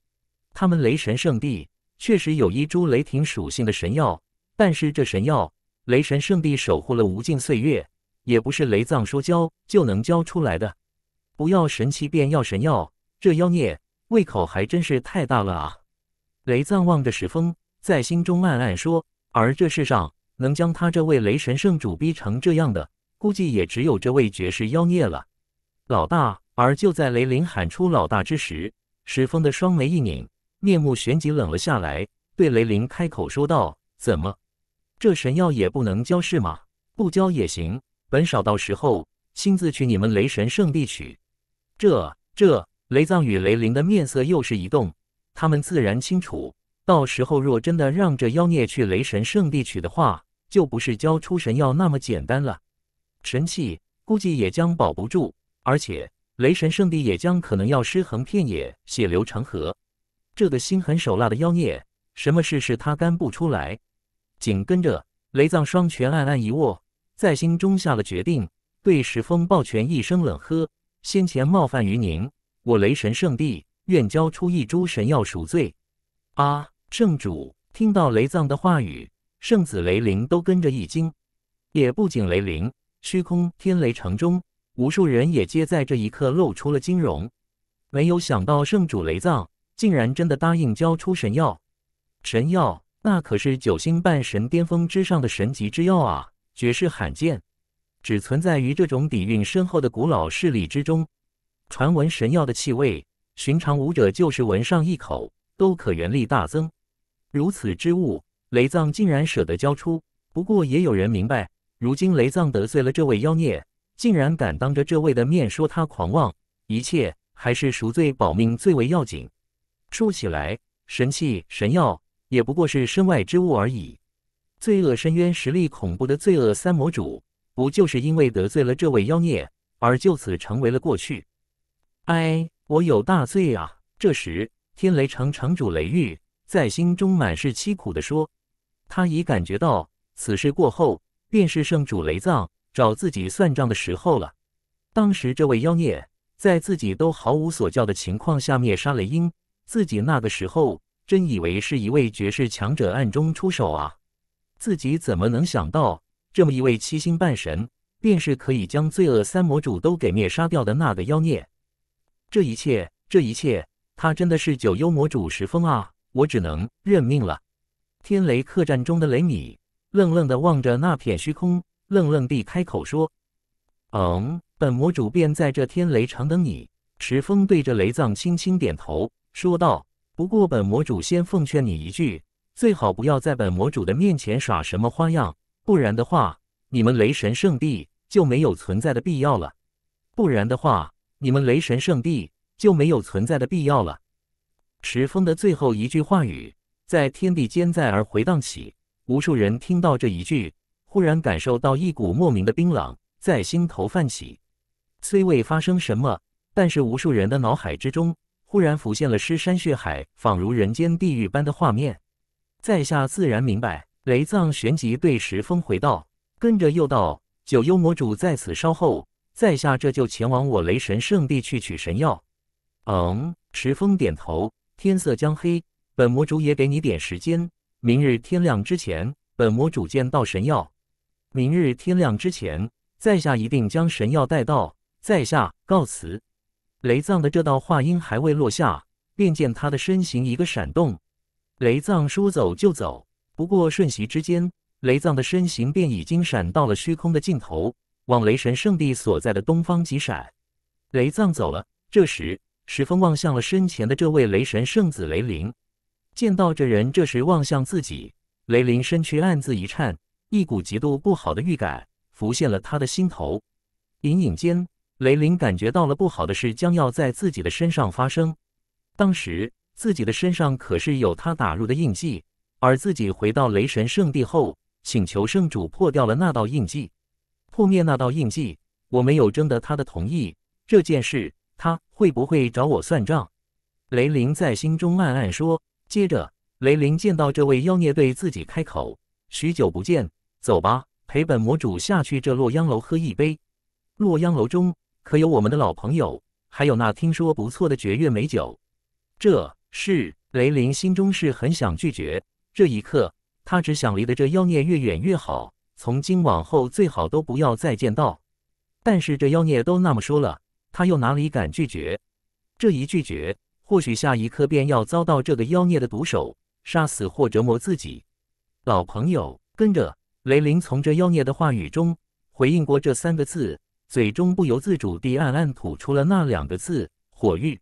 Speaker 1: 他们雷神圣地确实有一株雷霆属性的神药，但是这神药雷神圣地守护了无尽岁月，也不是雷藏说教就能教出来的。不要神气便要神药，这妖孽胃口还真是太大了啊！雷藏望着石峰，在心中暗暗说。而这世上能将他这位雷神圣主逼成这样的，估计也只有这位绝世妖孽了。老大，而就在雷凌喊出“老大”之时，石峰的双眉一拧，面目旋即冷了下来，对雷凌开口说道：“怎么，这神药也不能交是吗？不交也行，本少到时候亲自去你们雷神圣地取。”这这，雷藏与雷凌的面色又是一动，他们自然清楚，到时候若真的让这妖孽去雷神圣地取的话，就不是交出神药那么简单了，神器估计也将保不住。而且雷神圣地也将可能要尸横遍野，血流成河。这个心狠手辣的妖孽，什么事是他干不出来？紧跟着，雷藏双拳暗暗一握，在心中下了决定，对石峰抱拳一声冷喝：“先前冒犯于您，我雷神圣地愿交出一株神药赎罪。”啊，圣主听到雷藏的话语，圣子雷灵都跟着一惊。也不仅雷灵，虚空天雷城中。无数人也皆在这一刻露出了惊容，没有想到圣主雷藏竟然真的答应交出神药。神药那可是九星半神巅峰之上的神级之药啊，绝世罕见，只存在于这种底蕴深厚的古老势力之中。传闻神药的气味，寻常武者就是闻上一口，都可元力大增。如此之物，雷藏竟然舍得交出。不过也有人明白，如今雷藏得罪了这位妖孽。竟然敢当着这位的面说他狂妄，一切还是赎罪保命最为要紧。说起来，神器神药也不过是身外之物而已。罪恶深渊实力恐怖的罪恶三魔主，不就是因为得罪了这位妖孽，而就此成为了过去？哎，我有大罪啊！这时，天雷城城主雷玉在心中满是凄苦的说：“他已感觉到此事过后，便是圣主雷藏找自己算账的时候了。当时这位妖孽在自己都毫无所教的情况下灭杀了鹰，自己那个时候真以为是一位绝世强者暗中出手啊！自己怎么能想到，这么一位七星半神，便是可以将罪恶三魔主都给灭杀掉的那个妖孽？这一切，这一切，他真的是九幽魔主石峰啊！我只能认命了。天雷客栈中的雷米愣愣地望着那片虚空。愣愣地开口说：“嗯，本魔主便在这天雷城等你。”池峰对着雷藏轻轻点头，说道：“不过，本魔主先奉劝你一句，最好不要在本魔主的面前耍什么花样，不然的话，你们雷神圣地就没有存在的必要了。不然的话，你们雷神圣地就没有存在的必要了。”池峰的最后一句话语在天地间在而回荡起，无数人听到这一句。忽然感受到一股莫名的冰冷在心头泛起，虽未发生什么，但是无数人的脑海之中忽然浮现了尸山血海，仿如人间地狱般的画面。在下自然明白。雷藏旋即对石峰回道，跟着又道：“九幽魔主在此稍候，在下这就前往我雷神圣地去取神药。”嗯，石峰点头。天色将黑，本魔主也给你点时间，明日天亮之前，本魔主见到神药。明日天亮之前，在下一定将神药带到。在下告辞。雷藏的这道话音还未落下，便见他的身形一个闪动。雷藏说走就走，不过瞬息之间，雷藏的身形便已经闪到了虚空的尽头，往雷神圣地所在的东方急闪。雷藏走了。这时，石峰望向了身前的这位雷神圣子雷灵，见到这人这时望向自己，雷灵身躯暗自一颤。一股极度不好的预感浮现了他的心头，隐隐间，雷凌感觉到了不好的事将要在自己的身上发生。当时自己的身上可是有他打入的印记，而自己回到雷神圣地后，请求圣主破掉了那道印记。破灭那道印记，我没有征得他的同意，这件事他会不会找我算账？雷凌在心中暗暗说。接着，雷凌见到这位妖孽对自己开口：“许久不见。”走吧，陪本魔主下去这洛阳楼喝一杯。洛阳楼中可有我们的老朋友，还有那听说不错的绝月美酒。这是雷凌心中是很想拒绝这一刻，他只想离得这妖孽越远越好，从今往后最好都不要再见到。但是这妖孽都那么说了，他又哪里敢拒绝？这一拒绝，或许下一刻便要遭到这个妖孽的毒手，杀死或折磨自己。老朋友，跟着。雷凌从这妖孽的话语中回应过这三个字，嘴中不由自主地暗暗吐出了那两个字“火玉”。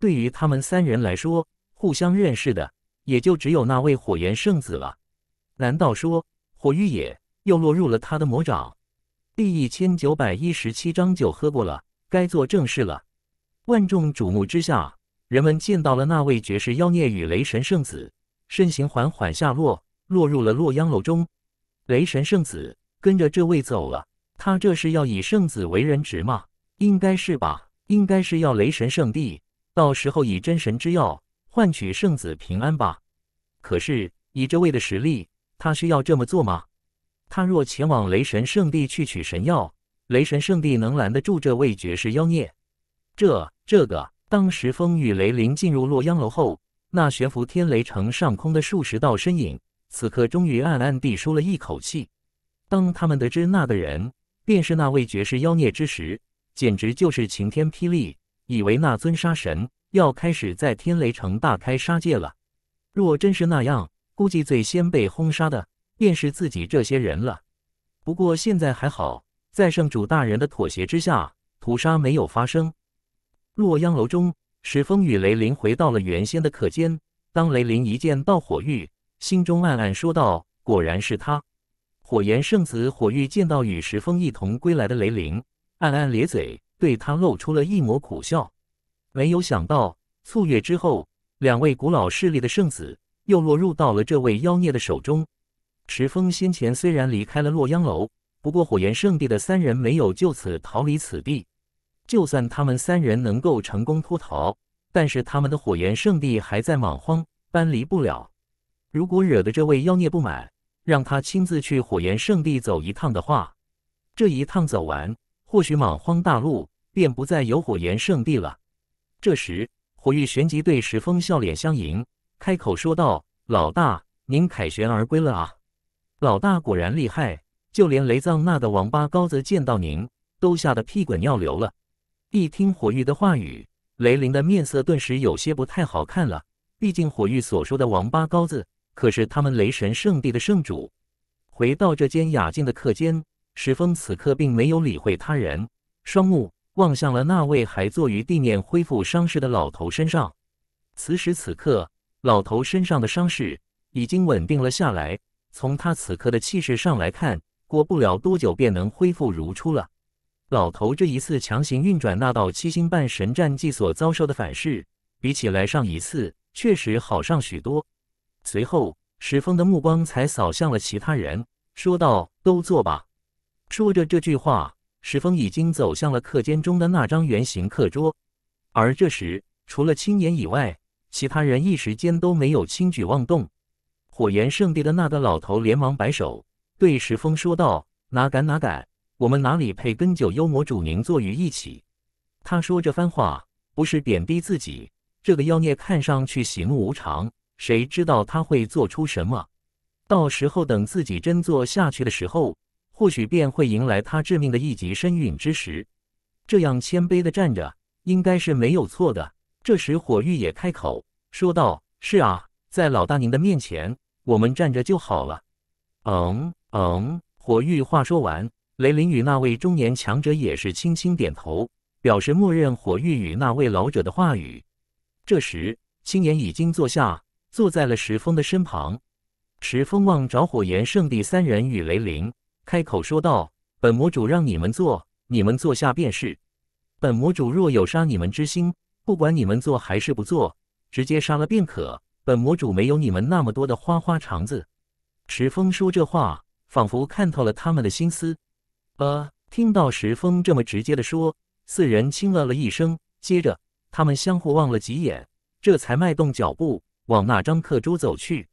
Speaker 1: 对于他们三人来说，互相认识的也就只有那位火炎圣子了。难道说火玉也又落入了他的魔爪？第一千九百一十七章酒喝过了，该做正事了。万众瞩目之下，人们见到了那位绝世妖孽与雷神圣子，身形缓缓下落，落入了洛阳楼中。雷神圣子跟着这位走了，他这是要以圣子为人质吗？应该是吧，应该是要雷神圣地到时候以真神之药换取圣子平安吧。可是以这位的实力，他需要这么做吗？他若前往雷神圣地去取神药，雷神圣地能拦得住这位绝世妖孽？这……这个……当时风雨雷灵进入洛阳楼后，那悬浮天雷城上空的数十道身影。此刻终于暗暗地舒了一口气。当他们得知那个人便是那位绝世妖孽之时，简直就是晴天霹雳。以为那尊杀神要开始在天雷城大开杀戒了。若真是那样，估计最先被轰杀的便是自己这些人了。不过现在还好，在圣主大人的妥协之下，屠杀没有发生。洛阳楼中，石风与雷灵回到了原先的课间。当雷灵一见到火玉。心中暗暗说道：“果然是他，火炎圣子火玉见到与石峰一同归来的雷凌，暗暗咧嘴，对他露出了一抹苦笑。没有想到，数月之后，两位古老势力的圣子又落入到了这位妖孽的手中。石峰先前虽然离开了洛阳楼，不过火炎圣地的三人没有就此逃离此地。就算他们三人能够成功脱逃，但是他们的火炎圣地还在莽荒，搬离不了。”如果惹得这位妖孽不满，让他亲自去火焰圣地走一趟的话，这一趟走完，或许莽荒大陆便不再有火焰圣地了。这时，火玉旋即对石峰笑脸相迎，开口说道：“老大，您凯旋而归了啊！老大果然厉害，就连雷藏那的王八羔子见到您，都吓得屁滚尿流了。”一听火玉的话语，雷凌的面色顿时有些不太好看了。毕竟火玉所说的王八羔子。可是他们雷神圣地的圣主回到这间雅静的客间，石峰此刻并没有理会他人，双目望向了那位还坐于地面恢复伤势的老头身上。此时此刻，老头身上的伤势已经稳定了下来。从他此刻的气势上来看，过不了多久便能恢复如初了。老头这一次强行运转那道七星半神战技所遭受的反噬，比起来上一次确实好上许多。随后，石峰的目光才扫向了其他人，说道：“都坐吧。”说着这句话，石峰已经走向了课间中的那张圆形课桌。而这时，除了青年以外，其他人一时间都没有轻举妄动。火焰圣地的那个老头连忙摆手，对石峰说道：“哪敢哪敢，我们哪里配跟九幽魔主您坐于一起？”他说这番话，不是贬低自己。这个妖孽看上去喜怒无常。谁知道他会做出什么？到时候等自己真做下去的时候，或许便会迎来他致命的一击身陨之时。这样谦卑的站着，应该是没有错的。这时，火玉也开口说道：“是啊，在老大您的面前，我们站着就好了。”“嗯嗯。”火玉话说完，雷凌与那位中年强者也是轻轻点头，表示默认火玉与那位老者的话语。这时，青岩已经坐下。坐在了石峰的身旁，石峰望着火炎圣地三人与雷灵，开口说道：“本魔主让你们坐，你们坐下便是。本魔主若有杀你们之心，不管你们做还是不做，直接杀了便可。本魔主没有你们那么多的花花肠子。”石峰说这话，仿佛看透了他们的心思。呃，听到石峰这么直接的说，四人轻了了一声，接着他们相互望了几眼，这才迈动脚步。往那张课桌走去，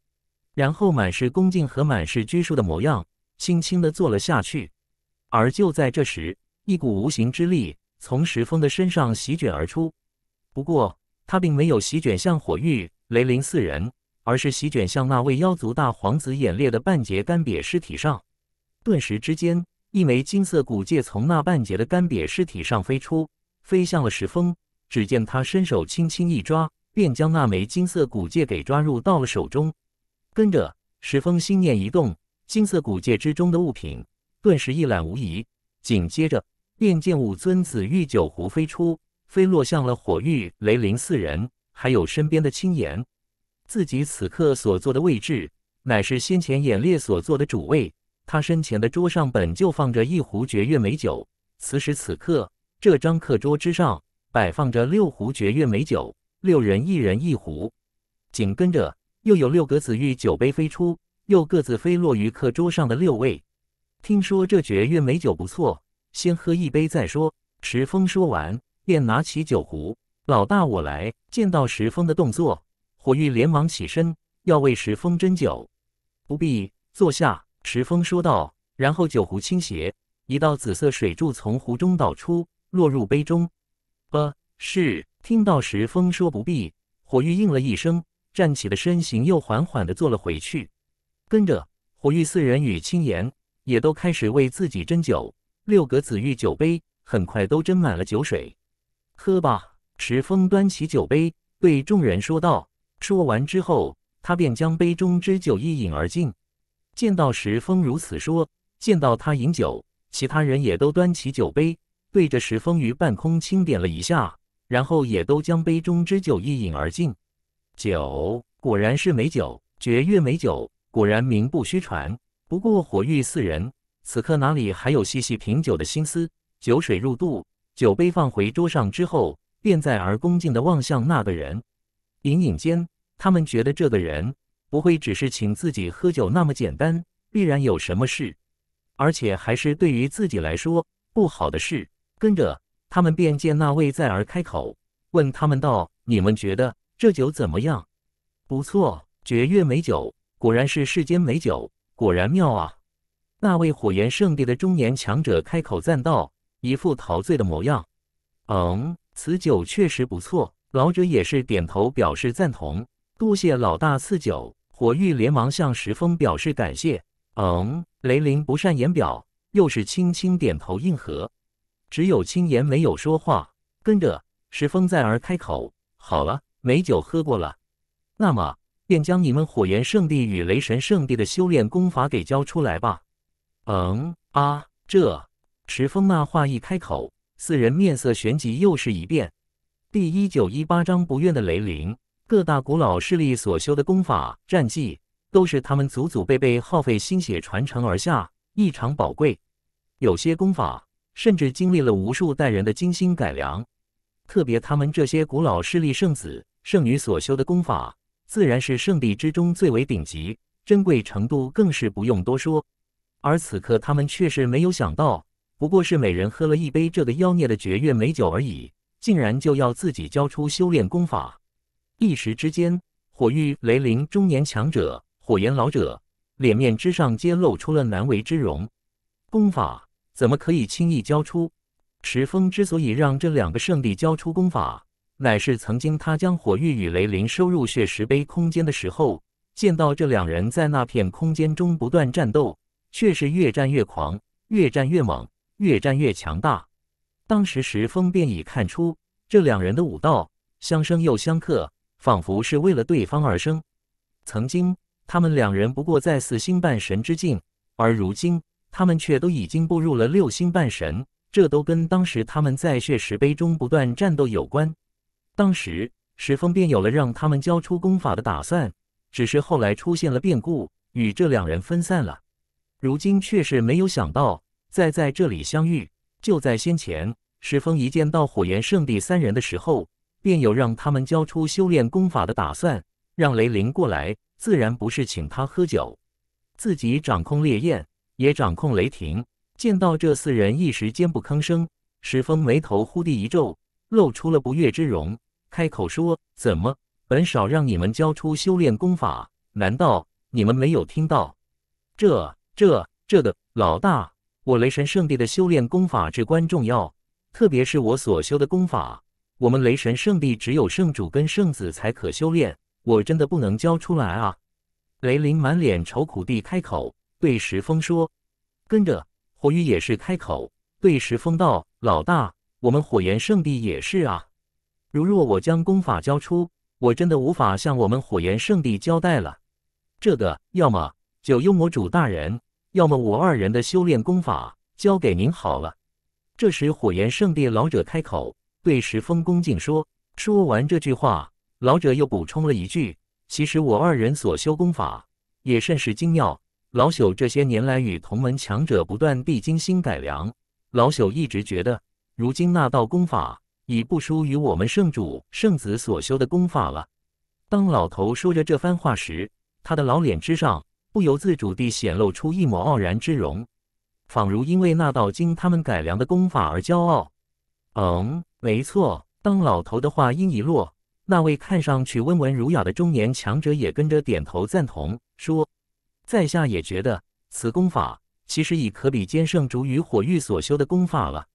Speaker 1: 然后满是恭敬和满是拘束的模样，轻轻地坐了下去。而就在这时，一股无形之力从石峰的身上席卷而出。不过，他并没有席卷向火玉、雷灵四人，而是席卷向那位妖族大皇子眼裂的半截干瘪尸体上。顿时之间，一枚金色古戒从那半截的干瘪尸体上飞出，飞向了石峰。只见他伸手轻轻一抓。便将那枚金色古戒给抓入到了手中，跟着石峰心念一动，金色古戒之中的物品顿时一览无遗。紧接着，便见五尊紫玉酒壶飞出，飞落向了火玉、雷灵四人，还有身边的青岩。自己此刻所坐的位置，乃是先前演练所坐的主位。他身前的桌上本就放着一壶绝月美酒，此时此刻，这张课桌之上摆放着六壶绝月美酒。六人一人一壶，紧跟着又有六个紫玉酒杯飞出，又各自飞落于课桌上的六位。听说这绝月美酒不错，先喝一杯再说。石峰说完，便拿起酒壶。老大，我来。见到石峰的动作，火玉连忙起身要为石峰斟酒。不必，坐下。石峰说道，然后酒壶倾斜，一道紫色水柱从壶中倒出，落入杯中。呃，是。听到时风说不必，火玉应了一声，站起了身形，又缓缓地坐了回去。跟着火玉四人与青岩也都开始为自己斟酒，六个紫玉酒杯很快都斟满了酒水。喝吧！石峰端起酒杯对众人说道。说完之后，他便将杯中之酒一饮而尽。见到石峰如此说，见到他饮酒，其他人也都端起酒杯，对着石峰于半空轻点了一下。然后也都将杯中之酒一饮而尽。酒果然是美酒，绝月美酒果然名不虚传。不过火玉四人此刻哪里还有细细品酒的心思？酒水入肚，酒杯放回桌上之后，便在而恭敬地望向那个人。隐隐间，他们觉得这个人不会只是请自己喝酒那么简单，必然有什么事，而且还是对于自己来说不好的事。跟着。他们便见那位在而开口问他们道：“你们觉得这酒怎么样？”“不错，绝月美酒，果然是世间美酒，果然妙啊！”那位火焰圣地的中年强者开口赞道，一副陶醉的模样。“嗯，此酒确实不错。”老者也是点头表示赞同。“多谢老大赐酒。”火玉连忙向石峰表示感谢。“嗯。”雷凌不善言表，又是轻轻点头应和。只有青岩没有说话，跟着石峰在而开口：“好了，美酒喝过了，那么便将你们火炎圣地与雷神圣地的修炼功法给交出来吧。”“嗯，啊，这石峰那话一开口，四人面色旋即又是一变。”第一九一八章不愿的雷灵，各大古老势力所修的功法战技，都是他们祖祖辈辈耗费心血传承而下，异常宝贵。有些功法。甚至经历了无数代人的精心改良，特别他们这些古老势力圣子圣女所修的功法，自然是圣地之中最为顶级，珍贵程度更是不用多说。而此刻他们却是没有想到，不过是每人喝了一杯这个妖孽的绝月美酒而已，竟然就要自己交出修炼功法。一时之间，火玉雷灵中年强者、火炎老者脸面之上皆露出了难为之容，功法。怎么可以轻易交出？石峰之所以让这两个圣地交出功法，乃是曾经他将火玉与雷灵收入血石碑空间的时候，见到这两人在那片空间中不断战斗，却是越战越狂，越战越猛，越战越强大。当时石峰便已看出这两人的武道相生又相克，仿佛是为了对方而生。曾经他们两人不过在四星半神之境，而如今。他们却都已经步入了六星半神，这都跟当时他们在血石碑中不断战斗有关。当时石峰便有了让他们交出功法的打算，只是后来出现了变故，与这两人分散了。如今却是没有想到再在这里相遇。就在先前，石峰一见到火焰圣地三人的时候，便有让他们交出修炼功法的打算。让雷灵过来，自然不是请他喝酒，自己掌控烈焰。也掌控雷霆，见到这四人，一时间不吭声。石峰眉头忽地一皱，露出了不悦之容，开口说：“怎么，本少让你们交出修炼功法？难道你们没有听到？这、这、这个老大，我雷神圣地的修炼功法至关重要，特别是我所修的功法，我们雷神圣地只有圣主跟圣子才可修炼，我真的不能教出来啊！”雷凌满脸愁苦地开口。对石峰说：“跟着火雨也是开口对石峰道：‘老大，我们火焰圣地也是啊。如若我将功法交出，我真的无法向我们火焰圣地交代了。这个，要么九幽魔主大人，要么我二人的修炼功法交给您好了。’这时，火焰圣地老者开口对石峰恭敬说：‘说完这句话，老者又补充了一句：‘其实我二人所修功法也甚是精妙。’”老朽这些年来与同门强者不断地精心改良，老朽一直觉得，如今那道功法已不输于我们圣主圣子所修的功法了。当老头说着这番话时，他的老脸之上不由自主地显露出一抹傲然之容，仿如因为那道经他们改良的功法而骄傲。嗯，没错。当老头的话音一落，那位看上去温文儒雅的中年强者也跟着点头赞同说。在下也觉得此功法其实已可比肩圣主与火玉所修的功法了。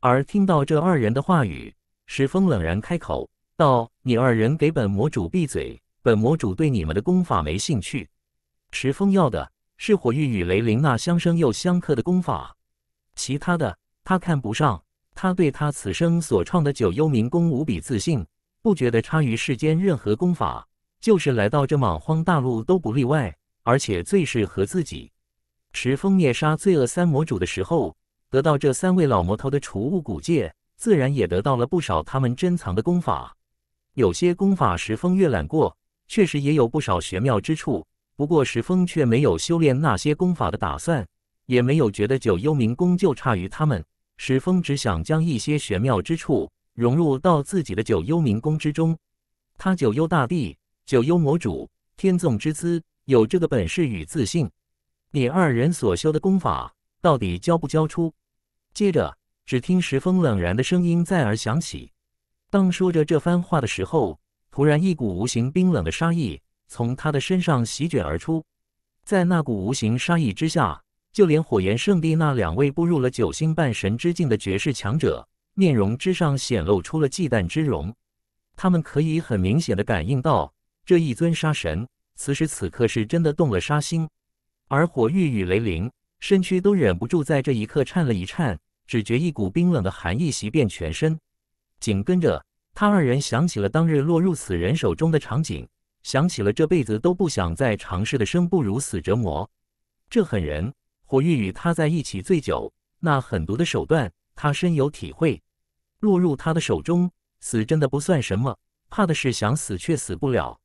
Speaker 1: 而听到这二人的话语，石峰冷然开口道：“你二人给本魔主闭嘴！本魔主对你们的功法没兴趣。石峰要的是火玉与雷灵那相生又相克的功法，其他的他看不上。他对他此生所创的九幽冥功无比自信，不觉得差于世间任何功法，就是来到这莽荒大陆都不例外。”而且最适合自己。石峰灭杀罪恶三魔主的时候，得到这三位老魔头的储物古戒，自然也得到了不少他们珍藏的功法。有些功法石峰阅览过，确实也有不少玄妙之处。不过石峰却没有修炼那些功法的打算，也没有觉得九幽冥宫就差于他们。石峰只想将一些玄妙之处融入到自己的九幽冥宫之中。他九幽大帝，九幽魔主，天纵之资。有这个本事与自信，你二人所修的功法到底交不交出？接着，只听石峰冷然的声音再而响起。当说着这番话的时候，突然一股无形冰冷的杀意从他的身上席卷而出。在那股无形杀意之下，就连火焰圣地那两位步入了九星半神之境的绝世强者，面容之上显露出了忌惮之容。他们可以很明显的感应到这一尊杀神。此时此刻，是真的动了杀心，而火玉与雷凌身躯都忍不住在这一刻颤了一颤，只觉一股冰冷的寒意袭遍全身。紧跟着，他二人想起了当日落入此人手中的场景，想起了这辈子都不想再尝试的生不如死折磨。这狠人，火玉与他在一起醉酒，那狠毒的手段，他深有体会。落入他的手中，死真的不算什么，怕的是想死却死不了。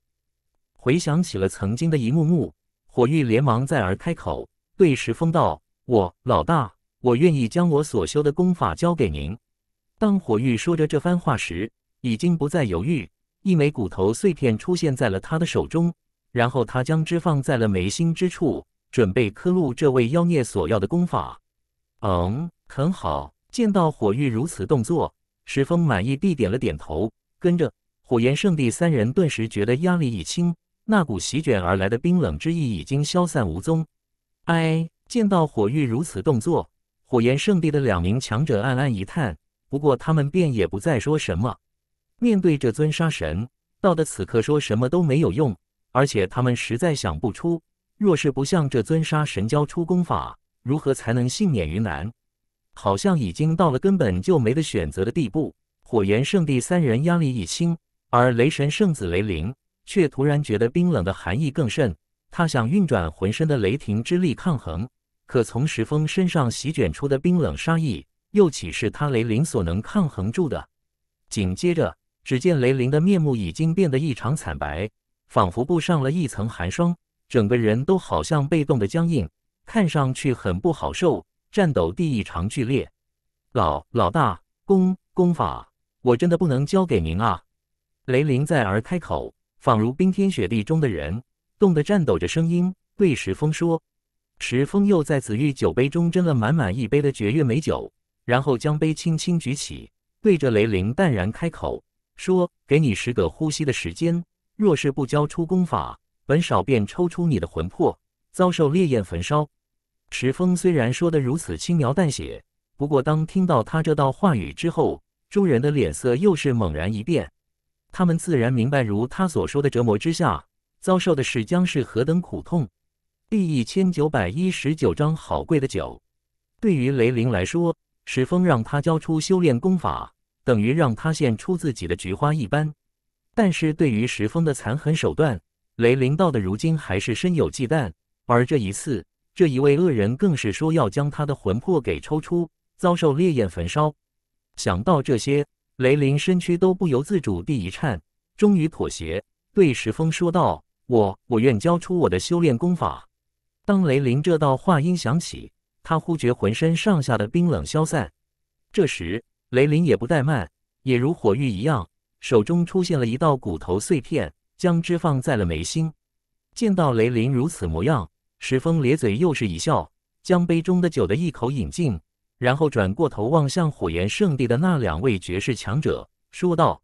Speaker 1: 回想起了曾经的一幕幕，火玉连忙再而开口，对石峰道：“我老大，我愿意将我所修的功法交给您。”当火玉说着这番话时，已经不再犹豫，一枚骨头碎片出现在了他的手中，然后他将之放在了眉心之处，准备刻录这位妖孽所要的功法。嗯，很好。见到火玉如此动作，石峰满意地点了点头，跟着火炎圣地三人顿时觉得压力一轻。那股席卷而来的冰冷之意已经消散无踪。哎，见到火玉如此动作，火炎圣地的两名强者暗暗一叹。不过他们便也不再说什么。面对这尊杀神，到的此刻说什么都没有用。而且他们实在想不出，若是不向这尊杀神交出功法，如何才能幸免于难？好像已经到了根本就没得选择的地步。火炎圣地三人压力一轻，而雷神圣子雷灵、却突然觉得冰冷的寒意更甚，他想运转浑身的雷霆之力抗衡，可从石峰身上席卷出的冰冷杀意，又岂是他雷凌所能抗衡住的？紧接着，只见雷凌的面目已经变得异常惨白，仿佛布上了一层寒霜，整个人都好像被冻得僵硬，看上去很不好受，颤抖地异常剧烈。老老大，功功法，我真的不能交给您啊！雷凌在而开口。仿如冰天雪地中的人，冻得颤抖着声音对石峰说：“石峰又在紫玉酒杯中斟了满满一杯的绝月美酒，然后将杯轻轻举起，对着雷凌淡然开口说：‘给你十个呼吸的时间，若是不交出功法，本少便抽出你的魂魄，遭受烈焰焚烧。’石峰虽然说得如此轻描淡写，不过当听到他这道话语之后，众人的脸色又是猛然一变。”他们自然明白，如他所说的折磨之下遭受的是将是何等苦痛。第一千九百一十九章，好贵的酒。对于雷凌来说，石峰让他交出修炼功法，等于让他献出自己的菊花一般。但是对于石峰的残狠手段，雷凌到的如今还是深有忌惮。而这一次，这一位恶人更是说要将他的魂魄给抽出，遭受烈焰焚烧。想到这些。雷凌身躯都不由自主地一颤，终于妥协，对石峰说道：“我我愿交出我的修炼功法。”当雷凌这道话音响起，他忽觉浑身上下的冰冷消散。这时，雷凌也不怠慢，也如火玉一样，手中出现了一道骨头碎片，将之放在了眉心。见到雷凌如此模样，石峰咧嘴又是一笑，将杯中的酒的一口饮尽。然后转过头望向火炎圣地的那两位绝世强者，说道：“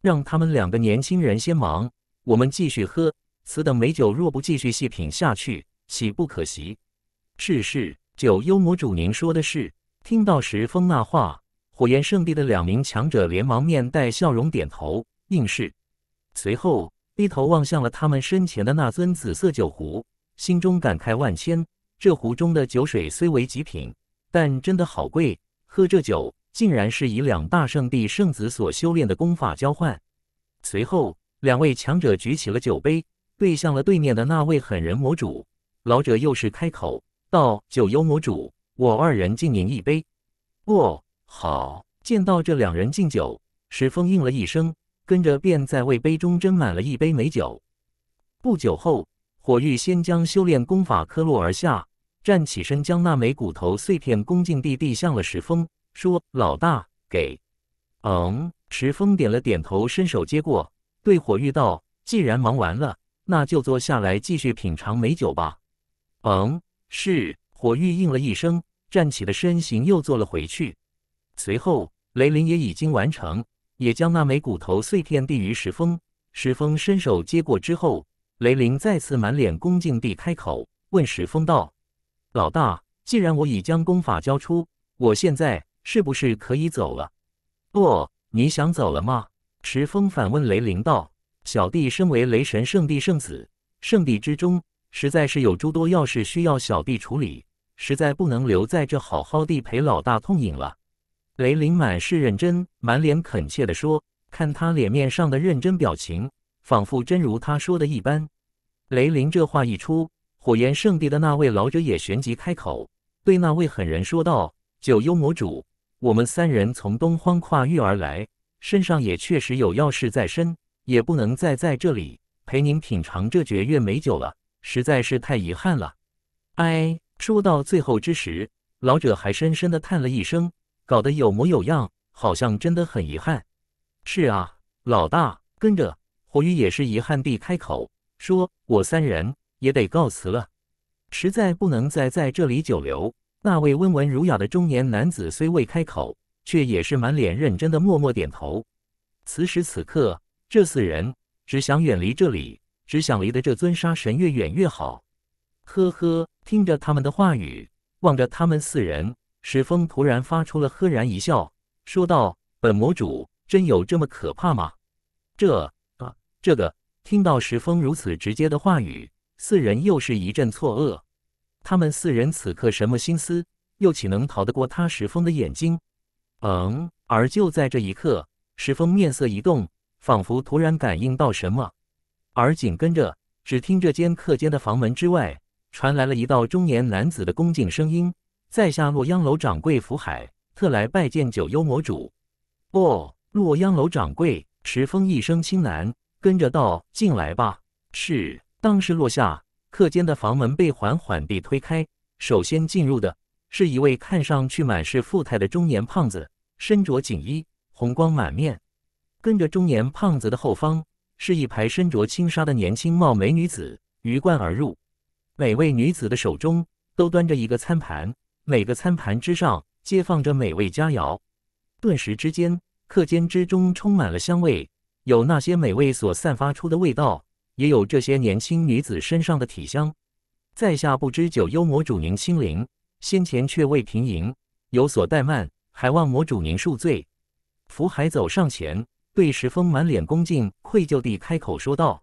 Speaker 1: 让他们两个年轻人先忙，我们继续喝。此等美酒若不继续细品下去，岂不可惜？”“是是，九幽魔主，您说的是。”听到石峰那话，火焰圣地的两名强者连忙面带笑容，点头应是。随后低头望向了他们身前的那尊紫色酒壶，心中感慨万千。这壶中的酒水虽为极品。但真的好贵，喝这酒竟然是以两大圣地圣子所修炼的功法交换。随后，两位强者举起了酒杯，对向了对面的那位狠人魔主。老者又是开口道：“九幽魔主，我二人敬您一杯。”“哦，好。”见到这两人敬酒，石峰应了一声，跟着便在位杯中斟满了一杯美酒。不久后，火玉先将修炼功法刻落而下。站起身，将那枚骨头碎片恭敬地递向了石峰，说：“老大，给。”嗯，石峰点了点头，伸手接过，对火玉道：“既然忙完了，那就坐下来继续品尝美酒吧。”嗯，是。火玉应了一声，站起了身形，又坐了回去。随后，雷凌也已经完成，也将那枚骨头碎片递于石峰。石峰伸手接过之后，雷凌再次满脸恭敬地开口问石峰道。老大，既然我已将功法交出，我现在是不是可以走了？不，你想走了吗？池风反问雷凌道：“小弟身为雷神圣地圣子，圣地之中实在是有诸多要事需要小弟处理，实在不能留在这好好的陪老大痛饮了。”雷凌满是认真，满脸恳切地说：“看他脸面上的认真表情，仿佛真如他说的一般。”雷凌这话一出。火焰圣地的那位老者也旋即开口，对那位狠人说道：“九幽魔主，我们三人从东荒跨域而来，身上也确实有要事在身，也不能再在这里陪您品尝这绝月美酒了，实在是太遗憾了。”哎，说到最后之时，老者还深深地叹了一声，搞得有模有样，好像真的很遗憾。是啊，老大跟着火雨也是遗憾地开口说：“我三人。”也得告辞了，实在不能再在这里久留。那位温文儒雅的中年男子虽未开口，却也是满脸认真的默默点头。此时此刻，这四人只想远离这里，只想离得这尊杀神越远越好。呵呵，听着他们的话语，望着他们四人，石峰突然发出了赫然一笑，说道：“本魔主真有这么可怕吗？”这啊，这个，听到石峰如此直接的话语。四人又是一阵错愕，他们四人此刻什么心思，又岂能逃得过他石峰的眼睛？嗯，而就在这一刻，石峰面色一动，仿佛突然感应到什么。而紧跟着，只听这间客间的房门之外，传来了一道中年男子的恭敬声音：“在下洛阳楼掌柜福海，特来拜见九幽魔主。”“哦，洛阳楼掌柜。”石峰一声轻喃，跟着道：“进来吧。”是。当时落下，课间的房门被缓缓地推开。首先进入的是一位看上去满是富态的中年胖子，身着锦衣，红光满面。跟着中年胖子的后方，是一排身着轻纱的年轻貌美女子，鱼贯而入。每位女子的手中都端着一个餐盘，每个餐盘之上皆放着美味佳肴。顿时之间，课间之中充满了香味，有那些美味所散发出的味道。也有这些年轻女子身上的体香，在下不知九幽魔主您心灵先前却未平迎，有所怠慢，还望魔主您恕罪。福海走上前，对石峰满脸恭敬、愧疚地开口说道。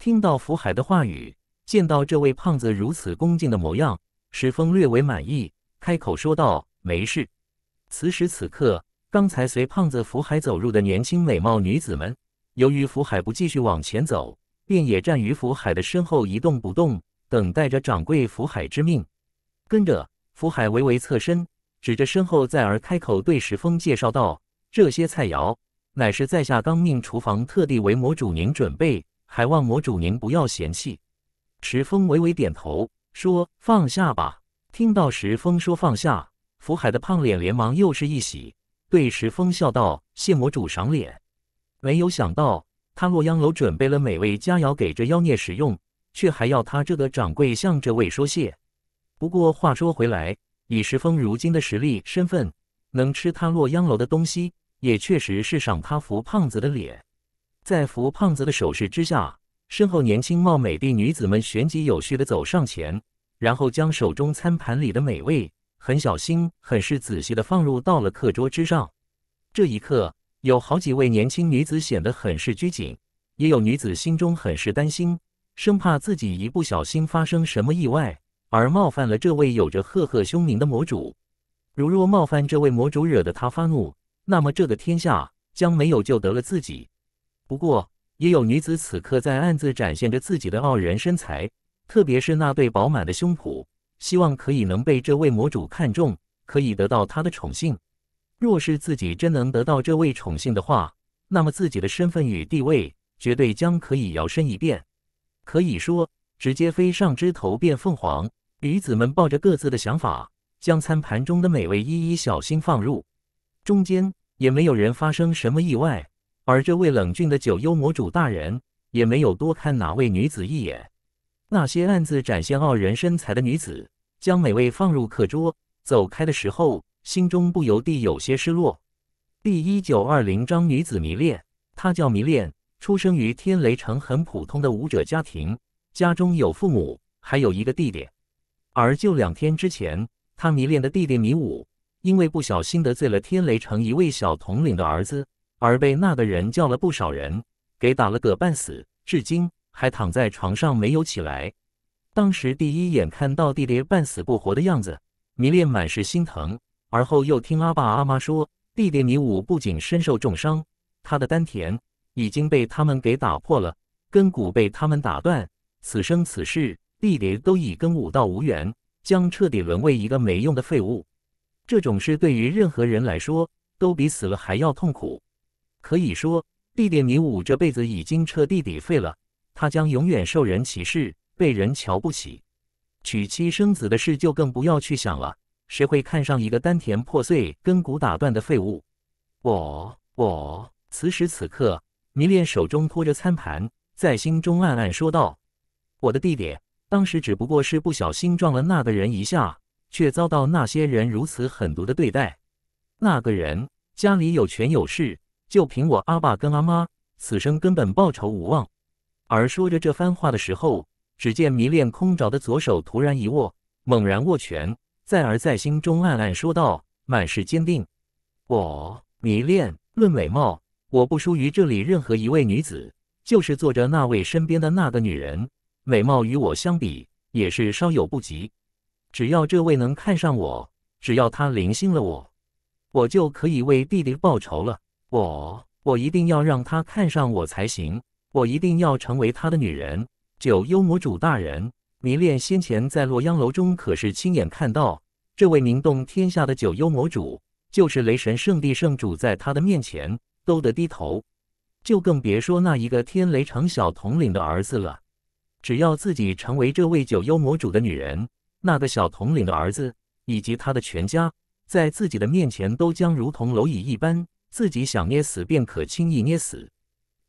Speaker 1: 听到福海的话语，见到这位胖子如此恭敬的模样，石峰略为满意，开口说道：“没事。”此时此刻，刚才随胖子福海走入的年轻美貌女子们，由于福海不继续往前走。便也站于福海的身后一动不动，等待着掌柜福海之命。跟着福海微微侧身，指着身后，在儿开口对石峰介绍道：“这些菜肴，乃是在下刚命厨房特地为魔主您准备，还望魔主您不要嫌弃。”石峰微微点头，说：“放下吧。”听到石峰说放下，福海的胖脸连忙又是一喜，对石峰笑道：“谢魔主赏脸。”没有想到。他洛阳楼准备了美味佳肴给这妖孽食用，却还要他这个掌柜向这位说谢。不过话说回来，李时峰如今的实力身份，能吃他洛阳楼的东西，也确实是赏他扶胖子的脸。在扶胖子的手势之下，身后年轻貌美的女子们旋即有序的走上前，然后将手中餐盘里的美味，很小心、很是仔细的放入到了课桌之上。这一刻。有好几位年轻女子显得很是拘谨，也有女子心中很是担心，生怕自己一不小心发生什么意外而冒犯了这位有着赫赫凶名的魔主。如若冒犯这位魔主，惹得他发怒，那么这个天下将没有救得了自己。不过，也有女子此刻在暗自展现着自己的傲人身材，特别是那对饱满的胸脯，希望可以能被这位魔主看中，可以得到他的宠幸。若是自己真能得到这位宠幸的话，那么自己的身份与地位绝对将可以摇身一变，可以说直接飞上枝头变凤凰。女子们抱着各自的想法，将餐盘中的美味一一小心放入。中间也没有人发生什么意外，而这位冷峻的九幽魔主大人也没有多看哪位女子一眼。那些暗自展现傲人身材的女子将美味放入课桌，走开的时候。心中不由地有些失落。第一九二零章女子迷恋，她叫迷恋，出生于天雷城很普通的武者家庭，家中有父母，还有一个弟弟。而就两天之前，她迷恋的弟弟迷武，因为不小心得罪了天雷城一位小统领的儿子，而被那个人叫了不少人给打了个半死，至今还躺在床上没有起来。当时第一眼看到弟弟半死不活的样子，迷恋满是心疼。而后又听阿爸阿妈说，弟弟你武不仅身受重伤，他的丹田已经被他们给打破了，根骨被他们打断，此生此世，弟弟都已跟武道无缘，将彻底沦为一个没用的废物。这种事对于任何人来说，都比死了还要痛苦。可以说，弟弟你武这辈子已经彻底的废了，他将永远受人歧视，被人瞧不起，娶妻生子的事就更不要去想了。谁会看上一个丹田破碎、根骨打断的废物？我我此时此刻迷恋手中托着餐盘，在心中暗暗说道：“我的弟弟当时只不过是不小心撞了那个人一下，却遭到那些人如此狠毒的对待。那个人家里有权有势，就凭我阿爸跟阿妈，此生根本报仇无望。”而说着这番话的时候，只见迷恋空着的左手突然一握，猛然握拳。在而在心中暗暗说道，满是坚定。我迷恋，论美貌，我不输于这里任何一位女子。就是坐着那位身边的那个女人，美貌与我相比也是稍有不及。只要这位能看上我，只要他灵性了我，我就可以为弟弟报仇了。我我一定要让他看上我才行，我一定要成为他的女人。九幽魔主大人。迷恋先前在洛阳楼中，可是亲眼看到这位名动天下的九幽魔主，就是雷神圣地圣主，在他的面前都得低头，就更别说那一个天雷城小统领的儿子了。只要自己成为这位九幽魔主的女人，那个小统领的儿子以及他的全家，在自己的面前都将如同蝼蚁一般，自己想捏死便可轻易捏死。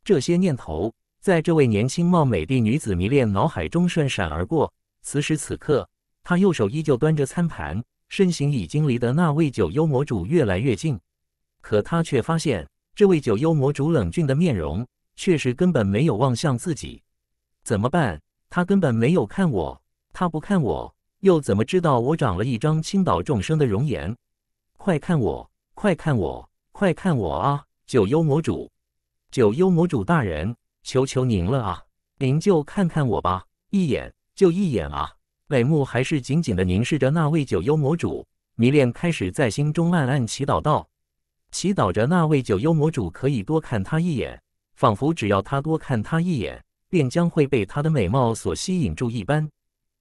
Speaker 1: 这些念头。在这位年轻貌美的女子迷恋脑海中瞬闪而过，此时此刻，她右手依旧端着餐盘，身形已经离得那位九幽魔主越来越近。可她却发现，这位九幽魔主冷峻的面容，却是根本没有望向自己。怎么办？他根本没有看我，他不看我，又怎么知道我长了一张倾倒众生的容颜？快看我！快看我！快看我啊！九幽魔主，九幽魔主大人！求求您了啊！您就看看我吧，一眼就一眼啊！美目还是紧紧的凝视着那位九幽魔主，迷恋开始在心中暗暗祈祷道，祈祷着那位九幽魔主可以多看他一眼，仿佛只要他多看他一眼，便将会被他的美貌所吸引住一般。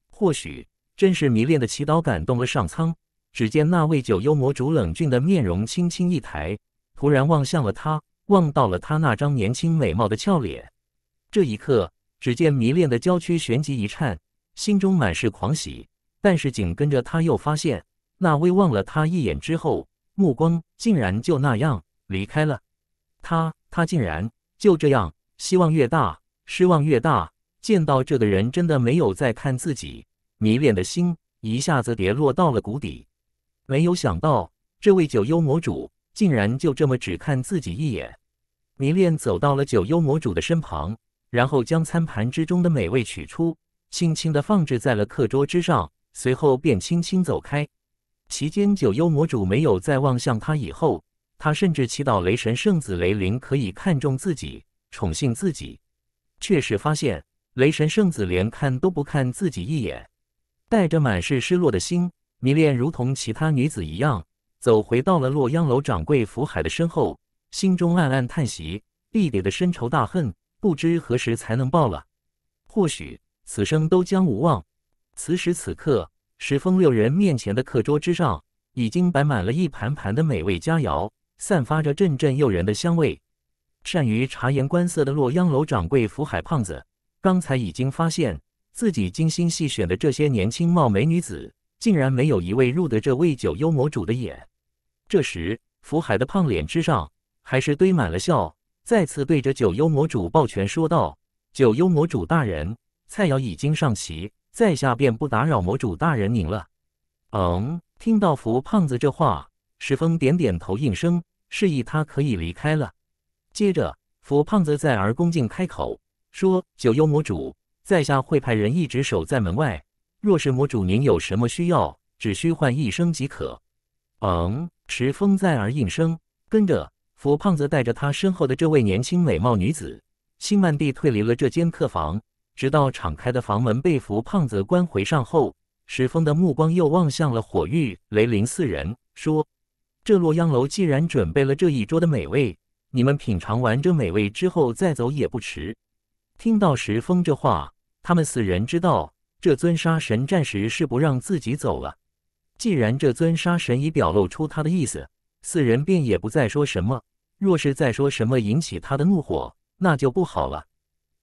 Speaker 1: 或许真是迷恋的祈祷感动了上苍，只见那位九幽魔主冷峻的面容轻轻一抬，突然望向了他，望到了他那张年轻美貌的俏脸。这一刻，只见迷恋的娇躯旋即一颤，心中满是狂喜。但是紧跟着，他又发现那威望了他一眼之后，目光竟然就那样离开了他。他竟然就这样，希望越大，失望越大。见到这个人真的没有再看自己，迷恋的心一下子跌落到了谷底。没有想到，这位九幽魔主竟然就这么只看自己一眼。迷恋走到了九幽魔主的身旁。然后将餐盘之中的美味取出，轻轻地放置在了课桌之上，随后便轻轻走开。期间，九幽魔主没有再望向他。以后，他甚至祈祷雷神圣子雷凌可以看中自己，宠幸自己，却是发现雷神圣子连看都不看自己一眼。带着满是失落的心，迷恋如同其他女子一样，走回到了洛阳楼掌柜福海的身后，心中暗暗叹息：弟弟的深仇大恨。不知何时才能报了，或许此生都将无望。此时此刻，石峰六人面前的课桌之上，已经摆满了一盘盘的美味佳肴，散发着阵阵诱人的香味。善于察言观色的洛阳楼掌柜福海胖子，刚才已经发现自己精心细选的这些年轻貌美女子，竟然没有一位入得这位九幽魔主的眼。这时，福海的胖脸之上还是堆满了笑。再次对着九幽魔主抱拳说道：“九幽魔主大人，菜肴已经上齐，在下便不打扰魔主大人您了。”嗯，听到福胖子这话，石峰点点头应声，示意他可以离开了。接着，福胖子再而恭敬开口说：“九幽魔主，在下会派人一直守在门外，若是魔主您有什么需要，只需唤一声即可。”嗯，石峰再而应声，跟着。福胖子带着他身后的这位年轻美貌女子，心慢地退离了这间客房。直到敞开的房门被福胖子关回上后，石峰的目光又望向了火玉、雷凌四人，说：“这洛阳楼既然准备了这一桌的美味，你们品尝完这美味之后再走也不迟。”听到石峰这话，他们四人知道这尊杀神暂时是不让自己走了。既然这尊杀神已表露出他的意思，四人便也不再说什么。若是再说什么引起他的怒火，那就不好了。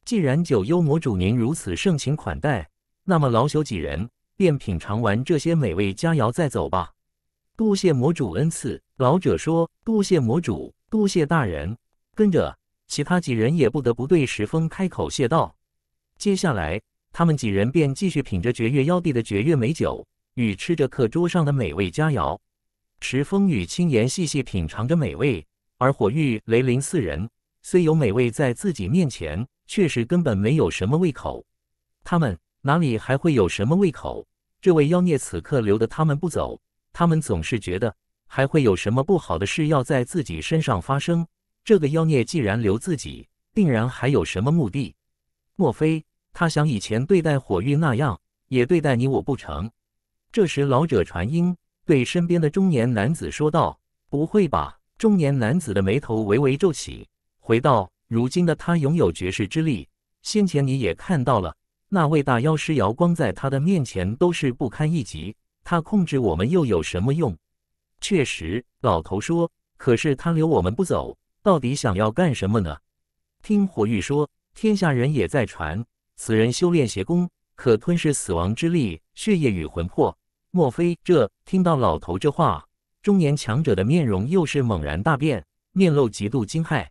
Speaker 1: 既然九幽魔主您如此盛情款待，那么老朽几人便品尝完这些美味佳肴再走吧。多谢魔主恩赐，老者说：“多谢魔主，多谢大人。”跟着其他几人也不得不对石峰开口谢道。接下来，他们几人便继续品着绝月妖帝的绝月美酒，与吃着课桌上的美味佳肴。石峰与青岩细细品尝着美味。而火玉、雷灵四人虽有美味在自己面前，却是根本没有什么胃口。他们哪里还会有什么胃口？这位妖孽此刻留得他们不走，他们总是觉得还会有什么不好的事要在自己身上发生。这个妖孽既然留自己，定然还有什么目的。莫非他想以前对待火玉那样，也对待你我不成？这时，老者传音对身边的中年男子说道：“不会吧？”中年男子的眉头微微皱起，回道：“如今的他拥有绝世之力，先前你也看到了，那位大妖师瑶光在他的面前都是不堪一击。他控制我们又有什么用？”确实，老头说：“可是他留我们不走，到底想要干什么呢？”听火玉说，天下人也在传，此人修炼邪功，可吞噬死亡之力、血液与魂魄。莫非这……听到老头这话？中年强者的面容又是猛然大变，面露极度惊骇。